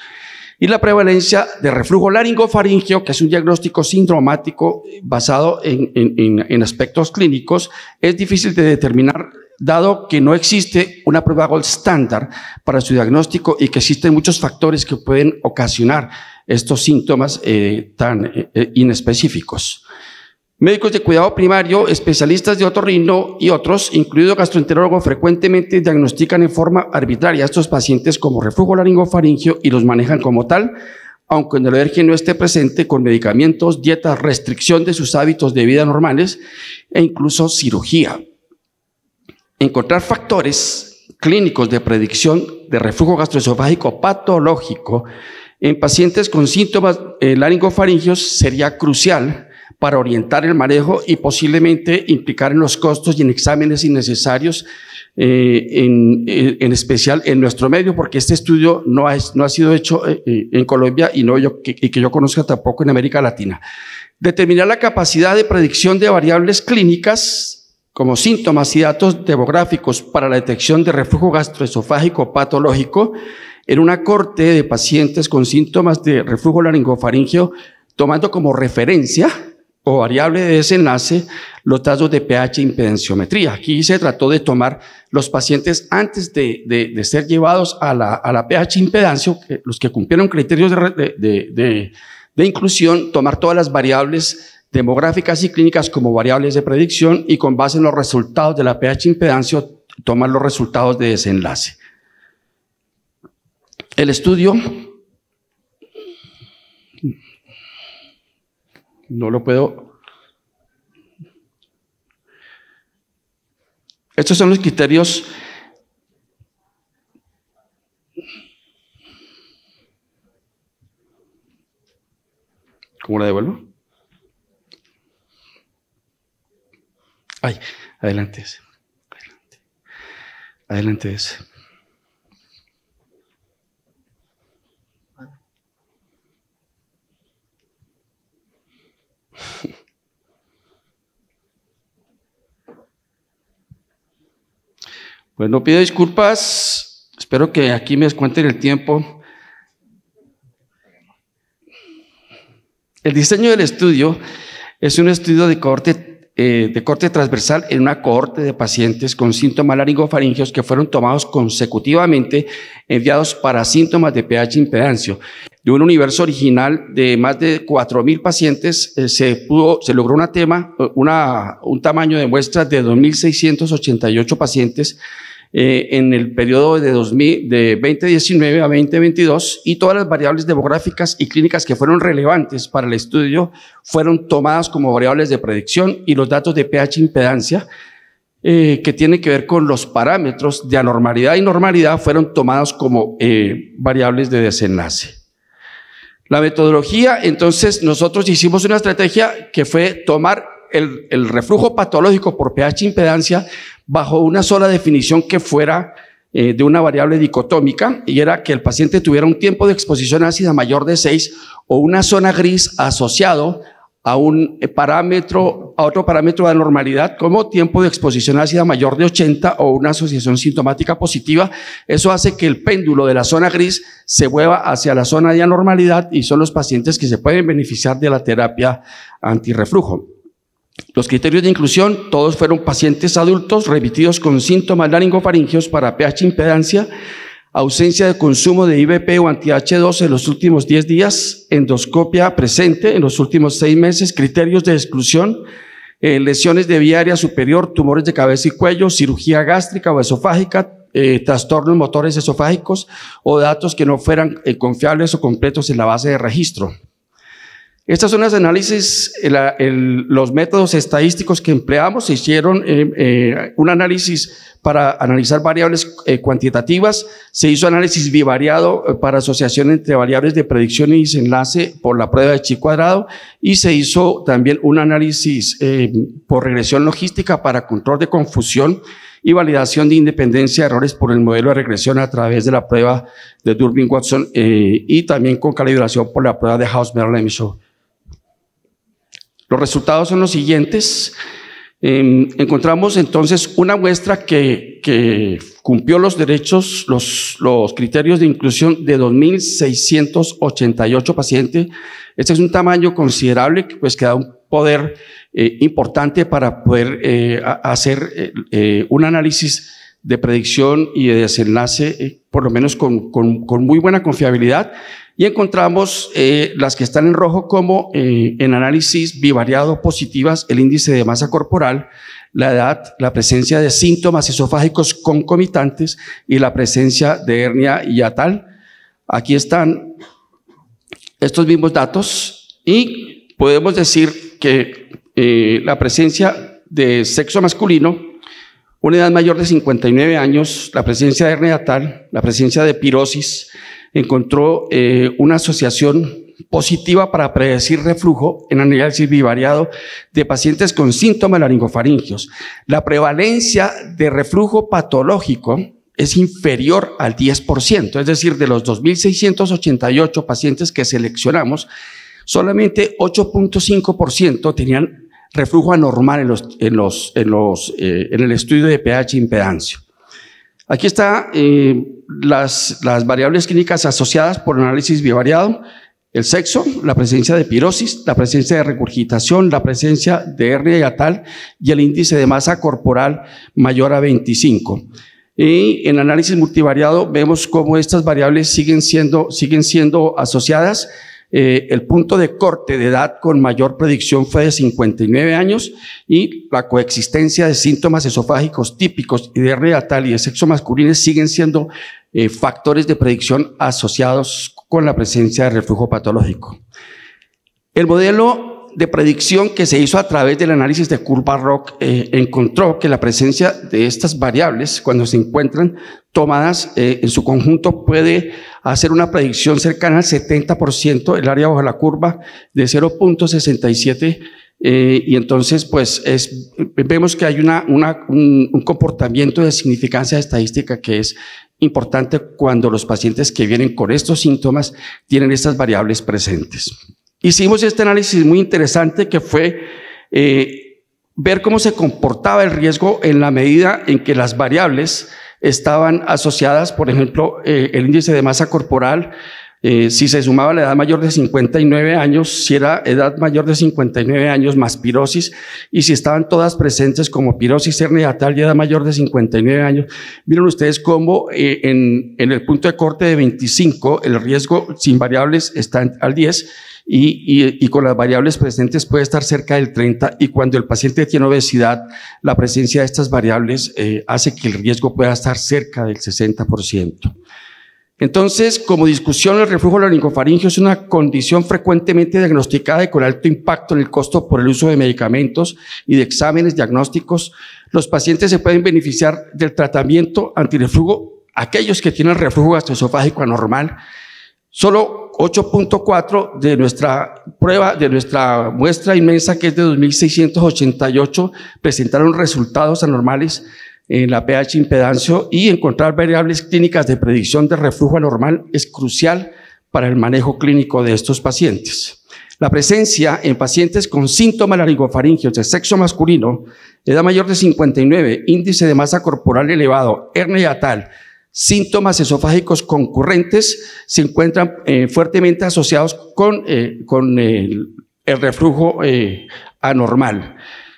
Y la prevalencia de reflujo laringofaringeo, que es un diagnóstico sindromático basado en aspectos clínicos, es difícil de determinar dado que no existe una prueba gold estándar para su diagnóstico y que existen muchos factores que pueden ocasionar estos síntomas eh, tan eh, eh, inespecíficos. Médicos de cuidado primario, especialistas de otorrino y otros, incluido gastroenterólogo, frecuentemente diagnostican en forma arbitraria a estos pacientes como reflujo laringofaringio y los manejan como tal, aunque el alergia no esté presente con medicamentos, dietas, restricción de sus hábitos de vida normales e incluso cirugía encontrar factores clínicos de predicción de reflujo gastroesofágico patológico en pacientes con síntomas eh, sería crucial para orientar el manejo y posiblemente implicar en los costos y en exámenes innecesarios, eh, eh, en, especial en nuestro medio, porque este estudio no ha, no ha sido hecho eh, en Colombia y, no que, y que yo conozca tampoco en América Latina. Determinar la capacidad de predicción de variables clínicas como síntomas y datos demográficos para la detección de reflujo gastroesofágico patológico en una corte de pacientes con síntomas de reflujo laringofaringeo, tomando como referencia o variable de desenlace los datos de pH e Aquí se trató de tomar los pacientes antes de, ser llevados a la, pH impedancio, los que cumplieron criterios de, de inclusión, tomar todas las variables demográficas y clínicas como variables de predicción y con base en los resultados de la pH impedancia tomar los resultados de desenlace. El estudio no lo puedo. Estos son los criterios ¿Cómo la devuelvo? Ay, adelante Adelante. Adelante ese. Bueno, pido disculpas. Espero que aquí me descuenten el tiempo. El diseño del estudio es un estudio de corte eh, de corte transversal en una cohorte de pacientes con síntomas laringofaringeos que fueron tomados consecutivamente, enviados para síntomas de pH impedancio. De un universo original de más de 4.000 pacientes, eh, se, pudo, se logró una tema, una, un tamaño de muestras de 2.688 pacientes eh, en el periodo de, 2019 a 2022 y todas las variables demográficas y clínicas que fueron relevantes para el estudio fueron tomadas como variables de predicción y los datos de pH impedancia eh, que tiene que ver con los parámetros de anormalidad y normalidad fueron tomados como eh, variables de desenlace. La metodología, entonces nosotros hicimos una estrategia que fue tomar el, reflujo patológico por pH impedancia bajo una sola definición que fuera eh, de una variable dicotómica y era que el paciente tuviera un tiempo de exposición ácida mayor de 6 o una zona gris asociado a un eh, parámetro, a otro parámetro de anormalidad como tiempo de exposición ácida mayor de 80 o una asociación sintomática positiva. Eso hace que el péndulo de la zona gris se mueva hacia la zona de anormalidad y son los pacientes que se pueden beneficiar de la terapia antirreflujo. Los criterios de inclusión, todos fueron pacientes adultos remitidos con síntomas laringofaringios para pH impedancia, ausencia de consumo de IBP o anti-H2 en los últimos 10 días, endoscopia presente en los últimos 6 meses, criterios de exclusión, eh, lesiones de vía aérea superior, tumores de cabeza y cuello, cirugía gástrica o esofágica, eh, trastornos motores esofágicos o datos que no fueran eh, confiables o completos en la base de registro. Estas son las análisis, eh, los métodos estadísticos que empleamos. Se hicieron eh, eh, un análisis para analizar variables cuantitativas. Se hizo análisis bivariado para asociación entre variables de predicción y desenlace por la prueba de chi cuadrado. Y se hizo también un análisis por regresión logística para control de confusión y validación de independencia de errores por el modelo de regresión a través de la prueba de Durbin-Watson y también con calibración por la prueba de hausmer lemshow los resultados son los siguientes. Em, encontramos entonces una muestra que, cumplió los derechos, los, criterios de inclusión de 2.688 pacientes. Este es un tamaño considerable que pues que da un poder eh, importante para poder eh, hacer eh, un análisis de predicción y de desenlace, por lo menos con muy buena confiabilidad y encontramos eh, las que están en rojo como eh, en análisis bivariado positivas, el índice de masa corporal, la edad, la presencia de síntomas esofágicos concomitantes y la presencia de hernia hiatal. Aquí están estos mismos datos y podemos decir que eh, la presencia de sexo masculino, una edad mayor de 59 años, la presencia de hernia hiatal, la presencia de pirosis, encontró eh, una asociación positiva para predecir reflujo en análisis bivariado de pacientes con síntomas laringofaringios. La prevalencia de reflujo patológico es inferior al 10%, es decir, de los 2.688 pacientes que seleccionamos, solamente 8.5% tenían reflujo anormal eh, en, el estudio de pH impedancio. Aquí están eh, las, variables clínicas asociadas por análisis bivariado, el sexo, la presencia de pirosis, la presencia de recurgitación, la presencia de hernia yatal y el índice de masa corporal mayor a 25. Y en análisis multivariado vemos cómo estas variables siguen siendo, siguen siendo asociadas eh, el punto de corte de edad con mayor predicción fue de 59 años y la coexistencia de síntomas esofágicos típicos y de reatal y de sexo masculino siguen siendo eh, factores de predicción asociados con la presencia de reflujo patológico. El modelo de predicción que se hizo a través del análisis de curva ROC eh, encontró que la presencia de estas variables cuando se encuentran tomadas eh, en su conjunto puede hacer una predicción cercana al 70% el área bajo la curva de 0.67 eh, y entonces pues vemos que hay un, comportamiento de significancia estadística que es importante cuando los pacientes que vienen con estos síntomas tienen estas variables presentes. Hicimos este análisis muy interesante que fue eh, ver cómo se comportaba el riesgo en la medida en que las variables estaban asociadas, por ejemplo, eh, el índice de masa corporal eh, si se sumaba la edad mayor de 59 años, si era edad mayor de 59 años más pirosis, y si estaban todas presentes como pirosis herniatal y edad mayor de 59 años, miren ustedes cómo eh, en, el punto de corte de 25 el riesgo sin variables está al 10 y, con las variables presentes puede estar cerca del 30 y cuando el paciente tiene obesidad, la presencia de estas variables eh, hace que el riesgo pueda estar cerca del 60%. Entonces, como discusión, el reflujo laringofaringeo es una condición frecuentemente diagnosticada y con alto impacto en el costo por el uso de medicamentos y de exámenes diagnósticos. Los pacientes se pueden beneficiar del tratamiento antireflujo, aquellos que tienen reflujo gastroesofágico anormal. Solo 8.4 de nuestra prueba, de nuestra muestra inmensa que es de 2.688, presentaron resultados anormales en la pH impedancio y encontrar variables clínicas de predicción de reflujo anormal es crucial para el manejo clínico de estos pacientes. La presencia en pacientes con síntomas laringofaringios de sexo masculino, edad mayor de 59, índice de masa corporal elevado, hernia tal, síntomas esofágicos concurrentes se encuentran eh, fuertemente asociados con, eh, eh, el, reflujo anormal.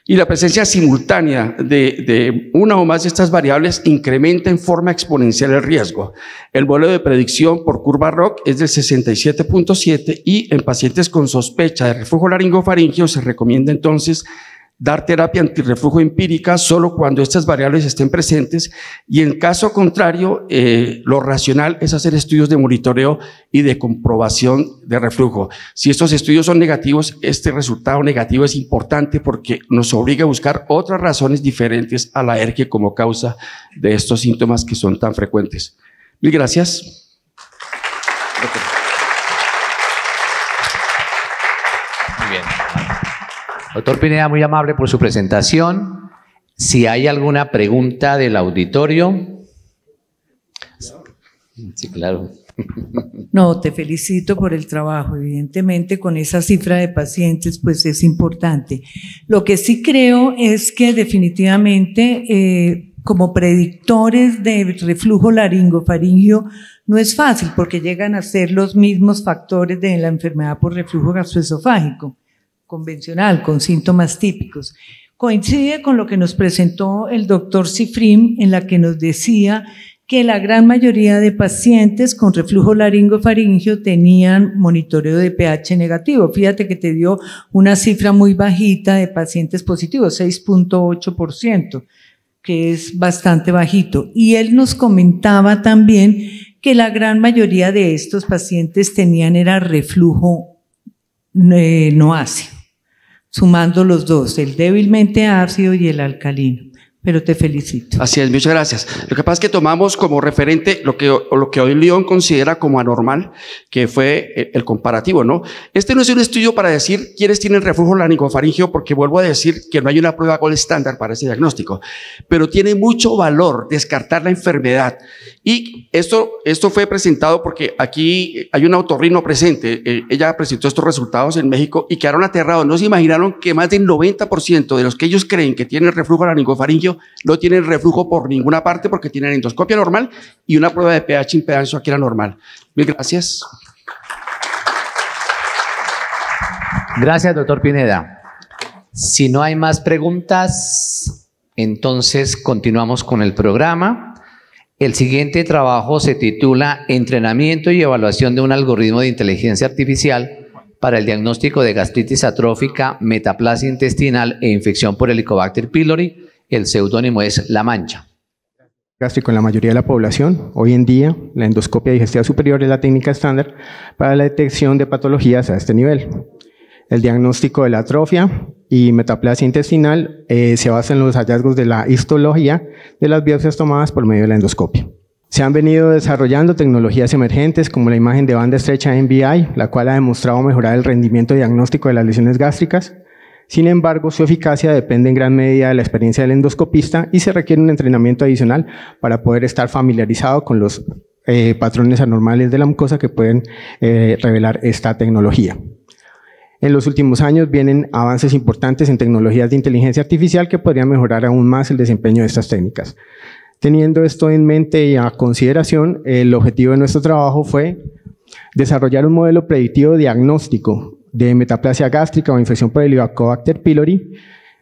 Y la presencia simultánea de, una o más de estas variables incrementa en forma exponencial el riesgo. El vuelo de predicción por curva ROC es del 67.7 y en pacientes con sospecha de reflujo laringofaringeo se recomienda entonces dar terapia antirreflujo empírica solo cuando estas variables estén presentes y en caso contrario, eh, lo racional es hacer estudios de monitoreo y de comprobación de reflujo. Si estos estudios son negativos, este resultado negativo es importante porque nos obliga a buscar otras razones diferentes a la ERGE como causa de estos síntomas que son tan frecuentes. Mil gracias. Muy bien. Doctor Pineda, muy amable por su presentación. Si hay alguna pregunta del auditorio. Sí, claro. No, te felicito por el trabajo. Evidentemente, con esa cifra de pacientes, pues es importante. Lo que sí creo es que definitivamente, eh, como predictores de reflujo laringofaringio, no es fácil porque llegan a ser los mismos factores de la enfermedad por reflujo gastroesofágico convencional, con síntomas típicos. Coincide con lo que nos presentó el doctor Sifrim, en la que nos decía que la gran mayoría de pacientes con reflujo faringio tenían monitoreo de pH negativo. Fíjate que te dio una cifra muy bajita de pacientes positivos, 6.8%, que es bastante bajito. Y él nos comentaba también que la gran mayoría de estos pacientes tenían era reflujo eh, no ácido sumando los dos, el débilmente ácido y el alcalino pero te felicito. Así es, muchas gracias. Lo que pasa es que tomamos como referente lo que, lo que hoy León considera como anormal, que fue el, comparativo, ¿no? Este no es un estudio para decir quiénes tienen reflujo laringofaringeo, porque vuelvo a decir que no hay una prueba gold estándar para ese diagnóstico, pero tiene mucho valor descartar la enfermedad. Y esto, esto fue presentado porque aquí hay un autorrino presente, eh, ella presentó estos resultados en México y quedaron aterrados, no se imaginaron que más del 90% de los que ellos creen que tienen reflujo laringofaringeo no tienen reflujo por ninguna parte porque tienen endoscopia normal y una prueba de pH impedancio aquí era normal. Mil gracias. Gracias, doctor Pineda. Si no hay más preguntas, entonces continuamos con el programa. El siguiente trabajo se titula Entrenamiento y evaluación de un algoritmo de inteligencia artificial para el diagnóstico de gastritis atrófica, metaplasia intestinal e infección por Helicobacter pylori el seudónimo es La Mancha. Gástrico en la mayoría de la población. Hoy en día, la endoscopia digestiva superior es la técnica estándar para la detección de patologías a este nivel. El diagnóstico de la atrofia y metaplasia intestinal eh, se basa en los hallazgos de la histología de las biopsias tomadas por medio de la endoscopia. Se han venido desarrollando tecnologías emergentes como la imagen de banda estrecha NBI, la cual ha demostrado mejorar el rendimiento diagnóstico de las lesiones gástricas, sin embargo, su eficacia depende en gran medida de la experiencia del endoscopista y se requiere un entrenamiento adicional para poder estar familiarizado con los eh, patrones anormales de la mucosa que pueden eh, revelar esta tecnología. En los últimos años vienen avances importantes en tecnologías de inteligencia artificial que podrían mejorar aún más el desempeño de estas técnicas. Teniendo esto en mente y a consideración, el objetivo de nuestro trabajo fue desarrollar un modelo predictivo diagnóstico de metaplasia gástrica o infección por Helicobacter pylori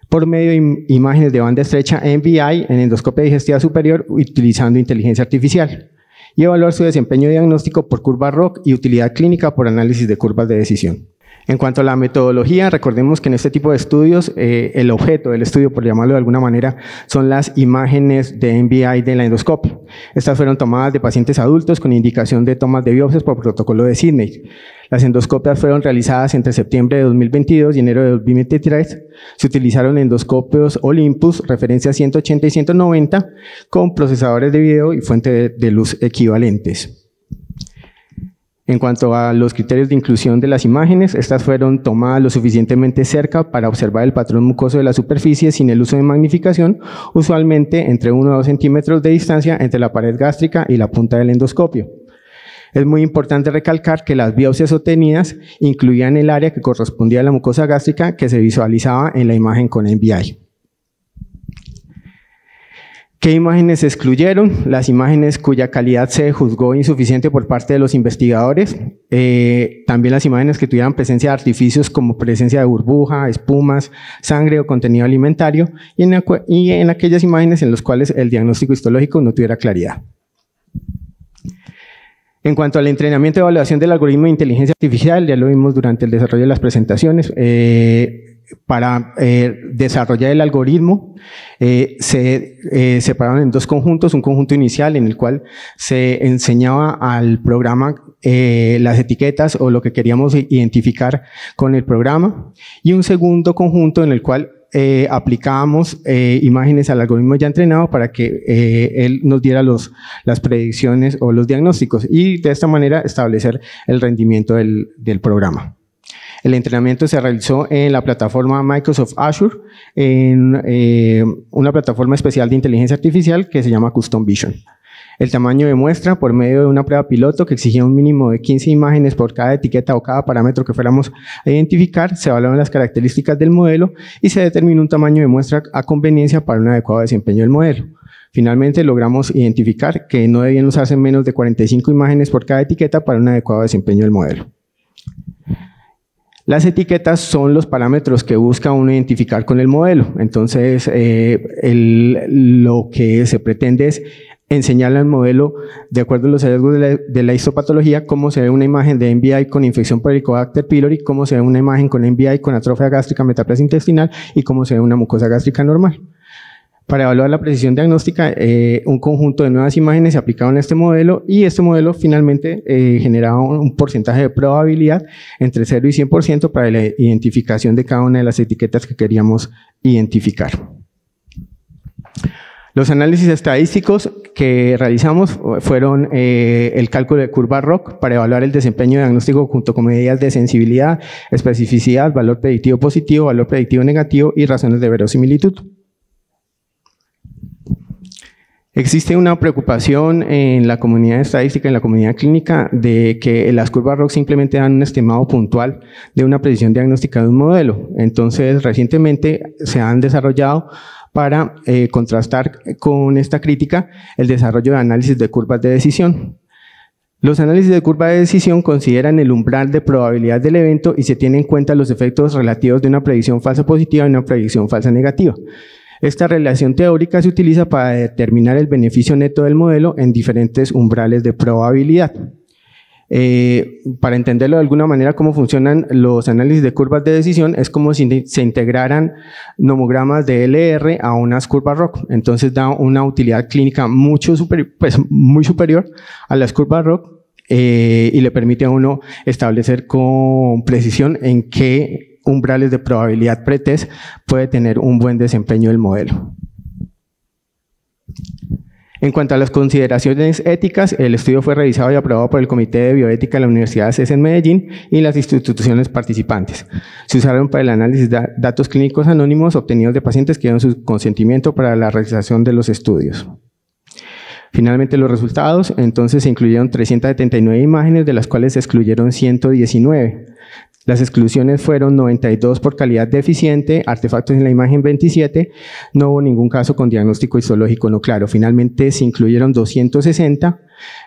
por medio de imágenes de banda estrecha MBI en endoscopia digestiva superior utilizando inteligencia artificial y evaluar su desempeño diagnóstico por curva ROC y utilidad clínica por análisis de curvas de decisión. En cuanto a la metodología, recordemos que en este tipo de estudios eh, el objeto del estudio, por llamarlo de alguna manera, son las imágenes de MBI de la endoscopia. Estas fueron tomadas de pacientes adultos con indicación de tomas de biopsias por protocolo de Sydney. Las endoscopias fueron realizadas entre septiembre de 2022 y enero de 2023. Se utilizaron endoscopios Olympus, referencia 180 y 190, con procesadores de video y fuente de luz equivalentes. En cuanto a los criterios de inclusión de las imágenes, estas fueron tomadas lo suficientemente cerca para observar el patrón mucoso de la superficie sin el uso de magnificación, usualmente entre 1 o 2 centímetros de distancia entre la pared gástrica y la punta del endoscopio. Es muy importante recalcar que las biopsias obtenidas incluían el área que correspondía a la mucosa gástrica que se visualizaba en la imagen con NBI. ¿Qué imágenes se excluyeron? Las imágenes cuya calidad se juzgó insuficiente por parte de los investigadores. Eh, también las imágenes que tuvieran presencia de artificios como presencia de burbuja, espumas, sangre o contenido alimentario. Y en, aquellas imágenes en las cuales el diagnóstico histológico no tuviera claridad. En cuanto al entrenamiento y evaluación del algoritmo de inteligencia artificial, ya lo vimos durante el desarrollo de las presentaciones. Eh, para eh, desarrollar el algoritmo eh, se eh, separaron en dos conjuntos, un conjunto inicial en el cual se enseñaba al programa eh, las etiquetas o lo que queríamos identificar con el programa y un segundo conjunto en el cual aplicábamos imágenes al algoritmo ya entrenado para que él nos diera las predicciones o los diagnósticos y de esta manera establecer el rendimiento del programa. El entrenamiento se realizó en la plataforma Microsoft Azure, en eh, una plataforma especial de inteligencia artificial que se llama Custom Vision. El tamaño de muestra por medio de una prueba piloto que exigía un mínimo de 15 imágenes por cada etiqueta o cada parámetro que fuéramos a identificar, se evaluaron las características del modelo y se determinó un tamaño de muestra a conveniencia para un adecuado desempeño del modelo. Finalmente logramos identificar que no debían usarse menos de 45 imágenes por cada etiqueta para un adecuado desempeño del modelo. Las etiquetas son los parámetros que busca uno identificar con el modelo. Entonces, eh, lo que se pretende es enseñarle al modelo, de acuerdo a los hallazgos de la, histopatología, cómo se ve una imagen de MBI con infección por Helicobacter pylori, cómo se ve una imagen con MBI con atrofia gástrica, metaplasia intestinal y cómo se ve una mucosa gástrica normal. Para evaluar la precisión diagnóstica, eh, un conjunto de nuevas imágenes se aplicaron a este modelo y este modelo finalmente eh, generaba un, porcentaje de probabilidad entre 0 y 100% para la identificación de cada una de las etiquetas que queríamos identificar. Los análisis estadísticos que realizamos fueron eh, el cálculo de curva ROC para evaluar el desempeño diagnóstico junto con medidas de sensibilidad, especificidad, valor predictivo positivo, valor predictivo negativo y razones de verosimilitud. Existe una preocupación en la comunidad estadística, en la comunidad clínica, de que las curvas ROC simplemente dan un estimado puntual de una predicción diagnóstica de un modelo. Entonces, recientemente se han desarrollado para eh, contrastar con esta crítica el desarrollo de análisis de curvas de decisión. Los análisis de curva de decisión consideran el umbral de probabilidad del evento y se tienen en cuenta los efectos relativos de una predicción falsa positiva y una predicción falsa negativa. Esta relación teórica se utiliza para determinar el beneficio neto del modelo en diferentes umbrales de probabilidad. Eh, para entenderlo de alguna manera cómo funcionan los análisis de curvas de decisión, es como si se integraran nomogramas de LR a unas curvas ROC. Entonces da una utilidad clínica mucho pues, muy superior a las curvas ROC eh, y le permite a uno establecer con precisión en qué umbrales de probabilidad pretest, puede tener un buen desempeño del modelo. En cuanto a las consideraciones éticas, el estudio fue revisado y aprobado por el Comité de Bioética de la Universidad CES en Medellín y las instituciones participantes. Se usaron para el análisis de datos clínicos anónimos obtenidos de pacientes que dieron su consentimiento para la realización de los estudios. Finalmente, los resultados, entonces se incluyeron 379 imágenes, de las cuales se excluyeron 119. Las exclusiones fueron 92 por calidad deficiente, artefactos en la imagen 27, no hubo ningún caso con diagnóstico histológico no claro. Finalmente se incluyeron 260.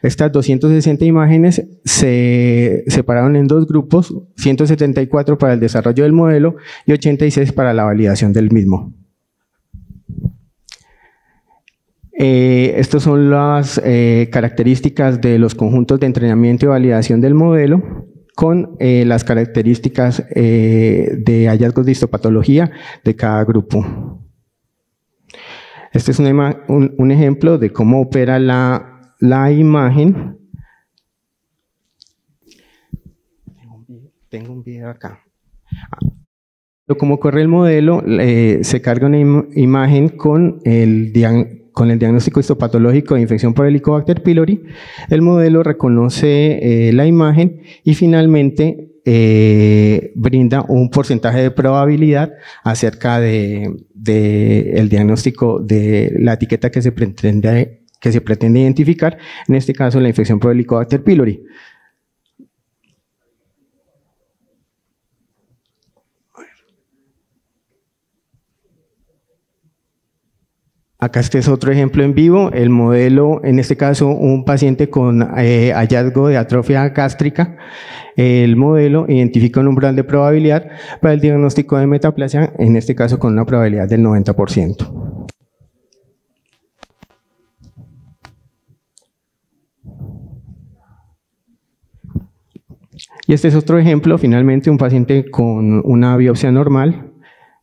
Estas 260 imágenes se separaron en dos grupos, 174 para el desarrollo del modelo y 86 para la validación del mismo. Eh, estas son las eh, características de los conjuntos de entrenamiento y validación del modelo con eh, las características eh, de hallazgos de histopatología de cada grupo. Este es un, ejemplo de cómo opera la, imagen. Tengo un video acá. Ah. Como corre el modelo, se carga una imagen con el diagnóstico con el diagnóstico histopatológico de infección por Helicobacter pylori, el modelo reconoce eh, la imagen y finalmente eh, brinda un porcentaje de probabilidad acerca del de, el diagnóstico de la etiqueta que se pretende que se pretende identificar, en este caso la infección por Helicobacter pylori. Acá este es otro ejemplo en vivo, el modelo, en este caso un paciente con eh, hallazgo de atrofia gástrica, el modelo identifica un umbral de probabilidad para el diagnóstico de metaplasia, en este caso con una probabilidad del 90%. Y este es otro ejemplo, finalmente un paciente con una biopsia normal,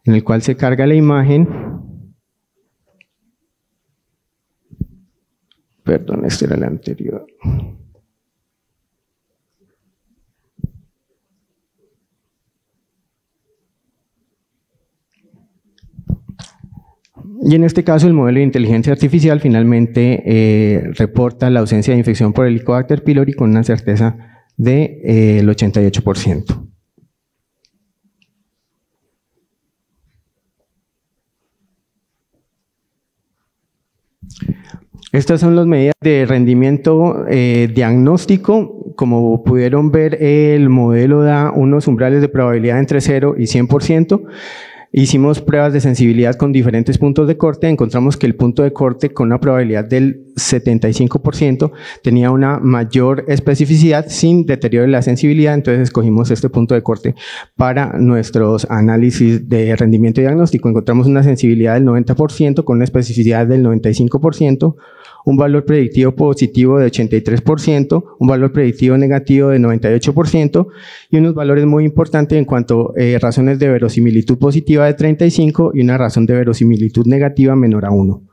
en el cual se carga la imagen, Perdón, este era el anterior. Y en este caso el modelo de inteligencia artificial finalmente eh, reporta la ausencia de infección por Helicobacter pylori con una certeza del de, 88%. Eh, Estas son las medidas de rendimiento eh, diagnóstico. Como pudieron ver, el modelo da unos umbrales de probabilidad entre 0 y 100%. Hicimos pruebas de sensibilidad con diferentes puntos de corte, encontramos que el punto de corte con una probabilidad del 75% tenía una mayor especificidad sin deterioro de la sensibilidad, entonces escogimos este punto de corte para nuestros análisis de rendimiento diagnóstico. Encontramos una sensibilidad del 90% con una especificidad del 95%, un valor predictivo positivo de 83%, un valor predictivo negativo de 98% y unos valores muy importantes en cuanto a eh, razones de verosimilitud positiva de 35 y una razón de verosimilitud negativa menor a 1.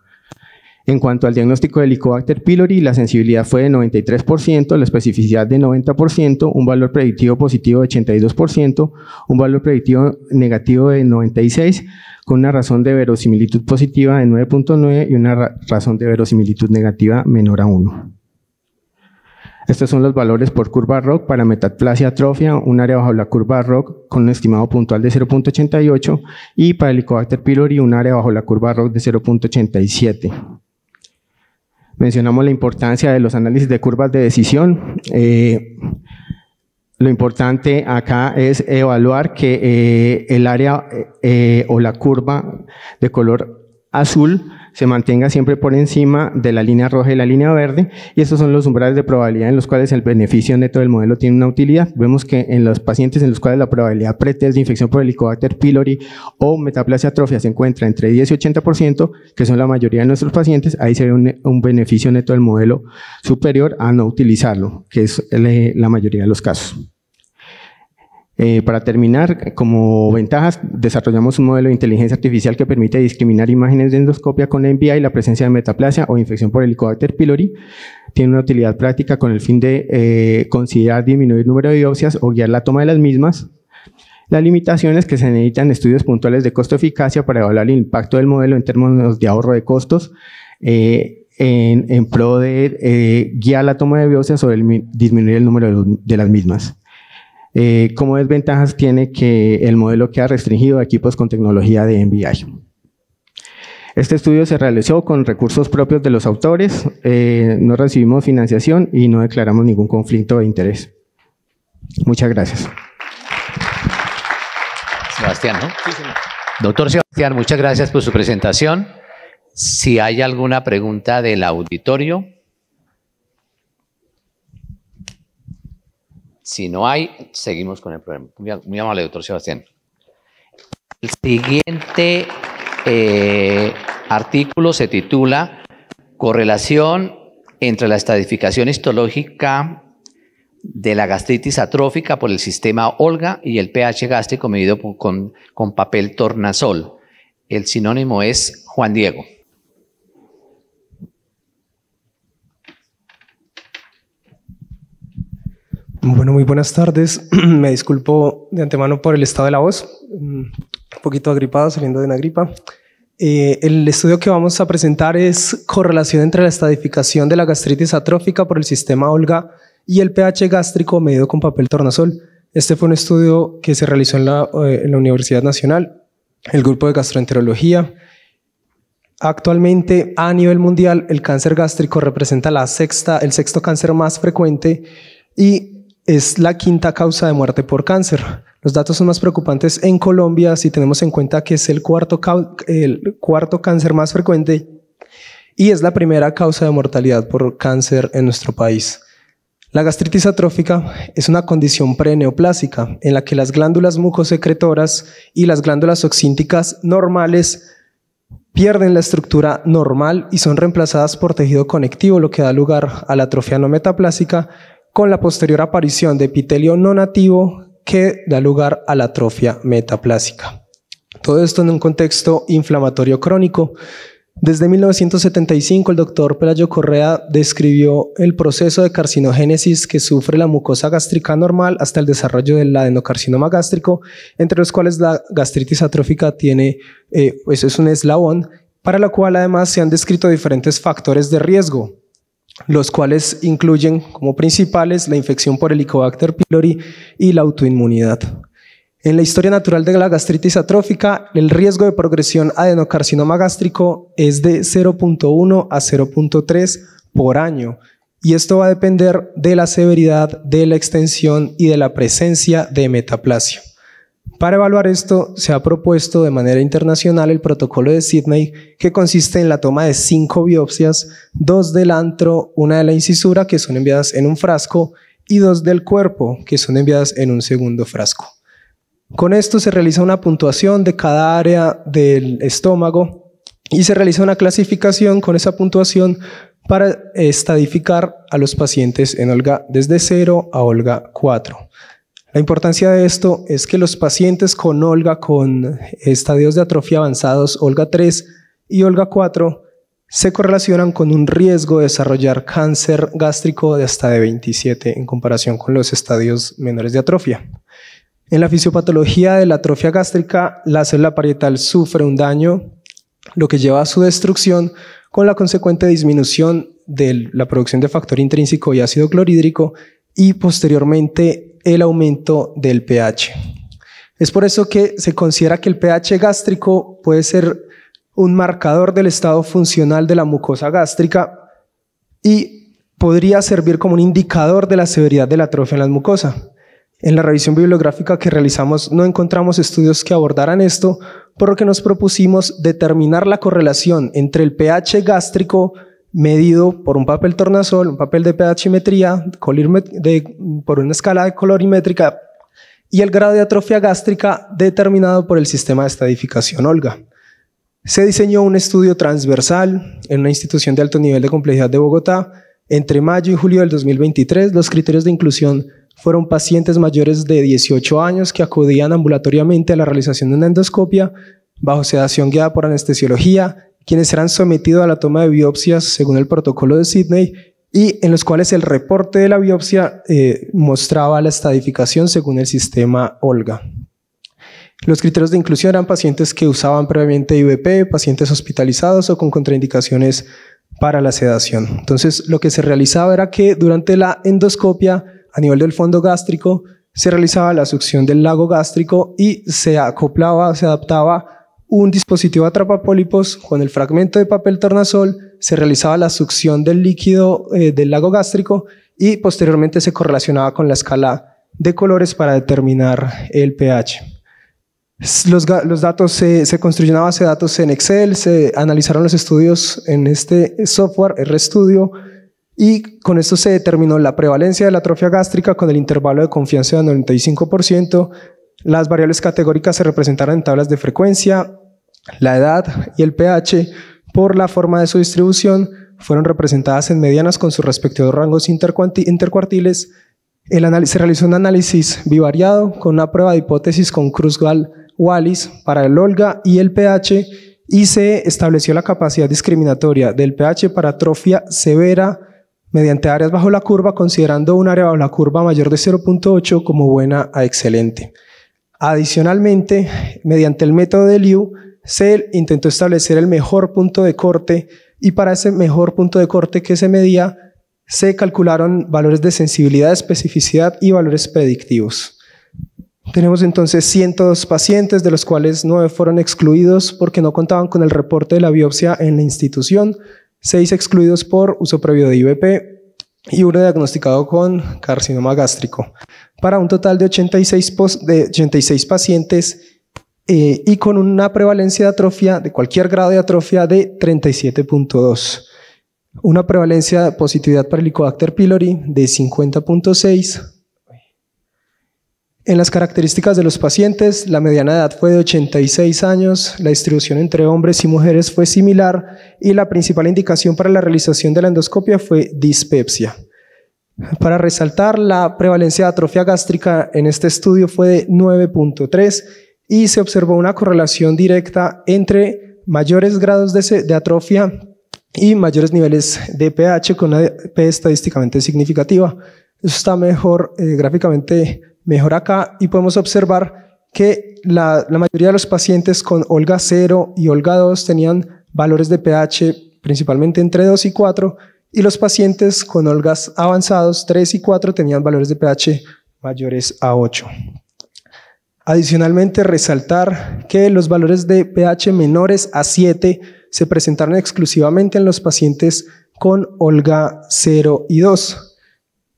En cuanto al diagnóstico del Helicobacter pylori, la sensibilidad fue de 93%, la especificidad de 90%, un valor predictivo positivo de 82%, un valor predictivo negativo de 96%, con una razón de verosimilitud positiva de 9.9 y una razón de verosimilitud negativa menor a 1. Estos son los valores por curva ROC para metaplasia atrofia, un área bajo la curva ROC con un estimado puntual de 0.88 y para Helicobacter pylori un área bajo la curva ROC de 0.87. Mencionamos la importancia de los análisis de curvas de decisión. Eh, lo importante acá es evaluar que eh, el área eh, o la curva de color azul se mantenga siempre por encima de la línea roja y la línea verde, y estos son los umbrales de probabilidad en los cuales el beneficio neto del modelo tiene una utilidad. Vemos que en los pacientes en los cuales la probabilidad pretest de infección por Helicobacter pylori o metaplasia atrofia se encuentra entre 10 y 80%, que son la mayoría de nuestros pacientes, ahí se ve un, un beneficio neto del modelo superior a no utilizarlo, que es la mayoría de los casos. Eh, para terminar, como ventajas, desarrollamos un modelo de inteligencia artificial que permite discriminar imágenes de endoscopia con NBI, y la presencia de metaplasia o infección por Helicobacter pylori. Tiene una utilidad práctica con el fin de eh, considerar disminuir el número de biopsias o guiar la toma de las mismas. Las limitaciones que se necesitan estudios puntuales de costo-eficacia para evaluar el impacto del modelo en términos de ahorro de costos. Eh, en, en, pro de guiar la toma de biopsias o disminuir el número de las mismas. Eh, ¿cómo desventajas tiene que el modelo queda restringido a equipos con tecnología de MBI? Este estudio se realizó con recursos propios de los autores, eh, no recibimos financiación y no declaramos ningún conflicto de interés. Muchas gracias. Sebastián, ¿no? Doctor Sebastián, muchas gracias por su presentación. Si hay alguna pregunta del auditorio. Si no hay, seguimos con el problema. Muy, amable, doctor Sebastián. El siguiente eh, artículo se titula Correlación entre la estadificación histológica de la gastritis atrófica por el sistema Olga y el pH gástrico medido con papel tornasol. El sinónimo es Juan Diego. Bueno, muy buenas tardes. Me disculpo de antemano por el estado de la voz, mm, un poquito agripado, saliendo de una gripa. Eh, el estudio que vamos a presentar es correlación entre la estadificación de la gastritis atrófica por el sistema Olga y el pH gástrico medido con papel tornasol. Este fue un estudio que se realizó en la, eh, en la Universidad Nacional, el grupo de gastroenterología. Actualmente, a nivel mundial, el cáncer gástrico representa la sexta, el sexto cáncer más frecuente y es la quinta causa de muerte por cáncer. Los datos son más preocupantes en Colombia si tenemos en cuenta que es el cuarto, el cuarto cáncer más frecuente y es la primera causa de mortalidad por cáncer en nuestro país. La gastritis atrófica es una condición preneoplásica en la que las glándulas mucosecretoras y las glándulas oxínticas normales pierden la estructura normal y son reemplazadas por tejido conectivo, lo que da lugar a la atrofia no metaplásica con la posterior aparición de epitelio no nativo que da lugar a la atrofia metaplásica. Todo esto en un contexto inflamatorio crónico. Desde 1975 el doctor Pelayo Correa describió el proceso de carcinogénesis que sufre la mucosa gástrica normal hasta el desarrollo del adenocarcinoma gástrico, entre los cuales la gastritis atrófica tiene, eh, eso pues es un eslabón, para la cual además se han descrito diferentes factores de riesgo, los cuales incluyen como principales la infección por Helicobacter pylori y la autoinmunidad. En la historia natural de la gastritis atrófica, el riesgo de progresión adenocarcinoma gástrico es de 0.1 a 0.3 por año, y esto va a depender de la severidad, de la extensión y de la presencia de metaplasia. Para evaluar esto, se ha propuesto de manera internacional el protocolo de Sydney, que consiste en la toma de cinco biopsias, dos del antro, una de la incisura, que son enviadas en un frasco, y dos del cuerpo, que son enviadas en un segundo frasco. Con esto se realiza una puntuación de cada área del estómago y se realiza una clasificación con esa puntuación para estadificar a los pacientes en Olga desde 0 a Olga 4. La importancia de esto es que los pacientes con Olga, con estadios de atrofia avanzados, Olga 3 y Olga 4, se correlacionan con un riesgo de desarrollar cáncer gástrico de hasta de 27 en comparación con los estadios menores de atrofia. En la fisiopatología de la atrofia gástrica, la célula parietal sufre un daño, lo que lleva a su destrucción con la consecuente disminución de la producción de factor intrínseco y ácido clorhídrico y posteriormente el aumento del pH. Es por eso que se considera que el pH gástrico puede ser un marcador del estado funcional de la mucosa gástrica y podría servir como un indicador de la severidad de la atrofia en la mucosa. En la revisión bibliográfica que realizamos no encontramos estudios que abordaran esto, por lo que nos propusimos determinar la correlación entre el pH gástrico medido por un papel tornasol, un papel de pedachimetría, por una escala colorimétrica y el grado de atrofia gástrica determinado por el sistema de estadificación Olga. Se diseñó un estudio transversal en una institución de alto nivel de complejidad de Bogotá. Entre mayo y julio del 2023, los criterios de inclusión fueron pacientes mayores de 18 años que acudían ambulatoriamente a la realización de una endoscopia bajo sedación guiada por anestesiología quienes serán sometidos a la toma de biopsias según el protocolo de Sydney y en los cuales el reporte de la biopsia eh, mostraba la estadificación según el sistema Olga. Los criterios de inclusión eran pacientes que usaban previamente IVP, pacientes hospitalizados o con contraindicaciones para la sedación. Entonces, lo que se realizaba era que durante la endoscopia, a nivel del fondo gástrico, se realizaba la succión del lago gástrico y se acoplaba, se adaptaba un dispositivo atrapa pólipos con el fragmento de papel tornasol se realizaba la succión del líquido eh, del lago gástrico y posteriormente se correlacionaba con la escala de colores para determinar el pH. Los, datos se, se construyó base de datos en Excel, se analizaron los estudios en este software, RStudio, y con esto se determinó la prevalencia de la atrofia gástrica con el intervalo de confianza del 95%, las variables categóricas se representaron en tablas de frecuencia, la edad y el pH, por la forma de su distribución, fueron representadas en medianas con sus respectivos rangos intercuartiles. El se realizó un análisis bivariado con una prueba de hipótesis con Cruzgal-Wallis para el Olga y el pH y se estableció la capacidad discriminatoria del pH para atrofia severa mediante áreas bajo la curva, considerando un área bajo la curva mayor de 0.8 como buena a excelente. Adicionalmente, mediante el método de Liu, se intentó establecer el mejor punto de corte y para ese mejor punto de corte que se medía se calcularon valores de sensibilidad, especificidad y valores predictivos. Tenemos entonces 102 pacientes, de los cuales 9 fueron excluidos porque no contaban con el reporte de la biopsia en la institución, 6 excluidos por uso previo de IVP, y uno diagnosticado con carcinoma gástrico, para un total de de 86, pacientes eh, y con una prevalencia de atrofia, de cualquier grado de atrofia, de 37.2. Una prevalencia de positividad para Helicobacter pylori de 50.6. En las características de los pacientes, la mediana edad fue de 86 años, la distribución entre hombres y mujeres fue similar y la principal indicación para la realización de la endoscopia fue dispepsia. Para resaltar, la prevalencia de atrofia gástrica en este estudio fue de 9.3 y se observó una correlación directa entre mayores grados de, atrofia y mayores niveles de pH con una P estadísticamente significativa. Eso está mejor eh, gráficamente, mejor acá y podemos observar que la, la, mayoría de los pacientes con Olga 0 y Olga 2 tenían valores de pH principalmente entre 2 y 4 y los pacientes con Olgas avanzados 3 y 4 tenían valores de pH mayores a 8. Adicionalmente, resaltar que los valores de pH menores a 7 se presentaron exclusivamente en los pacientes con Olga 0 y 2.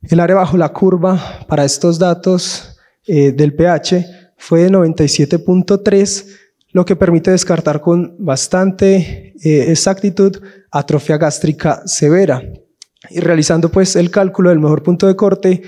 El área bajo la curva para estos datos eh, del pH fue de 97.3, lo que permite descartar con bastante eh, exactitud atrofia gástrica severa. Y realizando pues el cálculo del mejor punto de corte,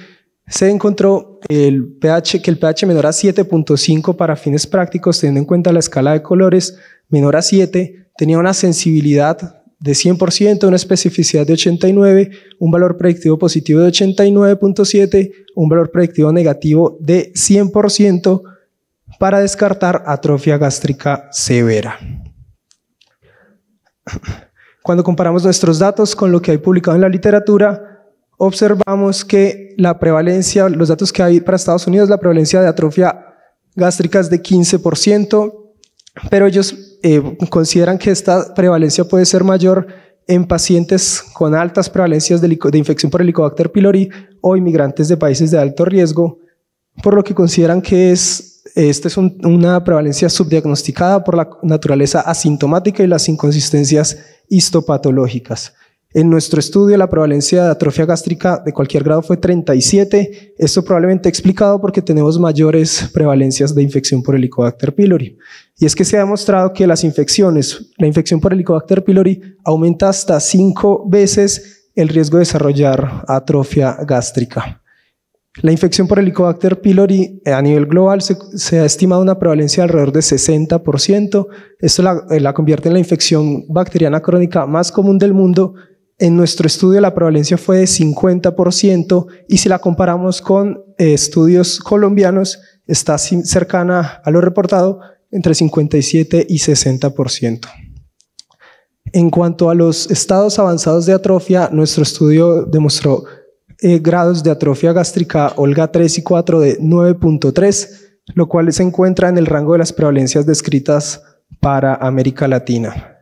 se encontró el pH, que el pH menor a 7.5 para fines prácticos, teniendo en cuenta la escala de colores menor a 7, tenía una sensibilidad de 100%, una especificidad de 89, un valor predictivo positivo de 89.7, un valor predictivo negativo de 100% para descartar atrofia gástrica severa. Cuando comparamos nuestros datos con lo que hay publicado en la literatura, observamos que la prevalencia, los datos que hay para Estados Unidos, la prevalencia de atrofia gástrica es de 15%, pero ellos eh, consideran que esta prevalencia puede ser mayor en pacientes con altas prevalencias de, infección por Helicobacter pylori o inmigrantes de países de alto riesgo, por lo que consideran que esta es este una prevalencia subdiagnosticada por la naturaleza asintomática y las inconsistencias histopatológicas. En nuestro estudio la prevalencia de atrofia gástrica de cualquier grado fue 37, esto probablemente explicado porque tenemos mayores prevalencias de infección por Helicobacter pylori. Y es que se ha demostrado que las infecciones, la infección por Helicobacter pylori aumenta hasta 5 veces el riesgo de desarrollar atrofia gástrica. La infección por Helicobacter pylori eh, a nivel global se, ha estimado una prevalencia alrededor de 60%. Esto eh, la convierte en la infección bacteriana crónica más común del mundo en nuestro estudio la prevalencia fue de 50% y si la comparamos con eh, estudios colombianos, está cercana a lo reportado entre 57 y 60%. En cuanto a los estados avanzados de atrofia, nuestro estudio demostró eh, grados de atrofia gástrica Olga 3 y 4 de 9.3, lo cual se encuentra en el rango de las prevalencias descritas para América Latina.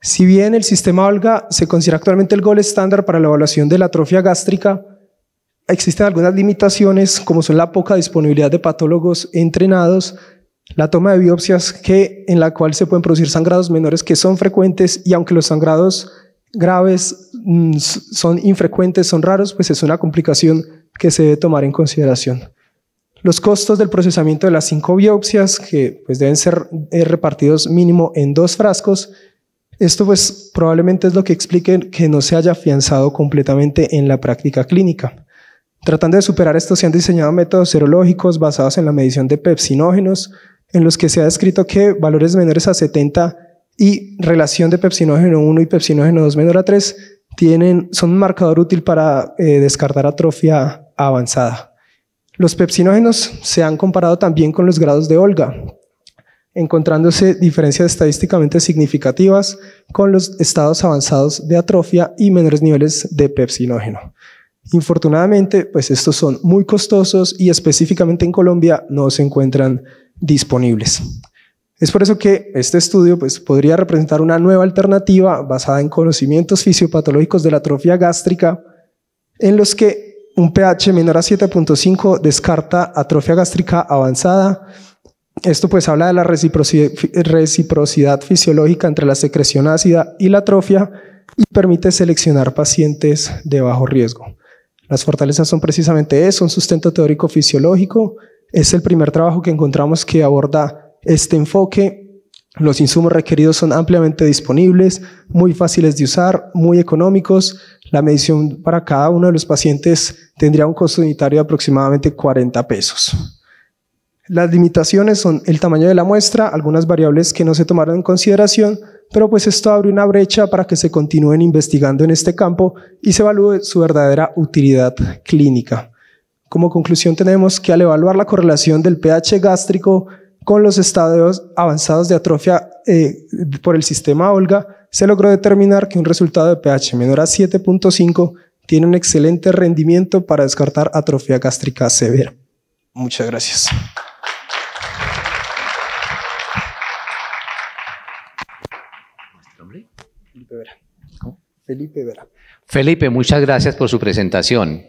Si bien el sistema Olga se considera actualmente el gol estándar para la evaluación de la atrofia gástrica, existen algunas limitaciones como son la poca disponibilidad de patólogos entrenados, la toma de biopsias que, en la cual se pueden producir sangrados menores que son frecuentes y aunque los sangrados graves mm, son infrecuentes, son raros, pues es una complicación que se debe tomar en consideración. Los costos del procesamiento de las cinco biopsias, que pues deben ser eh, repartidos mínimo en dos frascos, esto pues probablemente es lo que explique que no se haya afianzado completamente en la práctica clínica. Tratando de superar esto, se han diseñado métodos serológicos basados en la medición de pepsinógenos, en los que se ha descrito que valores menores a 70 y relación de pepsinógeno 1 y pepsinógeno 2 menor a 3 tienen, son un marcador útil para eh, descartar atrofia avanzada. Los pepsinógenos se han comparado también con los grados de Olga, encontrándose diferencias estadísticamente significativas con los estados avanzados de atrofia y menores niveles de pepsinógeno. Infortunadamente, pues estos son muy costosos y específicamente en Colombia no se encuentran disponibles. Es por eso que este estudio pues, podría representar una nueva alternativa basada en conocimientos fisiopatológicos de la atrofia gástrica, en los que un pH menor a 7.5 descarta atrofia gástrica avanzada esto pues habla de la reciprocidad, fisiológica entre la secreción ácida y la atrofia y permite seleccionar pacientes de bajo riesgo. Las fortalezas son precisamente eso, un sustento teórico fisiológico. Es el primer trabajo que encontramos que aborda este enfoque los insumos requeridos son ampliamente disponibles, muy fáciles de usar, muy económicos. La medición para cada uno de los pacientes tendría un costo unitario de aproximadamente 40 pesos. Las limitaciones son el tamaño de la muestra, algunas variables que no se tomaron en consideración, pero pues esto abre una brecha para que se continúen investigando en este campo y se evalúe su verdadera utilidad clínica. Como conclusión tenemos que al evaluar la correlación del pH gástrico con los estadios avanzados de atrofia eh, por el sistema Olga, se logró determinar que un resultado de pH menor a 7.5 tiene un excelente rendimiento para descartar atrofia gástrica severa. Muchas gracias. Felipe Vera. Felipe, muchas gracias por su presentación.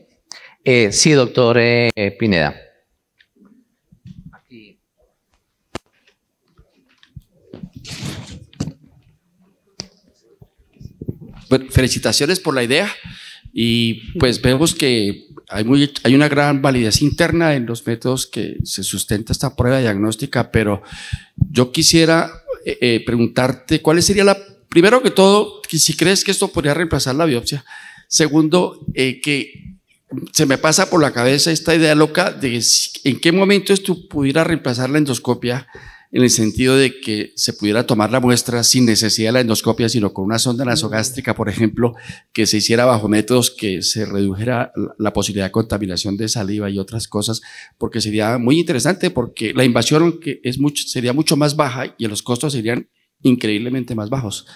Eh, sí, doctor eh, Pineda. felicitaciones por la idea y pues vemos que hay, muy, hay una gran validez interna en los métodos que se sustenta esta prueba diagnóstica, pero yo quisiera eh, preguntarte cuál sería la primero que todo, si crees que esto podría reemplazar la biopsia. Segundo, eh, que se me pasa por la cabeza esta idea loca de en qué momento esto pudiera reemplazar la endoscopia en el sentido de que se pudiera tomar la muestra sin necesidad de la endoscopia, sino con una sonda nasogástrica, por ejemplo, que se hiciera bajo métodos que se redujera la posibilidad de contaminación de saliva y otras cosas, porque sería muy interesante, porque la invasión es sería mucho más baja y los costos serían increíblemente más bajos.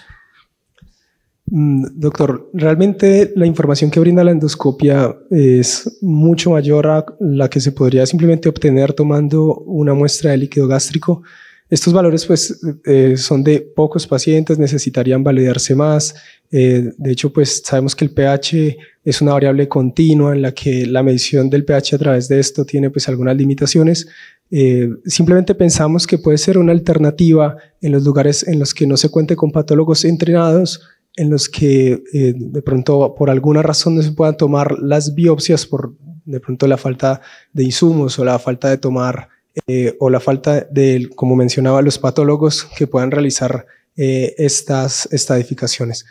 Mm, doctor, realmente la información que brinda la endoscopia es mucho mayor a la que se podría simplemente obtener tomando una muestra de líquido gástrico. Estos valores pues eh, son de pocos pacientes, necesitarían validarse más. Eh, de hecho pues sabemos que el pH es una variable continua en la que la medición del pH a través de esto tiene pues algunas limitaciones. Eh, simplemente pensamos que puede ser una alternativa en los lugares en los que no se cuente con patólogos entrenados, en los que de pronto por alguna razón no se puedan tomar las biopsias por de pronto la falta de insumos o la falta de tomar eh, o la falta de, como mencionaba, los patólogos que puedan realizar eh, estas estadificaciones.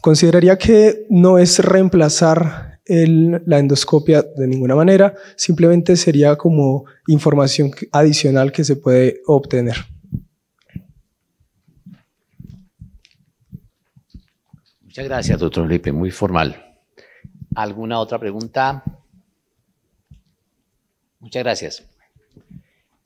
Consideraría que no es reemplazar la endoscopia de ninguna manera, simplemente sería como información adicional que se puede obtener. Muchas gracias, doctor Felipe, muy formal. ¿Alguna otra pregunta? Muchas gracias.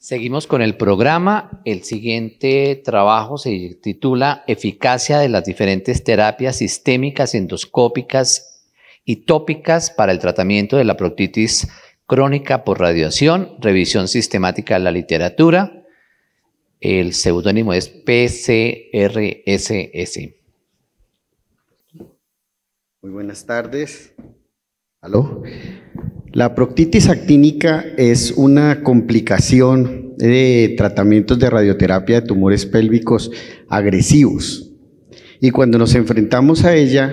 Seguimos con el programa. El siguiente trabajo se titula Eficacia de las diferentes terapias sistémicas, endoscópicas y tópicas para el tratamiento de la proctitis crónica por radiación, revisión sistemática de la literatura. El seudónimo es PCRSS. Muy buenas tardes. ¿Aló? La proctitis actínica es una complicación de tratamientos de radioterapia de tumores pélvicos agresivos. Y cuando nos enfrentamos a ella,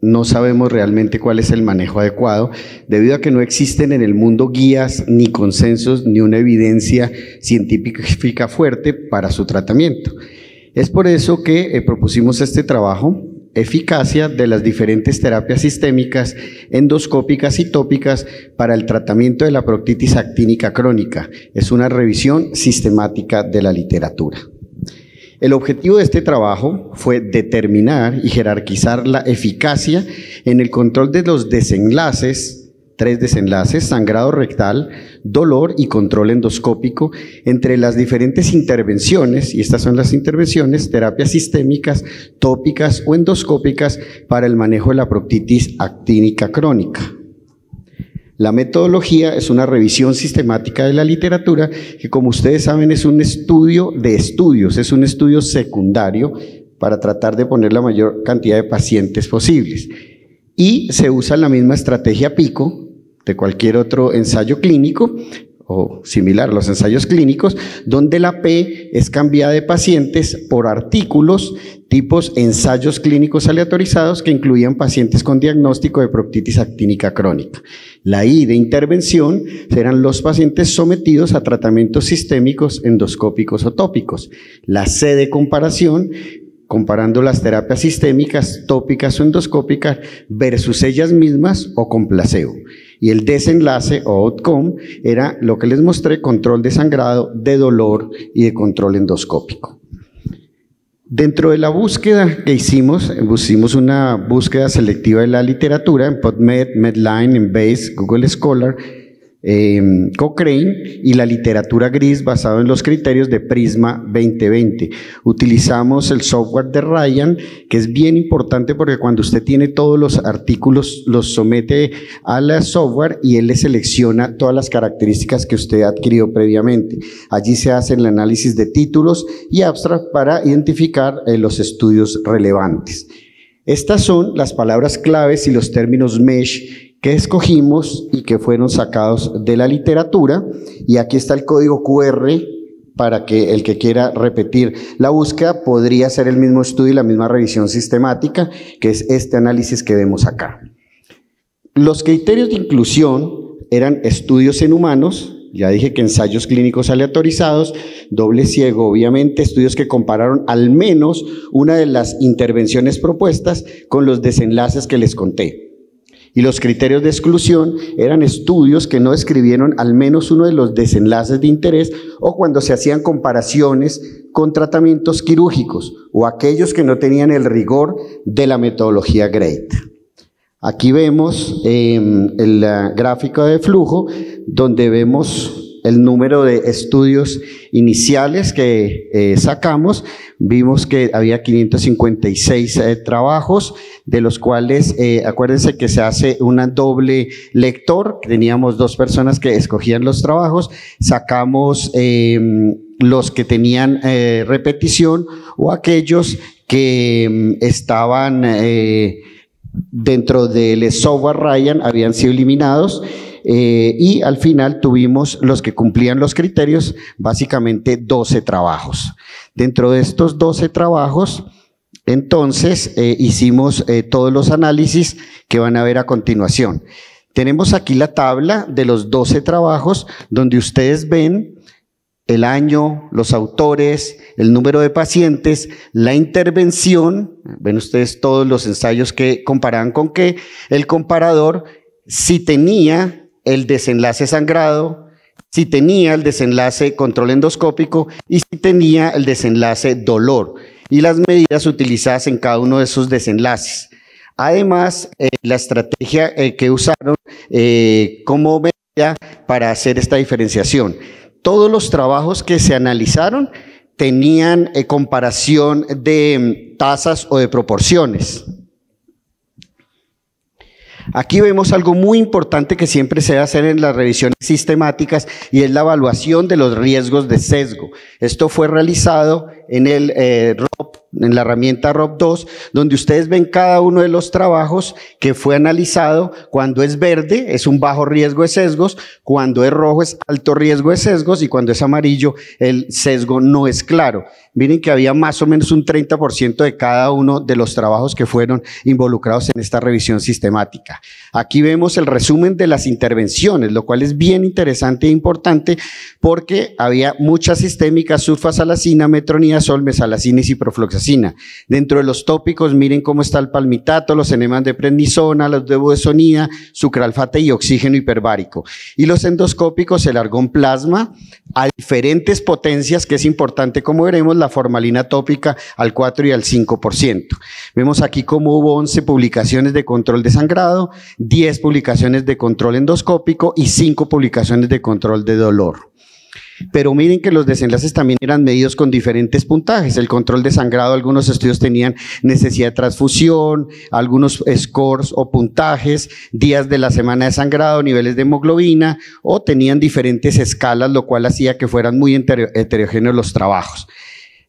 no sabemos realmente cuál es el manejo adecuado, debido a que no existen en el mundo guías, ni consensos, ni una evidencia científica fuerte para su tratamiento. Es por eso que eh, propusimos este trabajo eficacia de las diferentes terapias sistémicas, endoscópicas y tópicas para el tratamiento de la proctitis actínica crónica. Es una revisión sistemática de la literatura. El objetivo de este trabajo fue determinar y jerarquizar la eficacia en el control de los desenlaces tres desenlaces, sangrado rectal, dolor y control endoscópico, entre las diferentes intervenciones, y estas son las intervenciones, terapias sistémicas, tópicas o endoscópicas para el manejo de la proptitis actínica crónica. La metodología es una revisión sistemática de la literatura que, como ustedes saben, es un estudio de estudios, es un estudio secundario para tratar de poner la mayor cantidad de pacientes posibles. Y se usa la misma estrategia PICO, de cualquier otro ensayo clínico o similar a los ensayos clínicos, donde la P es cambiada de pacientes por artículos tipos ensayos clínicos aleatorizados que incluían pacientes con diagnóstico de proctitis actínica crónica. La I de intervención serán los pacientes sometidos a tratamientos sistémicos, endoscópicos o tópicos. La C de comparación comparando las terapias sistémicas, tópicas o endoscópicas versus ellas mismas o con placebo. Y el desenlace o outcome era lo que les mostré, control de sangrado, de dolor y de control endoscópico. Dentro de la búsqueda que hicimos, hicimos una búsqueda selectiva de la literatura en PubMed, Medline, en Base, Google Scholar, Em, Cochrane y la literatura gris basado en los criterios de Prisma 2020. Utilizamos el software de Ryan, que es bien importante porque cuando usted tiene todos los artículos, los somete al software y él le selecciona todas las características que usted ha adquirido previamente. Allí se hace el análisis de títulos y abstract para identificar eh, los estudios relevantes. Estas son las palabras claves y los términos mesh que escogimos y que fueron sacados de la literatura. Y aquí está el código QR para que el que quiera repetir la búsqueda podría hacer el mismo estudio y la misma revisión sistemática, que es este análisis que vemos acá. Los criterios de inclusión eran estudios en humanos, ya dije que ensayos clínicos aleatorizados, doble ciego, obviamente, estudios que compararon al menos una de las intervenciones propuestas con los desenlaces que les conté. Y los criterios de exclusión eran estudios que no escribieron al menos uno de los desenlaces de interés o cuando se hacían comparaciones con tratamientos quirúrgicos o aquellos que no tenían el rigor de la metodología GRADE. Aquí vemos em, el gráfico de flujo donde vemos el número de estudios iniciales que eh, sacamos, vimos que había 556 eh, trabajos, de los cuales, eh, acuérdense que se hace una doble lector, teníamos dos personas que escogían los trabajos, sacamos em, los que tenían repetición o aquellos que em, estaban dentro del software Ryan, habían sido eliminados eh, y al final tuvimos los que cumplían los criterios, básicamente 12 trabajos. Dentro de estos 12 trabajos, entonces eh, hicimos eh, todos los análisis que van a ver a continuación. Tenemos aquí la tabla de los 12 trabajos donde ustedes ven el año, los autores, el número de pacientes, la intervención, ven ustedes todos los ensayos que comparan con qué, el comparador, si tenía el desenlace sangrado, si tenía el desenlace control endoscópico y si tenía el desenlace dolor y las medidas utilizadas en cada uno de esos desenlaces. Además, eh, la estrategia eh, que usaron eh, como medida para hacer esta diferenciación. Todos los trabajos que se analizaron tenían comparación de mm, tasas o de proporciones. Aquí vemos algo muy importante que siempre se debe hacer en las revisiones sistemáticas y es la evaluación de los riesgos de sesgo. Esto fue realizado en el eh, ROP, en la herramienta ROP 2, donde ustedes ven cada uno de los trabajos que fue analizado. Cuando es verde es un bajo riesgo de sesgos, cuando es rojo es alto riesgo de sesgos y cuando es amarillo el sesgo no es claro. Miren que había más o menos un 30% de cada uno de los trabajos que fueron involucrados en esta revisión sistemática. Aquí vemos el resumen de las intervenciones, lo cual es bien interesante e importante porque había muchas sistémicas, sulfasalacina, metronidazol, mesalacina y ciprofloxacina. Dentro de los tópicos, miren cómo está el palmitato, los enemas de prednisona, los de budesonida, sucralfate y oxígeno hiperbárico. Y los endoscópicos, el argón plasma, a diferentes potencias, que es importante como veremos, la formalina tópica al 4 y al 5%. Vemos aquí cómo hubo 11 publicaciones de control de sangrado, 10 publicaciones de control endoscópico y 5 publicaciones de control de dolor. Pero miren que los desenlaces también eran medidos con diferentes puntajes. El control de sangrado, algunos estudios tenían necesidad de transfusión, algunos scores o puntajes, días de la semana de sangrado, niveles de hemoglobina, o tenían diferentes escalas, lo cual hacía que fueran muy heterogéneos los trabajos.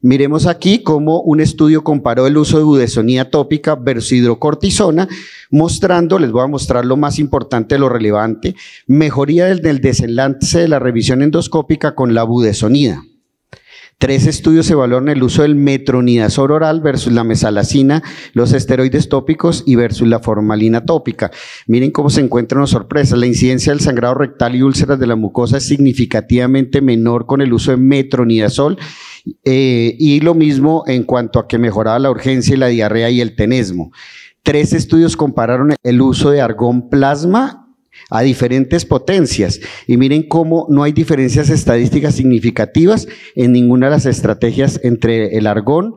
Miremos aquí cómo un estudio comparó el uso de budesonía tópica versus hidrocortisona, mostrando, les voy a mostrar lo más importante, lo relevante, mejoría del, desenlace de la revisión endoscópica con la budesonida. Tres estudios evaluaron el uso del metronidazol oral versus la mesalacina, los esteroides tópicos y versus la formalina tópica. Miren cómo se encuentran una sorpresas. La incidencia del sangrado rectal y úlceras de la mucosa es significativamente menor con el uso de metronidazol. Eh, y lo mismo en cuanto a que mejoraba la urgencia y la diarrea y el tenesmo. Tres estudios compararon el uso de argón plasma a diferentes potencias. Y miren cómo no hay diferencias estadísticas significativas en ninguna de las estrategias entre el argón,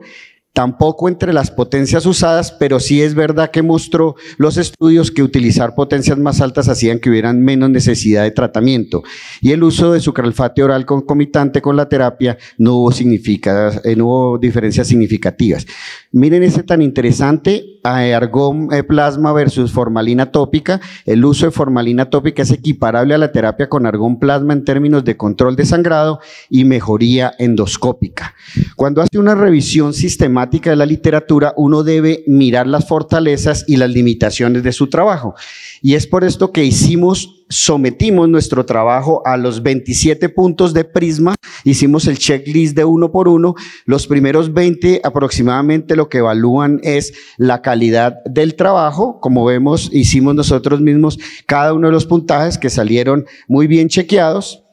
tampoco entre las potencias usadas, pero sí es verdad que mostró los estudios que utilizar potencias más altas hacían que hubieran menos necesidad de tratamiento. Y el uso de sucralfate oral concomitante con la terapia no hubo, significa, eh, diferencias significativas. Miren ese tan interesante, eh, argón eh, plasma versus formalina tópica. El uso de formalina tópica es equiparable a la terapia con argón plasma en términos de control de sangrado y mejoría endoscópica. Cuando hace una revisión sistemática de la literatura, uno debe mirar las fortalezas y las limitaciones de su trabajo. Y es por esto que hicimos sometimos nuestro trabajo a los 27 puntos de prisma, hicimos el checklist de uno por uno, los primeros 20 aproximadamente lo que evalúan es la calidad del trabajo, como vemos hicimos nosotros mismos cada uno de los puntajes que salieron muy bien chequeados.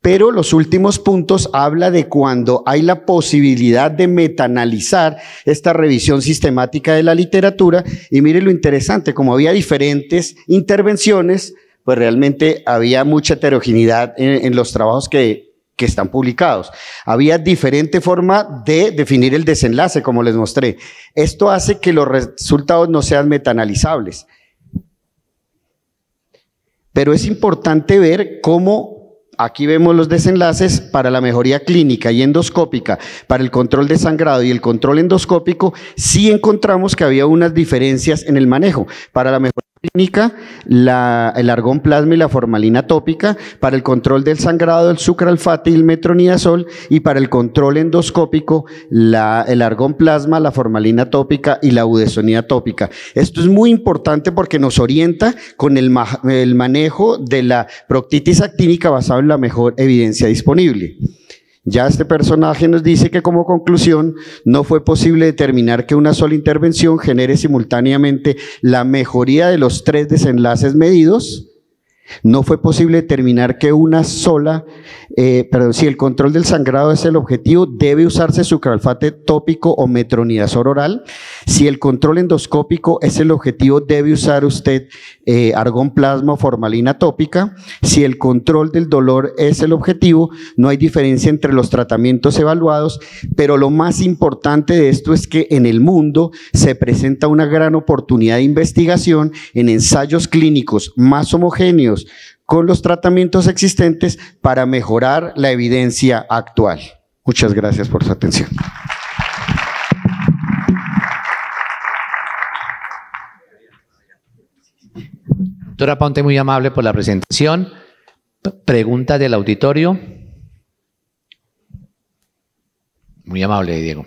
Pero los últimos puntos habla de cuando hay la posibilidad de metanalizar esta revisión sistemática de la literatura. Y mire lo interesante, como había diferentes intervenciones, pues realmente había mucha heterogeneidad en, los trabajos que, están publicados. Había diferente forma de definir el desenlace, como les mostré. Esto hace que los resultados no sean metanalizables. Pero es importante ver cómo aquí vemos los desenlaces para la mejoría clínica y endoscópica, para el control de sangrado y el control endoscópico, sí encontramos que había unas diferencias en el manejo. Para la mejoría clínica, el argón plasma y la formalina tópica, para el control del sangrado el sucralfate y el metronidazol y para el control endoscópico el argón plasma, la formalina tópica y la udesonía tópica. Esto es muy importante porque nos orienta con el, el manejo de la proctitis actínica basado en la mejor evidencia disponible. Ya este personaje nos dice que como conclusión no fue posible determinar que una sola intervención genere simultáneamente la mejoría de los tres desenlaces medidos, no fue posible determinar que una sola eh, si el control del sangrado es el objetivo, debe usarse sucralfate tópico o metronidazol oral. Si el control endoscópico es el objetivo, debe usar usted eh, argón plasma o formalina tópica. Si el control del dolor es el objetivo, no hay diferencia entre los tratamientos evaluados, pero lo más importante de esto es que en el mundo se presenta una gran oportunidad de investigación en ensayos clínicos más homogéneos, con los tratamientos existentes para mejorar la evidencia actual. Muchas gracias por su atención. Doctora Ponte, muy amable por la presentación. Pregunta del auditorio. Muy amable, Diego.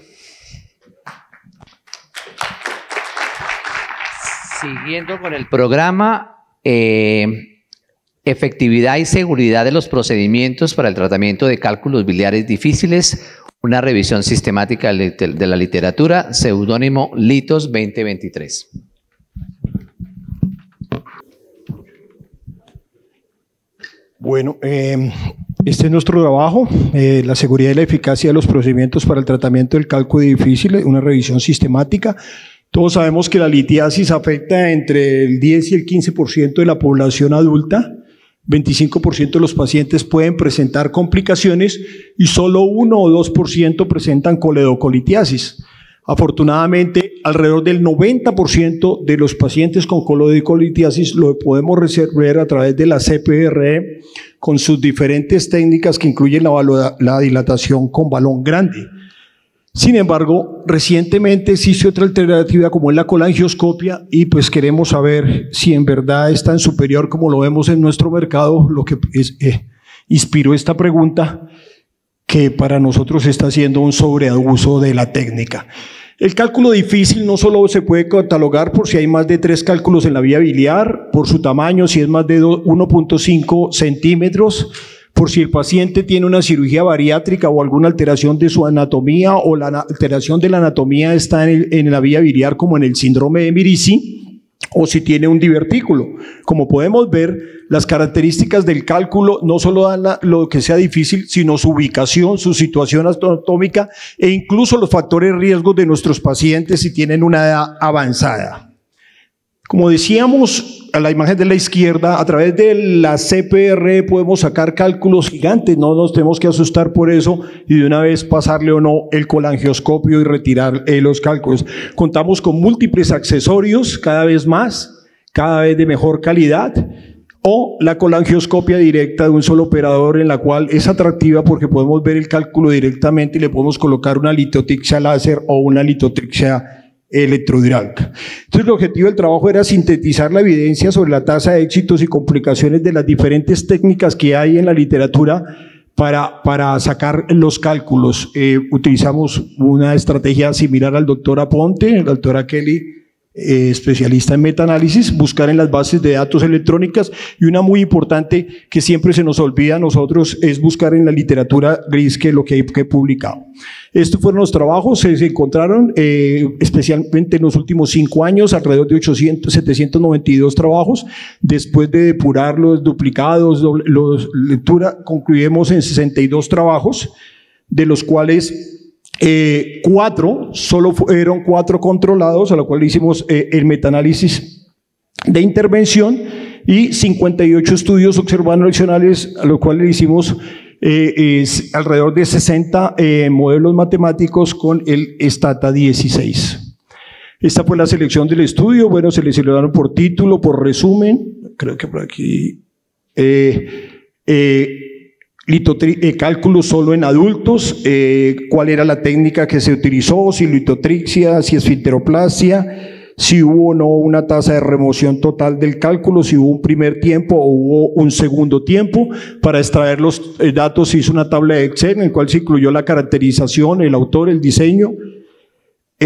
Siguiendo con el programa, eh, Efectividad y seguridad de los procedimientos para el tratamiento de cálculos biliares difíciles. Una revisión sistemática de la literatura. Seudónimo Litos 2023. Bueno, em, este es nuestro trabajo, eh, la seguridad y la eficacia de los procedimientos para el tratamiento del cálculo difícil, una revisión sistemática. Todos sabemos que la litiasis afecta entre el 10 y el 15% de la población adulta. 25% de los pacientes pueden presentar complicaciones y solo 1 o 2% presentan coledocolitiasis. Afortunadamente, alrededor del 90% de los pacientes con coledocolitiasis lo podemos resolver a través de la CPR e con sus diferentes técnicas que incluyen la dilatación con balón grande. Sin embargo, recientemente existe otra alternativa como es la colangioscopia y pues queremos saber si en verdad es tan superior como lo vemos en nuestro mercado, lo que es, eh, inspiró esta pregunta que para nosotros está siendo un sobreabuso de la técnica. El cálculo difícil no solo se puede catalogar por si hay más de tres cálculos en la vía biliar, por su tamaño, si es más de 1.5 centímetros, por si el paciente tiene una cirugía bariátrica o alguna alteración de su anatomía o la alteración de la anatomía está en, la vía biliar como en el síndrome de Mirisi o si tiene un divertículo. Como podemos ver, las características del cálculo no solo dan lo que sea difícil, sino su ubicación, su situación anatómica e incluso los factores riesgos de nuestros pacientes si tienen una edad avanzada. Como decíamos, a la imagen de la izquierda, a través de la CPR podemos sacar cálculos gigantes, no nos tenemos que asustar por eso y de una vez pasarle o no el colangioscopio y retirar eh, los cálculos. Contamos con múltiples accesorios cada vez más, cada vez de mejor calidad o la colangioscopia directa de un solo operador en la cual es atractiva porque podemos ver el cálculo directamente y le podemos colocar una litotrixia láser o una litotrixia electrodrag. Entonces, el objetivo del trabajo era sintetizar la evidencia sobre la tasa de éxitos y complicaciones de las diferentes técnicas que hay en la literatura para, para sacar los cálculos. Eh, utilizamos una estrategia similar al doctor Aponte, la doctora Kelly eh, especialista en metaanálisis, buscar en las bases de datos electrónicas y una muy importante que siempre se nos olvida a nosotros es buscar en la literatura gris que lo que hay que publicado. Estos fueron los trabajos, se, encontraron eh, especialmente en los últimos cinco años alrededor de 800, 792 trabajos. Después de depurar los duplicados, los lectura, concluimos en 62 trabajos, de los cuales eh, cuatro, solo fueron cuatro controlados, a lo cual hicimos eh, el metaanálisis de intervención y 58 estudios observacionales, a lo cual le hicimos eh, alrededor de 60 eh, modelos matemáticos con el Stata 16. Esta fue la selección del estudio, bueno, se le seleccionaron por título, por resumen, creo que por aquí... Eh, cálculo solo en adultos, eh, cuál era la técnica que se utilizó, si litotrixia, si si hubo o no una tasa de remoción total del cálculo, si hubo un primer tiempo o hubo un segundo tiempo. Para extraer los eh, datos se hizo una tabla de Excel en la cual se incluyó la caracterización, el autor, el diseño,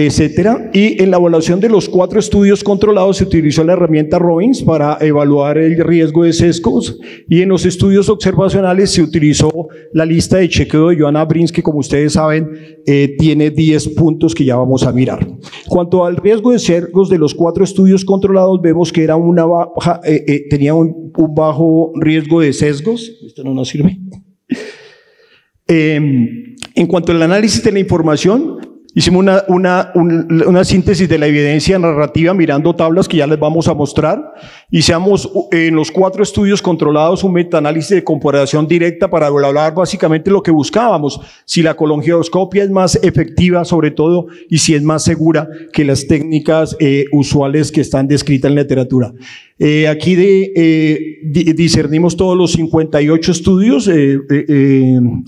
etcétera. Y en la evaluación de los cuatro estudios controlados se utilizó la herramienta Robbins para evaluar el riesgo de sesgos y en los estudios observacionales se utilizó la lista de chequeo de Joana Brins que como ustedes saben eh, tiene 10 puntos que ya vamos a mirar. Cuanto al riesgo de sesgos de los cuatro estudios controlados vemos que era una baja, eh, eh, tenía un, un, bajo riesgo de sesgos. Esto no nos sirve. Em, en cuanto al análisis de la información, Hicimos una, una, una, síntesis de la evidencia narrativa mirando tablas que ya les vamos a mostrar. Hicimos eh, en los cuatro estudios controlados un metaanálisis de comparación directa para hablar básicamente lo que buscábamos, si la colongioscopia es más efectiva sobre todo y si es más segura que las técnicas eh, usuales que están descritas en la literatura. Eh, aquí discernimos todos los 58 estudios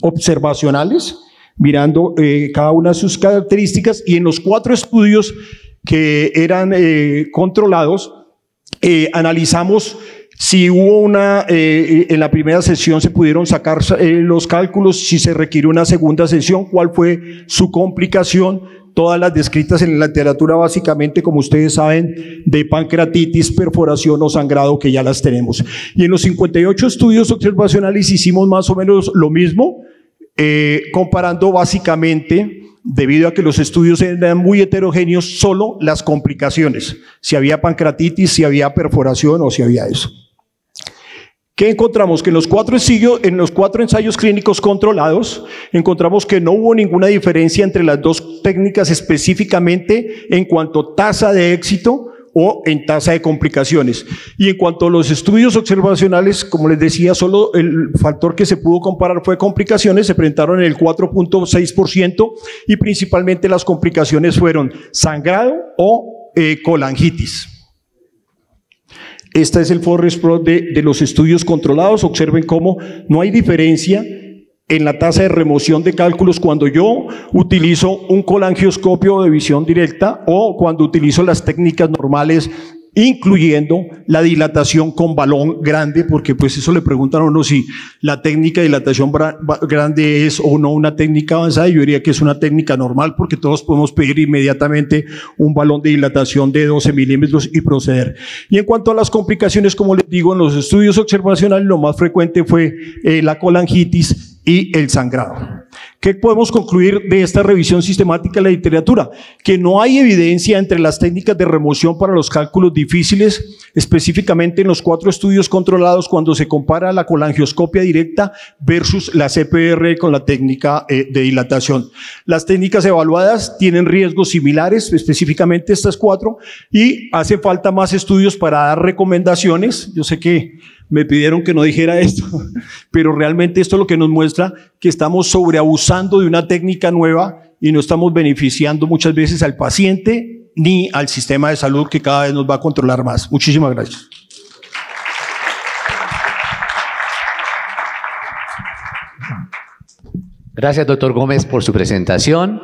observacionales mirando eh, cada una de sus características y en los cuatro estudios que eran eh, controlados, eh, analizamos si hubo una, en la primera sesión se pudieron sacar los cálculos, si se requirió una segunda sesión, cuál fue su complicación, todas las descritas en la literatura básicamente, como ustedes saben, de pancreatitis, perforación o sangrado, que ya las tenemos. Y en los 58 estudios observacionales hicimos más o menos lo mismo, eh, comparando básicamente, debido a que los estudios eran muy heterogéneos, solo las complicaciones, si había pancreatitis, si había perforación o si había eso. ¿Qué encontramos? Que en los, cuatro en los cuatro ensayos clínicos controlados encontramos que no hubo ninguna diferencia entre las dos técnicas específicamente en cuanto a tasa de éxito o en tasa de complicaciones. Y en cuanto a los estudios observacionales, como les decía, solo el factor que se pudo comparar fue complicaciones, se presentaron en el 4.6% y principalmente las complicaciones fueron sangrado o eh, colangitis. Este es el forest de, de los estudios controlados. Observen cómo no hay diferencia en la tasa de remoción de cálculos cuando yo utilizo un colangioscopio de visión directa o cuando utilizo las técnicas normales incluyendo la dilatación con balón grande, porque pues eso le preguntan a uno si la técnica de dilatación grande es o no una técnica avanzada, yo diría que es una técnica normal, porque todos podemos pedir inmediatamente un balón de dilatación de 12 milímetros y proceder. Y en cuanto a las complicaciones, como les digo, en los estudios observacionales lo más frecuente fue eh, la colangitis, y el sangrado. ¿Qué podemos concluir de esta revisión sistemática de la literatura? Que no hay evidencia entre las técnicas de remoción para los cálculos difíciles, específicamente en los cuatro estudios controlados cuando se compara la colangioscopia directa versus la CPR con la técnica eh, de dilatación. Las técnicas evaluadas tienen riesgos similares, específicamente estas cuatro, y hace falta más estudios para dar recomendaciones. Yo sé que me pidieron que no dijera esto, pero realmente esto es lo que nos muestra que estamos sobreabusando de una técnica nueva y no estamos beneficiando muchas veces al paciente ni al sistema de salud que cada vez nos va a controlar más. Muchísimas gracias. Gracias, doctor Gómez, por su presentación.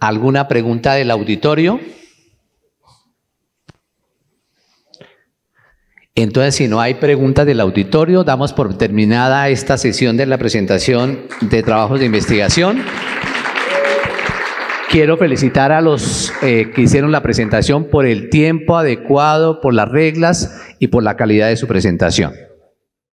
¿Alguna pregunta del auditorio? Entonces, si no hay preguntas del auditorio, damos por terminada esta sesión de la presentación de trabajos de investigación. Quiero felicitar a los eh, que hicieron la presentación por el tiempo adecuado, por las reglas y por la calidad de su presentación.